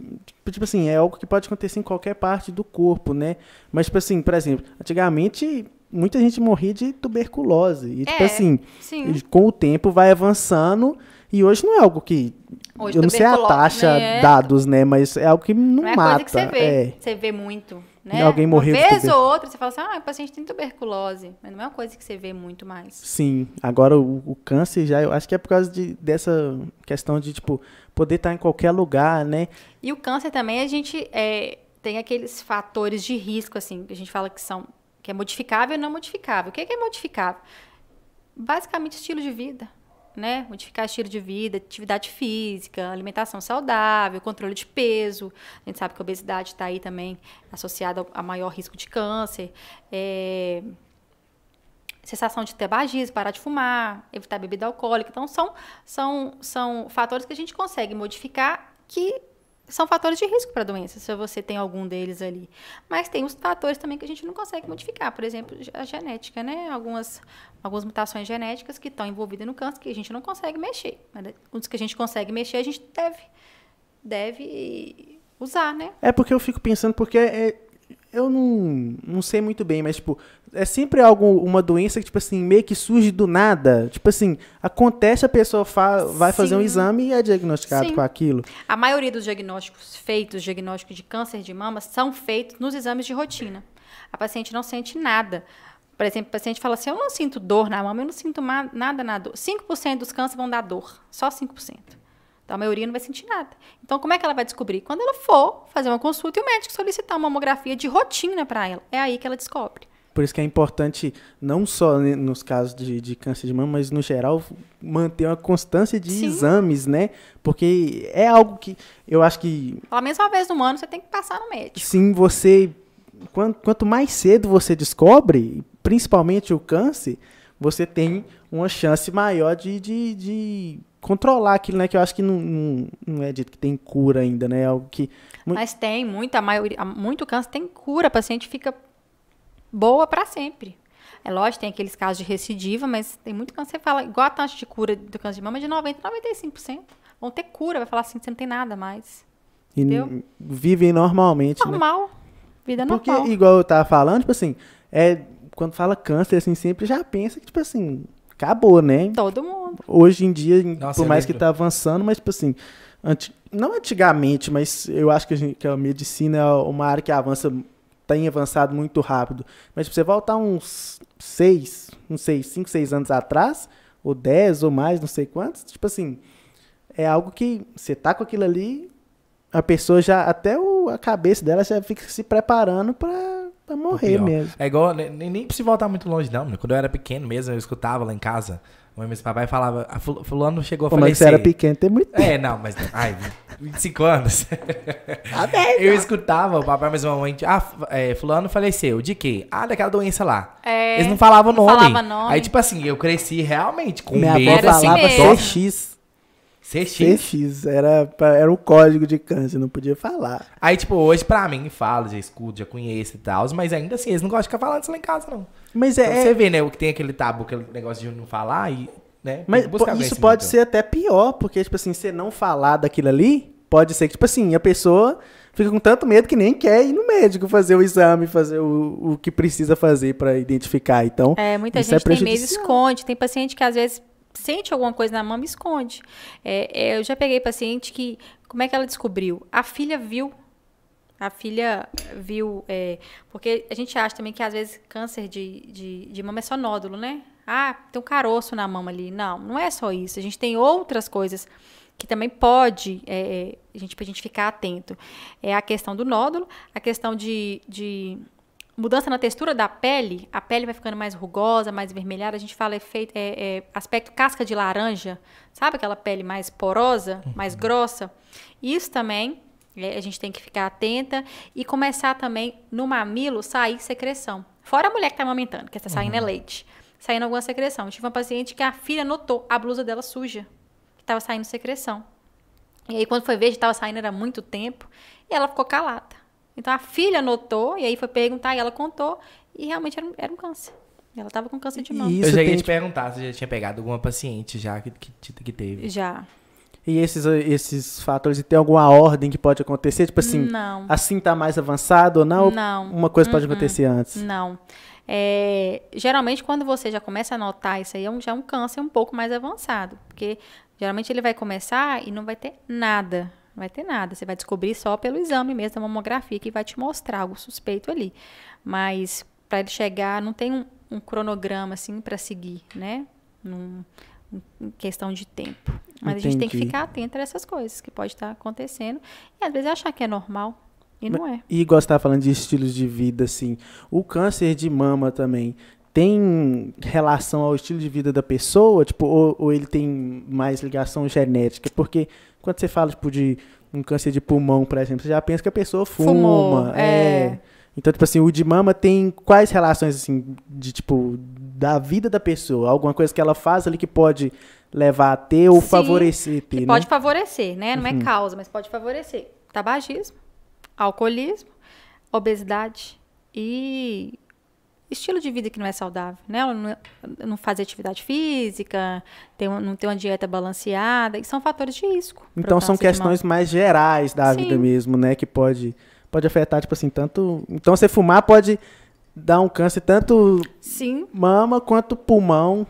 tipo assim é algo que pode acontecer em qualquer parte do corpo, né? Mas tipo assim, por exemplo, antigamente muita gente morria de tuberculose. E, tipo é, tipo assim, sim. com o tempo vai avançando. E hoje não é algo que. Hoje, eu não sei a taxa né? dados, né? Mas é algo que não, não é mata. Coisa que você vê. É. Você vê muito. Né? Alguém morreu Uma vez ou outra, você fala assim, ah, o paciente tem tuberculose. Mas não é uma coisa que você vê muito mais. Sim. Agora, o, o câncer já, eu acho que é por causa de, dessa questão de, tipo, poder estar em qualquer lugar, né? E o câncer também, a gente é, tem aqueles fatores de risco, assim, que a gente fala que são que é modificável e não modificável. O que é, que é modificável? Basicamente, estilo de vida. Né? Modificar estilo de vida, atividade física, alimentação saudável, controle de peso. A gente sabe que a obesidade está aí também associada a maior risco de câncer. É... Cessação de tabagismo, parar de fumar, evitar bebida alcoólica. Então, são, são, são fatores que a gente consegue modificar que são fatores de risco para a doença, se você tem algum deles ali. Mas tem os fatores também que a gente não consegue modificar, por exemplo, a genética, né? Algumas, algumas mutações genéticas que estão envolvidas no câncer que a gente não consegue mexer. Os que a gente consegue mexer, a gente deve, deve usar, né? É porque eu fico pensando, porque é, é eu não, não sei muito bem, mas, tipo, é sempre algo, uma doença que, tipo assim, meio que surge do nada. Tipo assim, acontece, a pessoa fa vai Sim. fazer um exame e é diagnosticado Sim. com aquilo. A maioria dos diagnósticos feitos, diagnóstico de câncer de mama, são feitos nos exames de rotina. A paciente não sente nada. Por exemplo, o paciente fala assim: eu não sinto dor na mama, eu não sinto nada na dor. 5% dos cânceres vão dar dor, só 5% a maioria não vai sentir nada. Então, como é que ela vai descobrir? Quando ela for fazer uma consulta e o médico solicitar uma mamografia de rotina para ela. É aí que ela descobre. Por isso que é importante, não só nos casos de, de câncer de mama, mas no geral, manter uma constância de Sim. exames, né? Porque é algo que eu acho que. Pelo menos uma vez no ano você tem que passar no médico. Sim, você. Quanto, quanto mais cedo você descobre, principalmente o câncer, você tem uma chance maior de, de, de controlar aquilo, né? Que eu acho que não, não, não, é dito que tem cura ainda, né? É algo que. Mas tem, muita maioria, muito câncer tem cura, a paciente fica boa para sempre. É lógico, tem aqueles casos de recidiva, mas tem muito câncer fala, igual a taxa de cura do câncer de mama é de 90% a 95%. Vão ter cura, vai falar assim, você não tem nada mais. E entendeu? vivem normalmente. Né? Normal. Né? Vida normal. Porque, igual eu tava falando, tipo assim, é, quando fala câncer, assim, sempre já pensa que, tipo assim, acabou, né? Todo mundo. Hoje em dia, Nossa, por mais que tá avançando, mas, tipo assim, anti... não antigamente, mas eu acho que a, gente, que a medicina é uma área que avança, tem avançado muito rápido. Mas, tipo, você voltar uns seis, uns seis, cinco, seis anos atrás, ou dez ou mais, não sei quantos, tipo assim, é algo que você tá com aquilo ali, a pessoa já, até o, a cabeça dela já fica se preparando para pra morrer mesmo. É igual, né, nem, nem precisa voltar muito longe, não. Quando eu era pequeno mesmo, eu escutava lá em casa. Mãe, meu papai falava, ah, fulano chegou a Pô, falecer. Mas você era pequeno, tem muito é, tempo. É, não, mas... Ai, 25 anos. Tá eu escutava o papai e a mamãe, ah, é, fulano faleceu. De quê? Ah, daquela doença lá. É, Eles não falavam não nome. Falava nome. Aí, tipo assim, eu cresci realmente com Minha medo. Minha avó assim, falava assim CX. CX. CX, era, era o código de câncer, não podia falar. Aí, tipo, hoje pra mim, fala, já escuto, já conheço e tal, mas ainda assim, eles não gostam de ficar falando isso lá em casa, não. Mas é. Então, é você vê, né, o que tem aquele tabu, aquele negócio de não falar e. Né, mas isso pode ser até pior, porque, tipo assim, você não falar daquilo ali, pode ser que, tipo assim, a pessoa fica com tanto medo que nem quer ir no médico fazer o exame, fazer o, o que precisa fazer para identificar. Então, é, muita é gente é tem medo, esconde. Tem paciente que às vezes sente alguma coisa na mama esconde. É, é, eu já peguei paciente que. Como é que ela descobriu? A filha viu. A filha viu. É, porque a gente acha também que às vezes câncer de, de, de mama é só nódulo, né? Ah, tem um caroço na mama ali. Não, não é só isso. A gente tem outras coisas que também pode é, é, a gente, a gente ficar atento. É a questão do nódulo, a questão de, de mudança na textura da pele, a pele vai ficando mais rugosa, mais vermelhada. A gente fala efeito, é, é, aspecto casca de laranja, sabe aquela pele mais porosa, uhum. mais grossa? Isso também é, a gente tem que ficar atenta e começar também no mamilo sair secreção. Fora a mulher que está amamentando, que está uhum. saindo uhum. é leite, saindo alguma secreção. Eu tive uma paciente que a filha notou a blusa dela suja, que estava saindo secreção. E aí quando foi ver, estava saindo era muito tempo e ela ficou calada. Então a filha notou, e aí foi perguntar, e ela contou, e realmente era um, era um câncer. Ela estava com câncer de mama. Eu já ia te perguntar se já tinha pegado alguma paciente já que, que, que teve. Já. E esses, esses fatores, tem alguma ordem que pode acontecer? Tipo assim, não. assim tá mais avançado ou não? Não. Uma coisa pode uh -uh. acontecer antes? Não. É, geralmente, quando você já começa a notar isso aí, é um, já é um câncer um pouco mais avançado. Porque geralmente ele vai começar e não vai ter nada. Não vai ter nada. Você vai descobrir só pelo exame mesmo, da mamografia, que vai te mostrar algo suspeito ali. Mas para ele chegar, não tem um, um cronograma assim para seguir, né? Num, em questão de tempo. Mas Entendi. a gente tem que ficar atento a essas coisas que pode estar tá acontecendo. E às vezes achar que é normal. E não é. E gostar falando de estilos de vida, assim. O câncer de mama também tem relação ao estilo de vida da pessoa, tipo, ou, ou, ele tem mais ligação genética? Porque quando você fala tipo, de um câncer de pulmão, por exemplo, você já pensa que a pessoa fuma. Fumou, é. é. Então, tipo assim, o de mama tem quais relações, assim, de tipo, da vida da pessoa? Alguma coisa que ela faz ali que pode levar a ter ou Sim, favorecer ter, né? Pode favorecer, né? Não é uhum. é causa, mas pode favorecer. Tabagismo, alcoolismo, obesidade e estilo de vida que não é saudável, né? Ela não, é, não faz atividade física, não tem uma dieta balanceada, e são fatores de risco. Então são questões mais gerais da Sim. vida mesmo, né? Que pode, pode afetar, tipo assim, tanto. Então você fumar pode dar um câncer tanto Sim. mama quanto pulmão.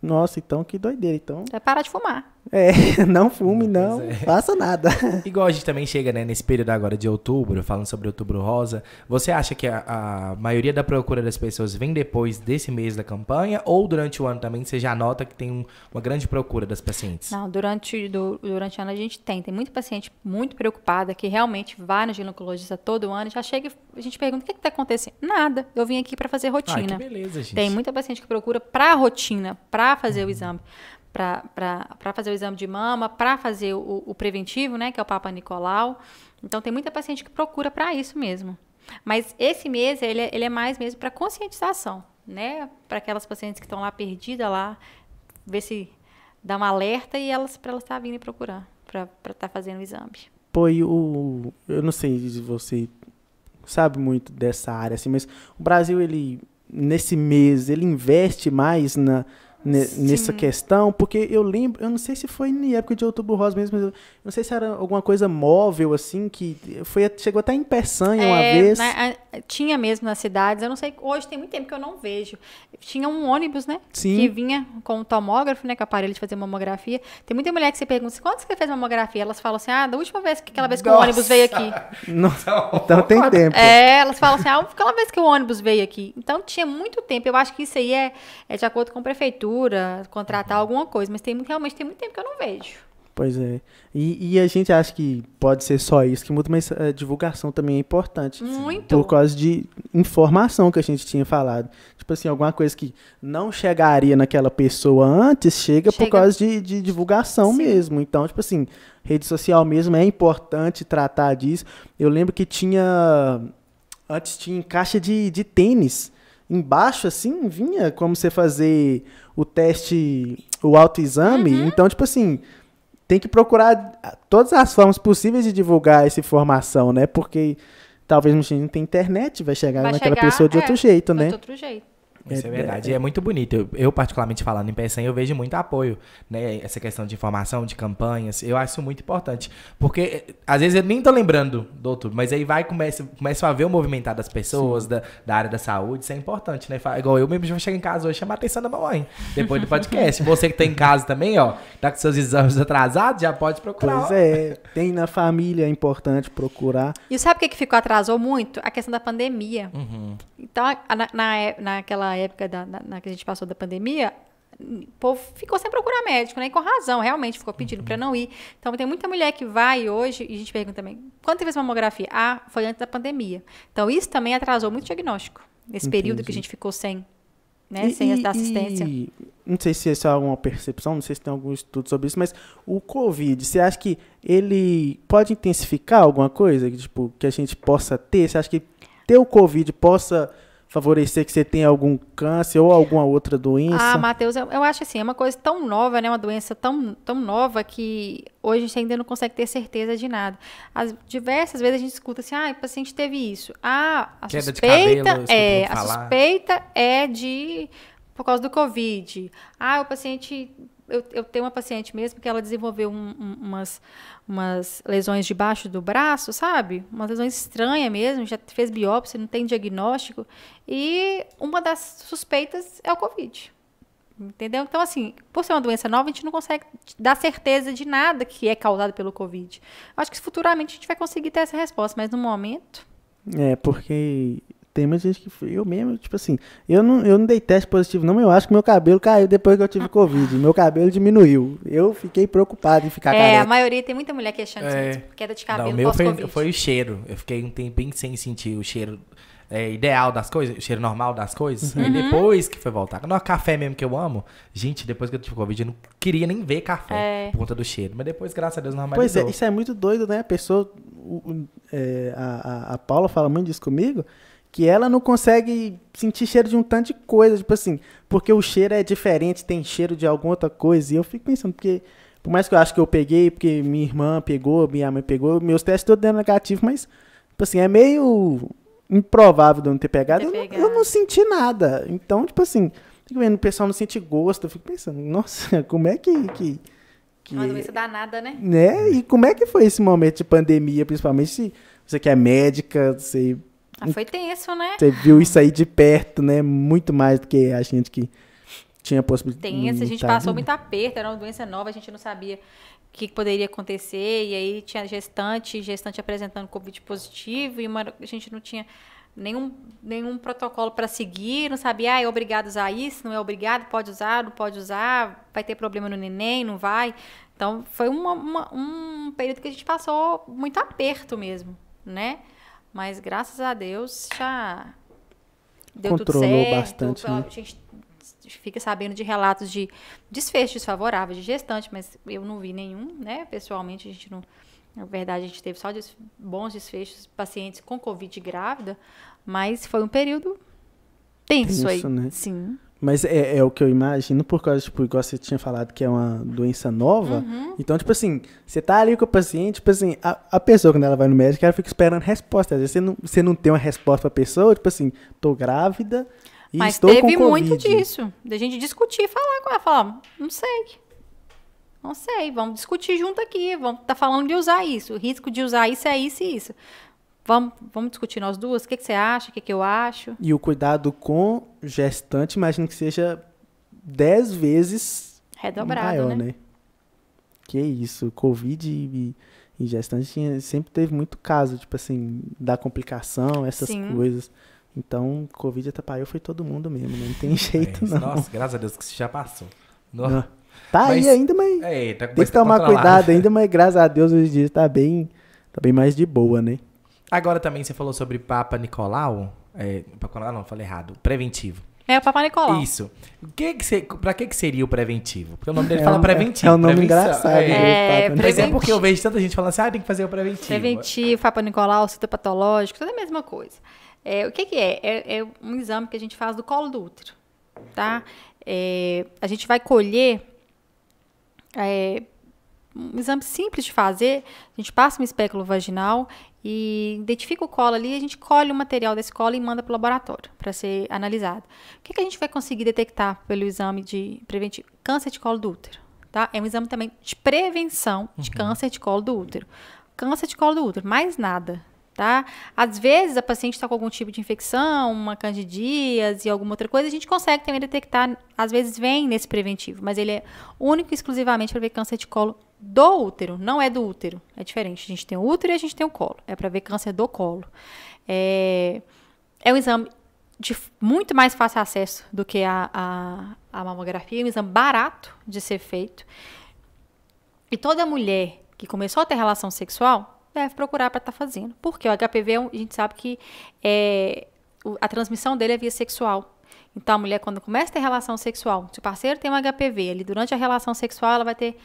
Nossa, então que doideira. Então... É parar de fumar. É, não fume, não é. faça nada. Igual a gente também chega, né, nesse período agora de outubro, falando sobre outubro rosa, você acha que a, a, maioria da procura das pessoas vem depois desse mês da campanha ou durante o ano também você já nota que tem um, uma grande procura das pacientes? Não, durante, do, durante o ano a gente tem. Tem muita paciente muito preocupada que realmente vai no ginecologista todo ano, já chega e a gente pergunta o que está acontecendo. Nada, eu vim aqui para fazer rotina. Ah, beleza, gente. Tem muita paciente que procura para a rotina, para fazer uhum. o exame para fazer o exame de mama, para fazer o, o, preventivo, né, que é o Papa Nicolau. Então tem muita paciente que procura para isso mesmo. Mas esse mês ele, é, ele é mais mesmo para conscientização, né, para aquelas pacientes que estão lá perdidas lá, ver se dá um alerta e elas para elas estar tá vindo vindo procurar para estar tá fazendo o exame. Foi o eu não sei se você sabe muito dessa área assim, mas o Brasil ele nesse mês ele investe mais na nessa questão, porque eu lembro, eu não sei se foi na época de Outubro Rosa mesmo, mas eu não sei se era alguma coisa móvel, assim, que foi, chegou até em Peçanha é, uma vez. Na, né, a, tinha mesmo nas cidades, eu não sei, hoje tem muito tempo que eu não vejo. Tinha um ônibus, né? Sim. Que vinha com um tomógrafo, né? Com aparelho de fazer mamografia. Tem muita mulher que você pergunta quando você fez mamografia? Elas falam assim, ah, da última vez que aquela vez que o ônibus veio aqui. Então, então tem tempo. É, elas falam assim, ah, aquela vez que o ônibus veio aqui. Então tinha muito tempo. Eu acho que isso aí é, é de acordo com a prefeitura contratar uhum. alguma coisa, mas tem, realmente tem muito tempo que eu não vejo. Pois é. E, e, a gente acha que pode ser só isso, que muito, mas a eh, divulgação também é importante. Muito. Por causa de informação que a gente tinha falado. Tipo assim, alguma coisa que não chegaria naquela pessoa antes, chega, chega. por causa de, de divulgação Sim. mesmo. Então, tipo assim, rede social mesmo é importante tratar disso. Eu lembro que tinha. Antes tinha caixa de, de tênis embaixo, assim, vinha como você fazer o teste, o autoexame. Uhum. Então, tipo assim, tem que procurar todas as formas possíveis de divulgar essa informação, né? Porque talvez a gente não tenha internet, vai chegar vai naquela chegar, pessoa de é, outro jeito, né? De outro jeito. Isso é, é verdade. É, e é muito bonito. Eu, eu, particularmente falando em PSN, eu vejo muito apoio, né? Essa questão de informação, de campanhas. Eu acho muito importante. Porque, eh, às vezes, eu nem tô lembrando do outubro, mas aí vai, começa, começa a ver o movimentar das pessoas, da, da, área da saúde. Isso é importante, né? Igual eu mesmo chego em casa hoje chamar a atenção da mamãe. Depois do podcast. Você que tá em casa também, ó, tá com seus exames atrasados, já pode procurar. Pois é, tem na família é importante procurar. E sabe o que, que ficou atrasou muito? A questão da pandemia. Uhum. Então, na, na, naquela época da, na, na que a gente passou da pandemia, o povo ficou sem procurar médico, né? E com razão, realmente ficou pedindo uhum. para não ir. Então tem muita mulher que vai hoje e a gente pergunta também: quando essa mamografia? Ah, foi antes da pandemia. Então isso também atrasou muito o diagnóstico nesse Entendi. período que a gente ficou sem, né? E, sem essa assistência. E, não sei se isso é uma percepção, não sei se tem algum estudo sobre isso, mas o COVID, você acha que ele pode intensificar alguma coisa, tipo, que a gente possa ter? Você acha que ter o COVID possa favorecer que você tenha algum câncer ou alguma outra doença? Ah, Matheus, eu, eu, acho assim, é uma coisa tão nova, né? Uma doença tão, tão nova que hoje a gente ainda não consegue ter certeza de nada. As, diversas vezes a gente escuta assim, ah, o paciente teve isso. Ah, a Queda suspeita cabelo, é, a falar. suspeita é de por causa do Covid. Ah, o paciente eu, eu tenho uma paciente mesmo que ela desenvolveu um, um, umas, umas lesões debaixo do braço, sabe? Umas lesões estranhas mesmo, já fez biópsia, não tem diagnóstico. E uma das suspeitas é o Covid. Entendeu? Então, assim, por ser uma doença nova, a gente não consegue dar certeza de nada que é causado pelo Covid. Acho que futuramente a gente vai conseguir ter essa resposta, mas no momento. É, porque tem muita gente que. Eu mesmo, tipo assim, eu não, eu não dei teste positivo, não, eu acho que meu cabelo caiu depois que eu tive Covid. Meu cabelo diminuiu. Eu fiquei preocupado em ficar é, careca. a maioria tem muita mulher questionando é. de tipo, queda de cabelo. Não, o meu foi, foi, o cheiro. Eu fiquei um tempinho sem sentir o cheiro. É, ideal das coisas, o cheiro normal das coisas. Uhum. depois que foi voltar. Não, café mesmo que eu amo. Gente, depois que eu tive Covid, eu não queria nem ver café é. por conta do cheiro. Mas depois, graças a Deus, normalizou. Pois é, isso é muito doido, né? A pessoa. O, é, a, a Paula fala muito disso comigo que ela não consegue sentir cheiro de um tanto de coisa, tipo assim, porque o cheiro é diferente, tem cheiro de alguma outra coisa. E eu fico pensando, porque por mais que eu acho que eu peguei, porque minha irmã pegou, minha mãe pegou, meus testes todos dando negativo, mas tipo assim, é meio improvável de eu não ter pegado. Eu, não, eu não senti nada. Então, tipo assim, fico vendo o pessoal não sente gosto, eu fico pensando, nossa, como é que, que que... Uma doença danada, né? Né? E como é que foi esse momento de pandemia, principalmente se você que é médica, você ah, foi tenso, né? Você viu isso aí de perto, né? Muito mais do que a gente que tinha possibilidade. Tenso, a gente passou né? muito aperto, era uma doença nova, a gente não sabia o que poderia acontecer, e aí tinha gestante, gestante apresentando Covid positivo, e uma, a gente não tinha nenhum, nenhum protocolo para seguir, não sabia, ah, é obrigado a usar isso, não é obrigado, pode usar, não pode usar, vai ter problema no neném, não vai. Então, foi uma, uma, um período que a gente passou muito aperto mesmo, né? Mas graças a Deus já deu Controlou tudo certo. Bastante, né? A gente fica sabendo de relatos de desfechos favoráveis, de gestante, mas eu não vi nenhum, né? Pessoalmente, a gente não. Na verdade, a gente teve só bons desfechos pacientes com Covid grávida, mas foi um período tenso, tenso aí. Né? Sim. Mas é, é, o que eu imagino, por causa, tipo, igual você tinha falado que é uma doença nova. Uhum. Então, tipo assim, você tá ali com o paciente, tipo assim, a, a pessoa, quando ela vai no médico, ela fica esperando resposta. Às vezes você não, você não tem uma resposta pra pessoa, tipo assim, tô grávida e Mas estou com Covid. teve muito disso, da gente discutir e falar com ela, falar, não sei, não sei, vamos discutir junto aqui, vamos tá falando de usar isso, o risco de usar isso é isso e isso. Vamos, vamos discutir nós duas? O que, que você acha? O que, que eu acho? E o cuidado com gestante, imagino que seja dez vezes Redobrado, maior, né? né? Que isso, Covid e, e gestante tinha, sempre teve muito caso, tipo assim, da complicação, essas Sim. coisas. Então, Covid atrapalhou foi todo mundo mesmo, né? não tem é jeito é, não. Nossa, graças a Deus que isso já passou. Nossa. Tá mas, aí ainda, mas é, tá, tem que tomar cuidado ainda, mas graças a Deus hoje em dia tá bem, tá bem mais de boa, né? Agora também você falou sobre Papa Nicolau. É, Papa Nicolau, não, falei errado. Preventivo. É o Papa Nicolau. Isso. que que pra que, que seria o preventivo? Porque o nome dele é fala preventivo. É um nome engraçado. É, né, é, Mas é porque eu vejo tanta gente falando assim, ah, tem que fazer o preventivo. Preventivo, Papa Nicolau, citopatológico, tudo a mesma coisa. É, o que, que é? é? é? um exame que a gente faz do colo do útero, tá? É, a gente vai colher é, um exame simples de fazer. A gente passa um espéculo vaginal e identifica o colo ali, a gente colhe o material desse colo e manda para o laboratório para ser analisado. O que, que, a gente vai conseguir detectar pelo exame de preventivo? Câncer de colo do útero, tá? É um exame também de prevenção de uhum. câncer de colo do útero. Câncer de colo do útero, mais nada tá? Às vezes a paciente está com algum tipo de infecção, uma candidíase e alguma outra coisa, a gente consegue também detectar, às vezes vem nesse preventivo, mas ele é único e exclusivamente para ver câncer de colo do útero, não é do útero, é diferente. A gente tem o útero e a gente tem o colo, é para ver câncer do colo. É, é um exame de muito mais fácil acesso do que a, a, a mamografia, é um exame barato de ser feito. E toda mulher que começou a ter relação sexual deve procurar para estar tá fazendo. Porque o HPV, é a gente sabe que é, a transmissão dele é via sexual. Então, a mulher, quando começa a ter relação sexual, se o parceiro tem um HPV, ali durante a relação sexual, ela vai ter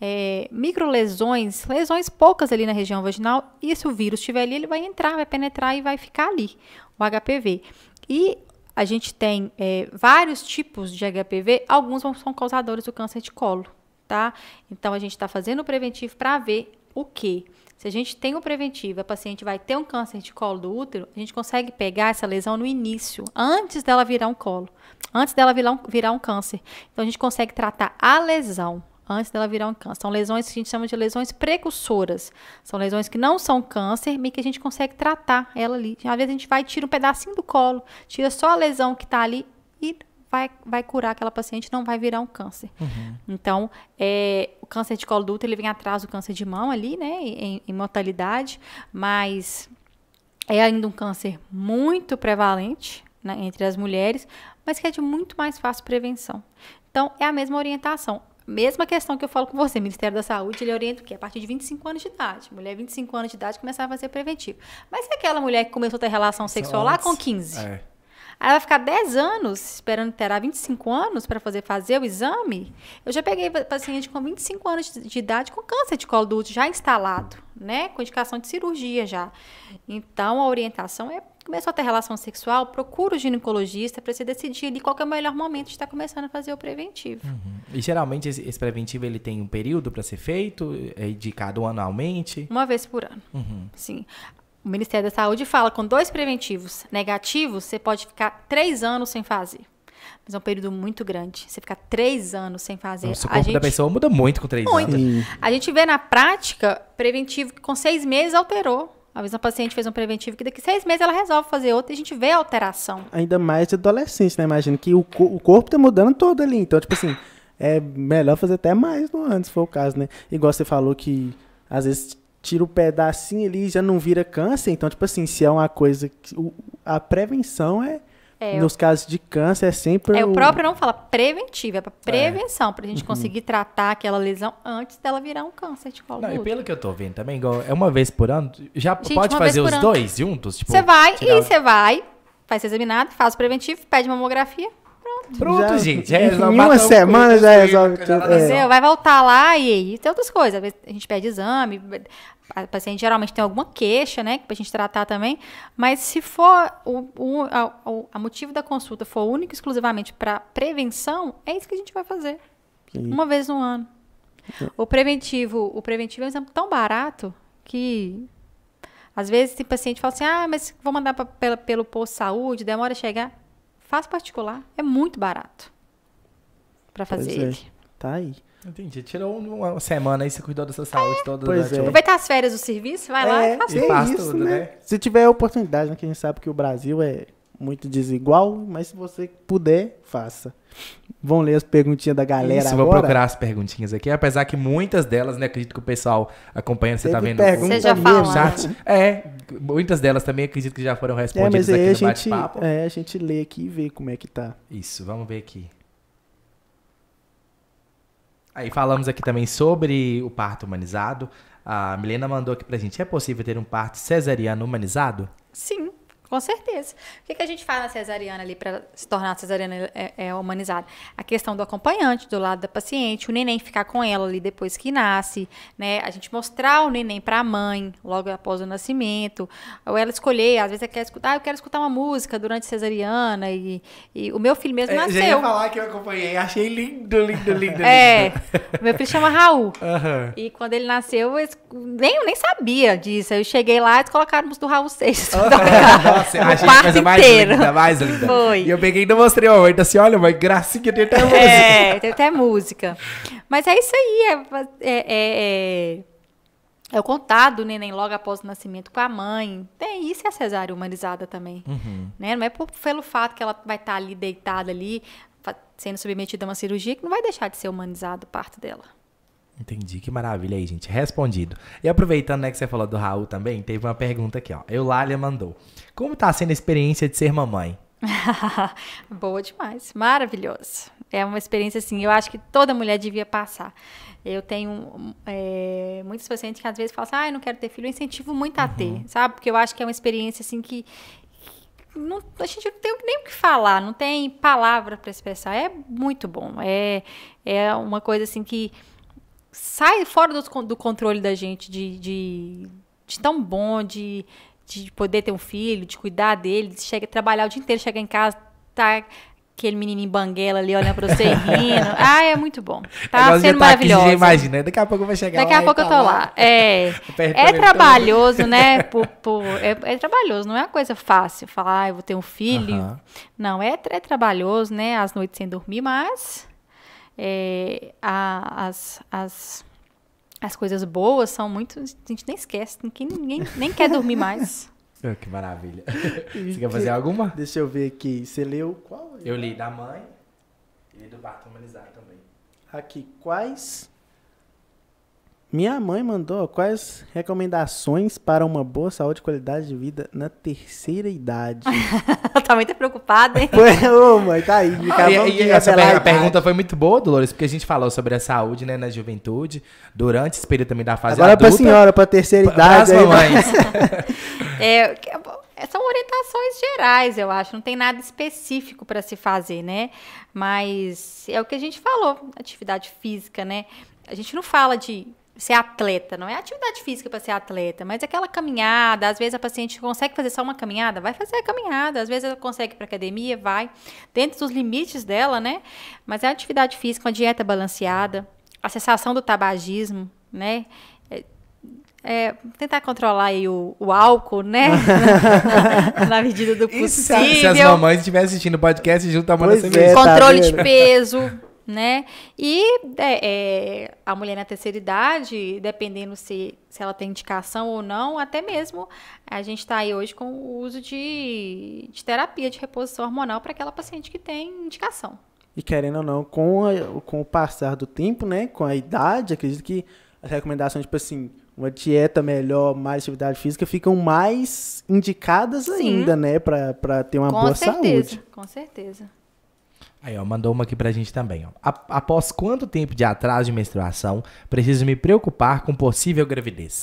é, microlesões, lesões poucas ali na região vaginal, e se o vírus estiver ali, ele vai entrar, vai penetrar e vai ficar ali, o HPV. E a gente tem é, vários tipos de HPV, alguns são causadores do câncer de colo, tá? Então, a gente está fazendo o preventivo para ver o que? Se a gente tem o um preventivo, a paciente vai ter um câncer de colo do útero, a gente consegue pegar essa lesão no início, antes dela virar um colo, antes dela virar um, virar um câncer. Então a gente consegue tratar a lesão antes dela virar um câncer. São lesões que a gente chama de lesões precursoras. São lesões que não são câncer, mas que a gente consegue tratar ela ali. Às vezes a gente vai tira um pedacinho do colo, tira só a lesão que está ali e vai, vai curar aquela paciente, não vai virar um câncer. Uhum. Então, é, o câncer de colo do útero, ele vem atrás do câncer de mão ali, né, em, em mortalidade, mas é ainda um câncer muito prevalente né, entre as mulheres, mas que é de muito mais fácil prevenção. Então, é a mesma orientação. Mesma questão que eu falo com você, Ministério da Saúde, ele orienta o quê? A partir de 25 anos de idade. Mulher 25 anos de idade começar a fazer preventivo. Mas se aquela mulher que começou a ter relação sexual lá com 15, é. Aí ela vai ficar 10 anos esperando terá 25 anos para fazer fazer o exame. Eu já peguei paciente com 25 anos de idade com câncer de colo do útero já instalado, né? Com indicação de cirurgia já. Então a orientação é começou a ter relação sexual, procura o ginecologista para você decidir ali qual é o melhor momento de estar tá começando a fazer o preventivo. Uhum. E geralmente esse, esse, preventivo ele tem um período para ser feito, é indicado anualmente? Uma vez por ano. Uhum. Sim. O Ministério da Saúde fala que com dois preventivos negativos, você pode ficar três anos sem fazer. Mas é um período muito grande. Você ficar três anos sem fazer. Nossa, o corpo gente... da pessoa muda muito com três muito. anos. A gente vê na prática preventivo que com seis meses alterou. Às vezes a paciente fez um preventivo que daqui seis meses ela resolve fazer outro e a gente vê a alteração. Ainda mais de adolescente, né? Imagina que o, co o corpo tá mudando todo ali. Então, tipo assim, é melhor fazer até mais no ano, se for o caso, né? Igual você falou que às vezes tira o pedacinho ali já não vira câncer. Então, tipo assim, se é uma coisa. Que, a prevenção é. É, Nos casos de câncer, é sempre. É, o, próprio não fala preventivo, é pra é. prevenção, é. para a gente uhum. conseguir uhum. tratar aquela lesão antes dela virar um câncer de colo. Não, e pelo que eu tô vendo também, igual, é uma vez por ano, já gente, pode fazer os ano. dois juntos? Tipo, você tipo, vai e você o... vai, faz ser examinado, faz o preventivo, pede mamografia, Pronto. já, gente. em é é uma semana já resolve tudo. Já é. Vai voltar lá e, e tem outras coisas. A gente pede exame, a paciente geralmente tem alguma queixa, né, que a gente tratar também, mas se for o, o a, a, motivo da consulta for único e exclusivamente para prevenção, é isso que a gente vai fazer. Sim. Uma vez no ano. O preventivo, o preventivo é um exame tão barato que às vezes tem paciente que fala assim: "Ah, mas vou mandar pra, pela, pelo posto de saúde, demora a chegar". Faz particular, é muito barato para fazer pois é, ele. É. Tá aí. Entendi. Tirou uma semana aí, você cuidou dessa saúde é. toda. Pois é. Aproveitar as férias do serviço, vai é, lá e faz, e faz isso, tudo, né? né? Se tiver oportunidade, né? Que a gente sabe que o Brasil é muito desigual, mas se você puder, faça. Vamos ler as perguntinhas da galera Isso, agora? vou procurar as perguntinhas aqui, apesar que muitas delas, né, acredito que o pessoal acompanhando, você tá Teve tá vendo você já fala. o chat. É, muitas delas também acredito que já foram é, respondidas é, mas aqui no a bate-papo. É, a gente lê aqui e vê como é que tá. Isso, vamos ver aqui. Aí falamos aqui também sobre o parto humanizado. A Milena mandou aqui pra gente: é possível ter um parto cesariano humanizado? Sim. Com certeza. O que, que a gente faz na cesariana ali para se tornar cesariana é, é, humanizada? A questão do acompanhante, do lado da paciente, o neném ficar com ela ali depois que nasce, né? A gente mostrar o neném para a mãe logo após o nascimento, ou ela escolher, às vezes ela quer escutar, ah, eu quero escutar uma música durante cesariana e, e o meu filho mesmo é, nasceu. Já ia falar que eu acompanhei, achei lindo, lindo, lindo. é, lindo. meu filho chama Raul. Uhum. E quando ele nasceu, eu nem, nem sabia disso. Eu cheguei lá e colocaram música do Raul Seixas. Uhum. Nossa, a gente coisa mais inteiro. linda, mais linda. Foi. E eu peguei e não mostrei ao e assim, olha, mas gracinha, tem até música. É, tem até música. Mas é isso aí, é, é, é, é o contado do neném logo após o nascimento com a mãe. Tem isso e a cesárea humanizada também. Uhum. Né? Não é por, pelo fato que ela vai estar tá ali deitada ali, sendo submetida a uma cirurgia, que não vai deixar de ser humanizado o parto dela. Entendi, que maravilha aí, gente. Respondido. E aproveitando né, que você falou do Raul também, teve uma pergunta aqui, ó. Eulália mandou. Como tá sendo a experiência de ser mamãe? Boa demais, maravilhosa. É uma experiência assim, eu acho que toda mulher devia passar. Eu tenho é, muitos pacientes que às vezes falam assim, ah, eu não quero ter filho, eu incentivo muito a uhum. ter, sabe? Porque eu acho que é uma experiência assim que não, a gente não tem nem o que falar, não tem palavra para expressar. É muito bom. É, é uma coisa assim que sai fora do, do controle da gente, de, de, de tão bom, de, de poder ter um filho, de cuidar dele, de chegar, trabalhar o dia inteiro, chegar em casa, tá aquele menino em banguela ali olhando pra você e rindo. Ah, é muito bom. É tá sendo tá maravilhoso. imagina, daqui a pouco vai chegar Daqui a pouco eu tá tô lá. lá. É, é trabalhoso, né? Por, por, é, é, trabalhoso, não é uma coisa fácil falar, ah, eu vou ter um filho. Uh -huh. Não, é, é trabalhoso, né? As noites sem dormir, mas é, a, as, as, as coisas boas são muito. A gente nem esquece, que ninguém nem quer dormir mais. É, que maravilha. você quer fazer alguma? Deixa eu ver aqui. Você leu qual? Eu li da mãe e do Humanizar também. Aqui, quais minha mãe mandou quais recomendações para uma boa saúde e qualidade de vida na terceira idade. tá muito preocupada, hein? Foi, é, ô, mãe, tá aí. e, e essa per a pergunta foi muito boa, Dolores, porque a gente falou sobre a saúde, né, na juventude, durante esse período também da fase Agora adulta. Agora pra senhora, pra terceira idade. Pra né? mamães. É, é, é, são orientações gerais, eu acho. Não tem nada específico para se fazer, né? Mas é o que a gente falou, atividade física, né? A gente não fala de ser atleta, não é atividade física para ser atleta, mas é aquela caminhada, às vezes a paciente consegue fazer só uma caminhada, vai fazer a caminhada, às vezes ela consegue para academia, vai, dentro dos limites dela, né? Mas é atividade física, uma dieta balanceada, a cessação do tabagismo, né? É, é tentar controlar aí o, o álcool, né? Na medida do possível. Se, se as mamães estiverem assistindo o podcast junto tá à Controle de peso né? E é, é, a mulher na terceira idade, dependendo se, se ela tem indicação ou não, até mesmo a gente está aí hoje com o uso de, de terapia de reposição hormonal para aquela paciente que tem indicação. E querendo ou não, com, a, com o passar do tempo, né? Com a idade, acredito que as recomendações, tipo assim, uma dieta melhor, mais atividade física, ficam mais indicadas Sim. ainda, né? Para ter uma com boa certeza, saúde. Com certeza. Aí, ó, mandou uma aqui pra gente também, ó. Após quanto tempo de atraso de menstruação preciso me preocupar com possível gravidez?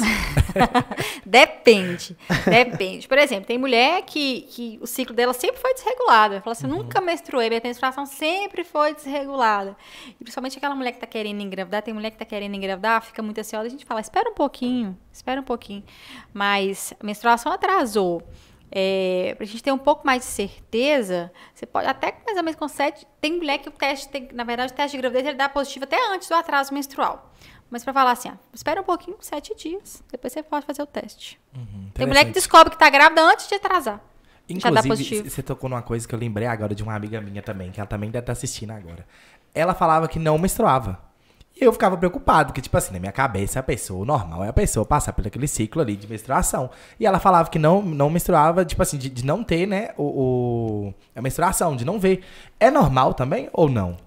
depende, depende. Por exemplo, tem mulher que, que o ciclo dela sempre foi desregulado. Ela fala assim, uhum. nunca menstruei, minha menstruação sempre foi desregulada. E principalmente aquela mulher que tá querendo engravidar, tem mulher que tá querendo engravidar, fica muito ansiosa, a gente fala, espera um pouquinho, espera um pouquinho. Mas a menstruação atrasou. É, para a gente ter um pouco mais de certeza, você pode até mais ou menos com 7. Tem mulher que o teste, tem, na verdade, o teste de gravidez ele dá positivo até antes do atraso menstrual. Mas para falar assim, ah, espera um pouquinho, sete dias, depois você pode fazer o teste. Uhum, tem mulher que descobre que está grávida antes de atrasar. Inclusive, você tocou numa coisa que eu lembrei agora de uma amiga minha também, que ela também deve estar tá assistindo agora. Ela falava que não menstruava. E eu ficava preocupado, porque, tipo assim, na minha cabeça, a pessoa normal é a pessoa passar por aquele ciclo ali de menstruação. E ela falava que não, não menstruava, tipo assim, de, de não ter, né, o, o, a menstruação, de não ver. É normal também ou não?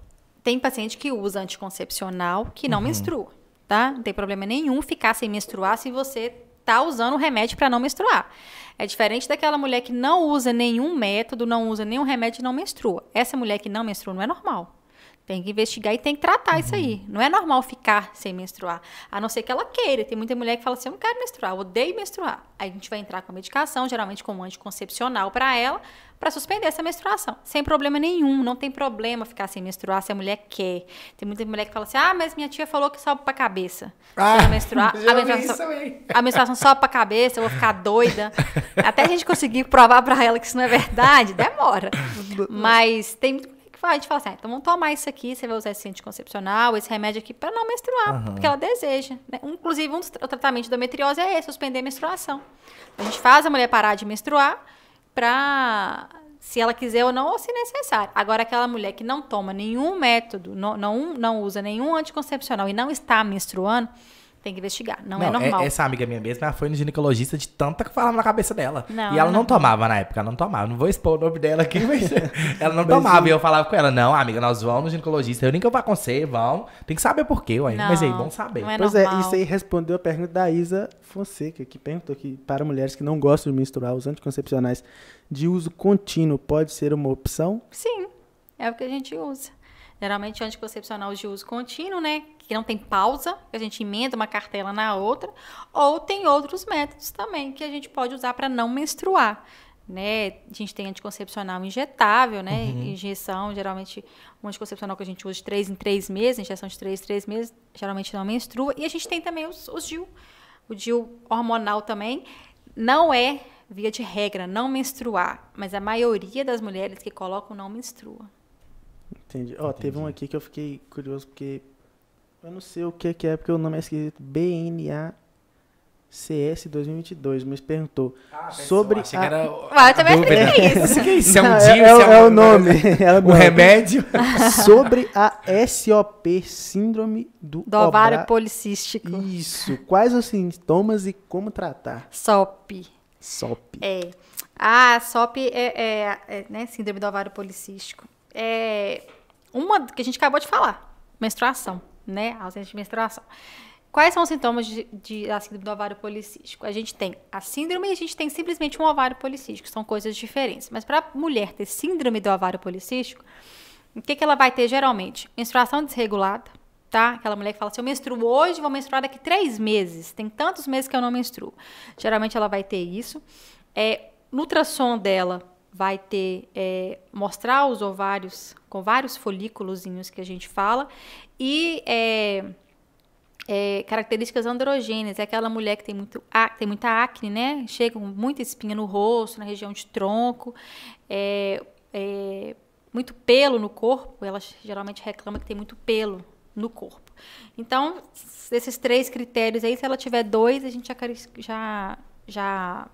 Tem paciente que usa anticoncepcional que não uhum. menstrua, tá? Não tem problema nenhum ficar sem menstruar se você tá usando o remédio para não menstruar. É diferente daquela mulher que não usa nenhum método, não usa nenhum remédio e não menstrua. Essa mulher que não menstrua não é normal. Tem que investigar e tem que tratar uhum. isso aí. Uhum. Não é normal ficar sem menstruar. A não ser que ela queira. Tem muita mulher que fala assim: eu não quero menstruar, eu odeio menstruar. Aí a gente vai entrar com a medicação, geralmente com um anticoncepcional para ela, para suspender essa menstruação. Sem problema nenhum. Não tem problema ficar sem menstruar se a mulher quer. Tem muita mulher que fala assim: ah, mas minha tia falou que sobe pra cabeça. Ah, se menstruar, a menstruação, so, a menstruação sobe pra cabeça, eu vou ficar doida. Até a gente conseguir provar para ela que isso não é verdade, demora. Mas tem a gente fala assim, ah, então vamos tomar isso aqui, você vai usar esse anticoncepcional, esse remédio aqui para não menstruar, uhum. porque ela deseja. Né? Inclusive, um dos tratamentos de endometriose é esse, suspender a menstruação. A gente faz a mulher parar de menstruar para se ela quiser ou não, ou se necessário. Agora, aquela mulher que não toma nenhum método, não, não, não usa nenhum anticoncepcional e não está menstruando, tem que investigar. Não, é não é normal. Essa amiga minha mesma, foi no ginecologista de tanta que falava na cabeça dela. Não, e ela não, não tomava na época, não tomava. Não vou expor o nome dela aqui, mas ela não mas tomava. E eu falava com ela, não, amiga, nós vamos no ginecologista. Eu nem que eu vá com você, Tem que saber por quê, ué. Mas aí, bom saber. É pois é, normal. é, isso aí respondeu a pergunta da Isa Fonseca, que perguntou que para mulheres que não gostam de menstruar, os anticoncepcionais de uso contínuo pode ser uma opção? Sim, é o que a gente usa geralmente anticoncepcional de uso contínuo, né? Que não tem pausa, que a gente emenda uma cartela na outra, ou tem outros métodos também que a gente pode usar para não menstruar. Né? A gente tem anticoncepcional injetável, né? Uhum. Injeção, geralmente, um anticoncepcional que a gente usa de três em três meses, injeção de três em três meses, geralmente não menstrua. E a gente tem também os, os DIU, o DIU hormonal também. Não é, via de regra, não menstruar, mas a maioria das mulheres que colocam não menstrua. Entendi. Ó, teve um aqui que eu fiquei curioso porque eu não sei o que, que é, porque o nome é esquisito. BNA CS 2022, mas perguntou ah, sobre. Achei a... que era. Ah, eu também achei isso. isso é um dia, é, é, é, o nome. É o, nome. remédio. sobre a SOP, Síndrome do, do ovário policístico. Isso. Quais os sintomas e como tratar? SOP. SOP. É. Ah, SOP é, é, é né, Síndrome do ovário policístico é, uma que a gente acabou de falar, menstruação, né? A ausência de menstruação. Quais são os sintomas de, de, da síndrome do ovário policístico? A gente tem a síndrome e a gente tem simplesmente um ovário policístico, são coisas diferentes. Mas para a mulher ter síndrome do ovário policístico, o que, que ela vai ter geralmente? Menstruação desregulada, tá? Aquela mulher que fala se assim, eu menstruo hoje, vou menstruar daqui três meses. Tem tantos meses que eu não menstruo. Geralmente ela vai ter isso. É, no ultrassom dela, vai ter é, mostrar os ovários com vários folículozinhos que a gente fala e é, é, características androgênicas é aquela mulher que tem, muito, tem muita acne, né? Chega com muita espinha no rosto, na região de tronco, é, é, muito pelo no corpo, ela geralmente reclama que tem muito pelo no corpo. Então, esses três critérios aí, se ela tiver dois, a gente já, já, já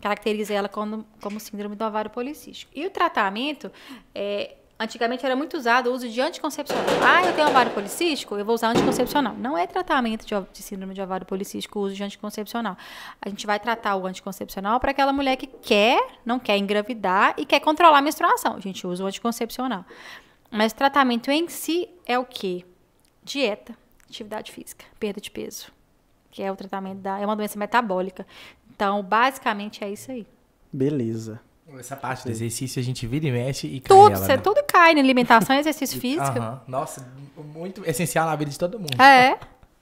caracteriza ela como, como síndrome do ovário policístico. E o tratamento é, Antigamente era muito usado o uso de anticoncepcional. Ah, eu tenho ovário policístico, eu vou usar anticoncepcional. Não é tratamento de, de síndrome de ovário policístico o uso de anticoncepcional. A gente vai tratar o anticoncepcional para aquela mulher que quer, não quer engravidar e quer controlar a menstruação. A gente usa o anticoncepcional. Mas o tratamento em si é o quê? Dieta, atividade física, perda de peso. Que é o tratamento da. É uma doença metabólica. Então, basicamente é isso aí. Beleza. Essa parte do exercício a gente vira e mexe e cria. cai. Tudo, você né? tudo cai na alimentação e é exercício físico. Uhum. Nossa, muito essencial na vida de todo mundo. É.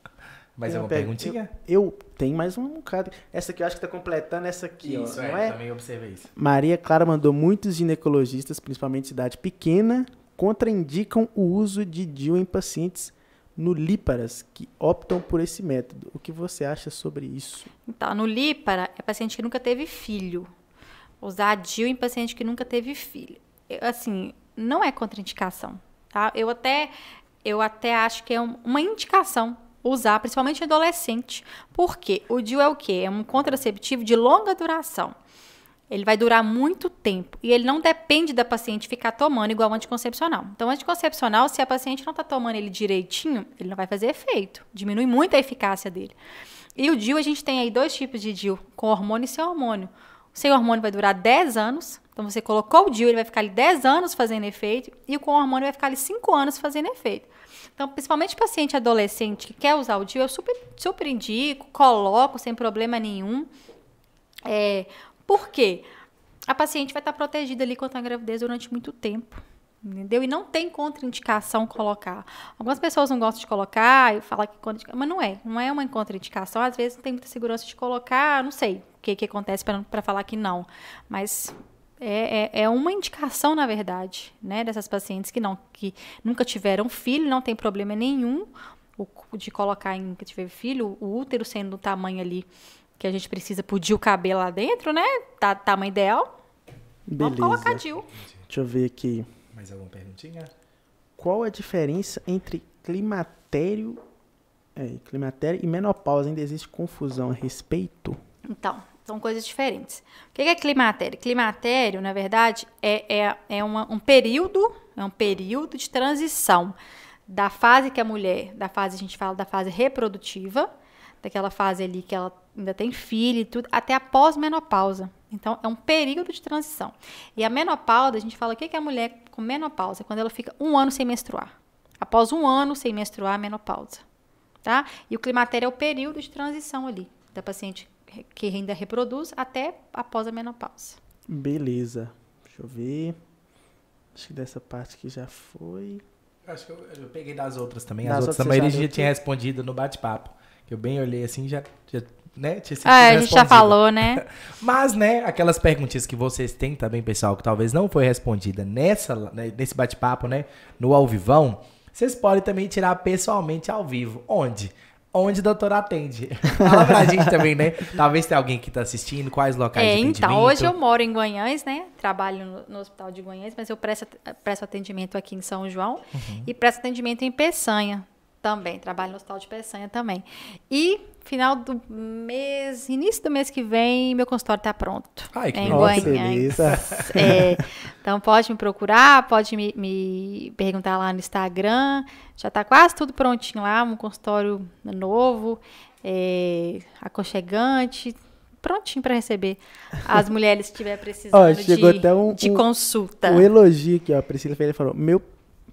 Mas é uma perguntinha? Eu, eu tenho mais um bocado. Essa aqui eu acho que está completando essa aqui, isso, ó, é, é, também observei isso. Maria Clara mandou muitos ginecologistas, principalmente de idade pequena, contraindicam o uso de DIU em pacientes no Líparas que optam por esse método. O que você acha sobre isso? Então, no Lípara é paciente que nunca teve filho. Usar DIL em paciente que nunca teve filho. Eu, assim, não é contraindicação, tá? Eu até eu até acho que é um, uma indicação usar, principalmente em adolescente. Porque o DIU é o quê? É um contraceptivo de longa duração. Ele vai durar muito tempo e ele não depende da paciente ficar tomando igual anticoncepcional. Então, anticoncepcional, se a paciente não está tomando ele direitinho, ele não vai fazer efeito. Diminui muito a eficácia dele. E o DIU, a gente tem aí dois tipos de DIU, com hormônio e sem hormônio. O sem hormônio vai durar 10 anos, então você colocou o DIU, ele vai ficar ali 10 anos fazendo efeito, e o com hormônio vai ficar ali 5 anos fazendo efeito. Então, principalmente paciente adolescente que quer usar o DIU, eu super, super indico, coloco sem problema nenhum. É, por quê? A paciente vai estar protegida ali contra a gravidez durante muito tempo. Entendeu? E não tem contraindicação colocar. Algumas pessoas não gostam de colocar e falam que contraindicação, mas não é, não é uma contraindicação. Às vezes não tem muita segurança de colocar, não sei o que, que acontece para falar que não. Mas é, é, é, uma indicação, na verdade, né, dessas pacientes que não que nunca tiveram filho, não tem problema nenhum de colocar em que tiver filho, o útero sendo do tamanho ali que a gente precisa pudir o cabelo lá dentro, né? Tá tamanho ideal. Beleza. Vamos colocar Dil. Deixa eu ver aqui. Mais alguma perguntinha? Qual a diferença entre climatério, é, climatério e menopausa? Ainda existe confusão a respeito? Então, são coisas diferentes. O que é climatério? Climatério, na verdade, é, é, é uma, um período, é um período de transição da fase que a mulher, da fase, a gente fala da fase reprodutiva, daquela fase ali que ela ainda tem filho e tudo, até a pós-menopausa. Então, é um período de transição. E a menopausa, a gente fala o que é a mulher com menopausa? É quando ela fica um ano sem menstruar. Após um ano sem menstruar, a menopausa. Tá? E o climatério é o período de transição ali, da paciente que ainda reproduz até após a menopausa. Beleza. Deixa eu ver. Acho que dessa parte que já foi. Acho que eu, eu peguei das outras também. Das As outras, outras também ele já, já tinha respondido no bate-papo. Eu bem olhei assim já, já né? Tinha ah, a gente já falou, né? Mas, né, aquelas perguntinhas que vocês têm também, pessoal, que talvez não foi respondida nessa, né, nesse bate-papo, né? No ao vivão, vocês podem também tirar pessoalmente ao vivo. Onde? onde o doutor atende. Fala pra gente também, né? Talvez tenha alguém que tá assistindo, quais locais é, de então, atendimento. Então, hoje eu moro em Guanhães, né? Trabalho no, no, hospital de Guanhães, mas eu presto, presto atendimento aqui em São João uhum. e presto atendimento em Peçanha. Também, trabalho no Hospital de Peçanha também. E final do mês, início do mês que vem, meu consultório está pronto. Ai, que em nossa, Guanhães. É, então pode me procurar, pode me, me perguntar lá no Instagram. Já está quase tudo prontinho lá, um consultório novo, é, aconchegante, prontinho para receber as mulheres que estiver precisando ó, chegou de, até um, de um, consulta. Um elogio aqui, ó. A Priscila Ferreira falou: Meu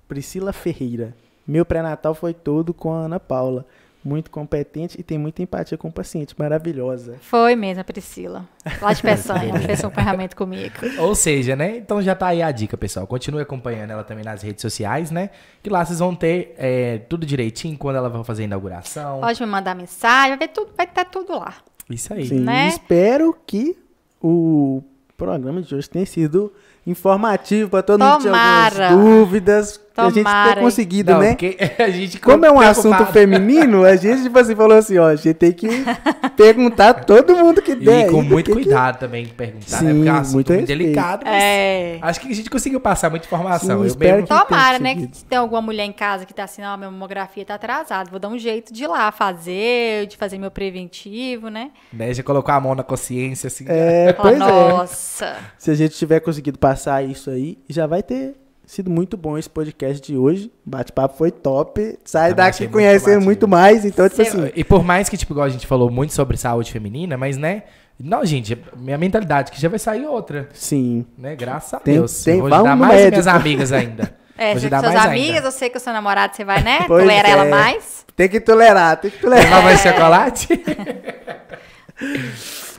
Priscila Ferreira. Meu pré-natal foi todo com a Ana Paula. Muito competente e tem muita empatia com o paciente. Maravilhosa. Foi mesmo, a Priscila. Lá de Peçanha, fez um acompanhamento comigo. Ou seja, né? Então já tá aí a dica, pessoal. Continue acompanhando ela também nas redes sociais, né? Que lá vocês vão ter é, tudo direitinho quando ela vai fazer a inauguração. Pode me mandar mensagem, vai, tudo, vai estar tá tudo lá. Isso aí. Sim, né? Espero que o programa de hoje tenha sido informativo para todo Tomara. mundo tirar algumas dúvidas. Tomara. A gente ter conseguido, Não, né? A gente Como é um preocupado. assunto feminino, a gente tipo assim, falou assim, ó, a gente tem que perguntar todo mundo que der. E com muito cuidado que... também de perguntar, Sim, né? Porque é um assunto muito, muito delicado, é. acho que a gente conseguiu passar muita informação. Sim, eu espero mesmo... que Tomara, né? Que se tem alguma mulher em casa que tá assim, ó, minha mamografia tá atrasada, vou dar um jeito de ir lá fazer, de fazer meu preventivo, né? né? Já colocou a mão na consciência, assim. É, pois oh, é. Nossa! Se a gente tiver conseguido passar passar isso aí, já vai ter sido muito bom esse podcast de hoje. Bate-papo foi top. Sai Também daqui conhecendo muito, muito mais. Então, tipo assim. E por mais que, tipo, igual a gente falou muito sobre saúde feminina, mas, né? Não, gente, minha mentalidade que já vai sair outra. Sim. Né? Graças a Deus. Tem, vou ajudar mais médico. minhas amigas ainda. É, você com suas amigas, ainda. eu sei que o seu namorado você vai, né? Pois Tolera é. ela mais. Tem que tolerar, tem que tolerar. Levar mais chocolate?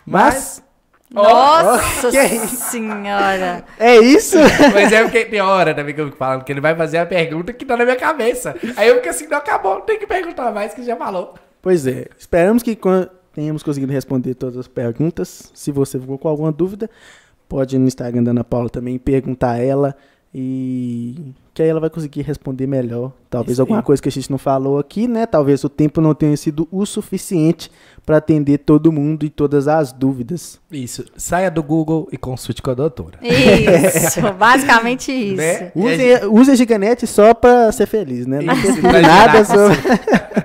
Mas, Mas nossa oh, senhora! É isso? Mas é porque tem hora também né, que eu falo, porque ele vai fazer a pergunta que tá na minha cabeça. Aí eu fico assim, não acabou, tem que perguntar mais que já falou. Pois é, esperamos que tenhamos conseguido responder todas as perguntas. Se você ficou com alguma dúvida, pode ir no Instagram da Ana Paula também perguntar a ela. E que aí ela vai conseguir responder melhor. Talvez Isso alguma coisa que a gente não falou aqui, né? Talvez o tempo não tenha sido o suficiente para atender todo mundo e todas as dúvidas. Isso. Saia do Google e consulte com a doutora. Isso, basicamente isso. Né? Use, use a giganete só para ser feliz, né? Não isso, nada sobre...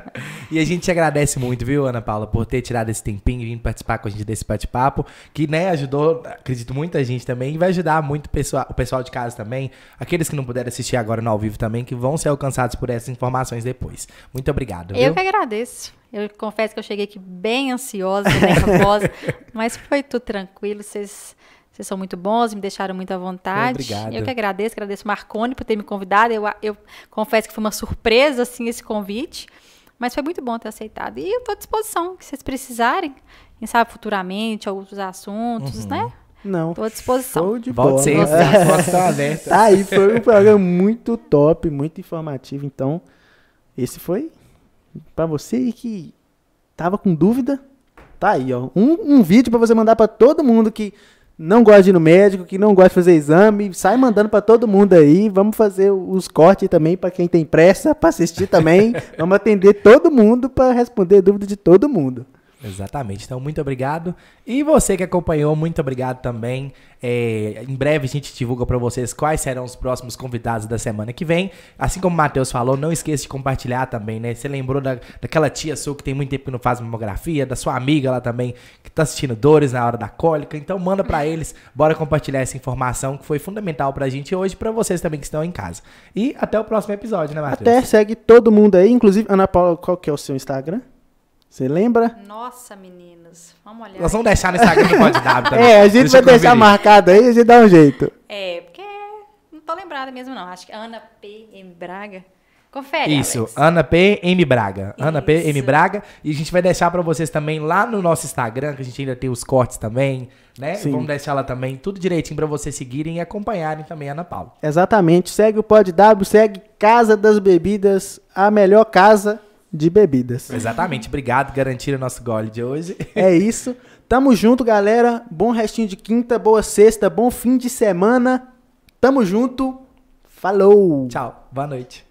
E a gente agradece muito, viu, Ana Paula, por ter tirado esse tempinho e vindo participar com a gente desse bate-papo, que, né, ajudou, acredito, muita gente também, e vai ajudar muito o pessoal, de casa também, aqueles que não puderam assistir agora no ao vivo também, que vão ser alcançados por essas informações depois. Muito obrigado. Viu? Eu que agradeço. Eu confesso que eu cheguei aqui bem ansiosa, bem nervosa, mas foi tudo tranquilo. Vocês vocês são muito bons, me deixaram muito à vontade. Obrigado. Eu que agradeço, agradeço Marconi por ter me convidado. Eu, eu confesso que foi uma surpresa assim esse convite. Mas foi muito bom ter aceitado. E eu estou à disposição, que vocês precisarem, quem sabe futuramente, outros assuntos, uhum. né? Não. Tô à disposição. Show de Volte bola. Sempre. É. Né? tá aí, foi um programa muito top, muito informativo. Então, esse foi para você que tava com dúvida. Tá aí, ó. Um, um vídeo para você mandar para todo mundo que não gosta de ir no médico, que não gosta de fazer exame, sai mandando para todo mundo aí. Vamos fazer os cortes também para quem tem pressa para assistir também. vamos atender todo mundo para responder dúvida de todo mundo. Exatamente. Então, muito obrigado. E você que acompanhou, muito obrigado também. É, em breve a gente divulga para vocês quais serão os próximos convidados da semana que vem. Assim como o Matheus falou, não esqueça de compartilhar também, né? Você lembrou da, daquela tia sua que tem muito tempo que não faz mamografia, da sua amiga lá também, que tá assistindo dores na hora da cólica. Então, manda para eles, bora compartilhar essa informação que foi fundamental pra gente hoje, para vocês também que estão em casa. E até o próximo episódio, né, Matheus? Até, segue todo mundo aí. Inclusive, Ana Paula, qual que é o seu Instagram? Você lembra? Nossa, meninas, vamos olhar. Nós vamos aí. deixar no Instagram do Pode Dar também. É, a gente Deixa vai deixar marcado aí e a gente dá um jeito. É, porque não tô lembrada mesmo, não. Acho que Ana P. M. Braga. Confere. Isso, Alex. Ana P. M. Braga. Isso. Ana P. M. Braga. E a gente vai deixar para vocês também lá no nosso Instagram, que a gente ainda tem os cortes também, né? Sim. Vamos deixar lá também tudo direitinho para vocês seguirem e acompanharem também a Ana Paula. Exatamente. Segue o pode W, segue Casa das Bebidas, a melhor casa de bebidas. Exatamente. Obrigado, garantir o nosso gole de hoje. É isso. Tamo junto, galera. Bom restinho de quinta, boa sexta, bom fim de semana. Tamo junto. Falou. Tchau. Boa noite.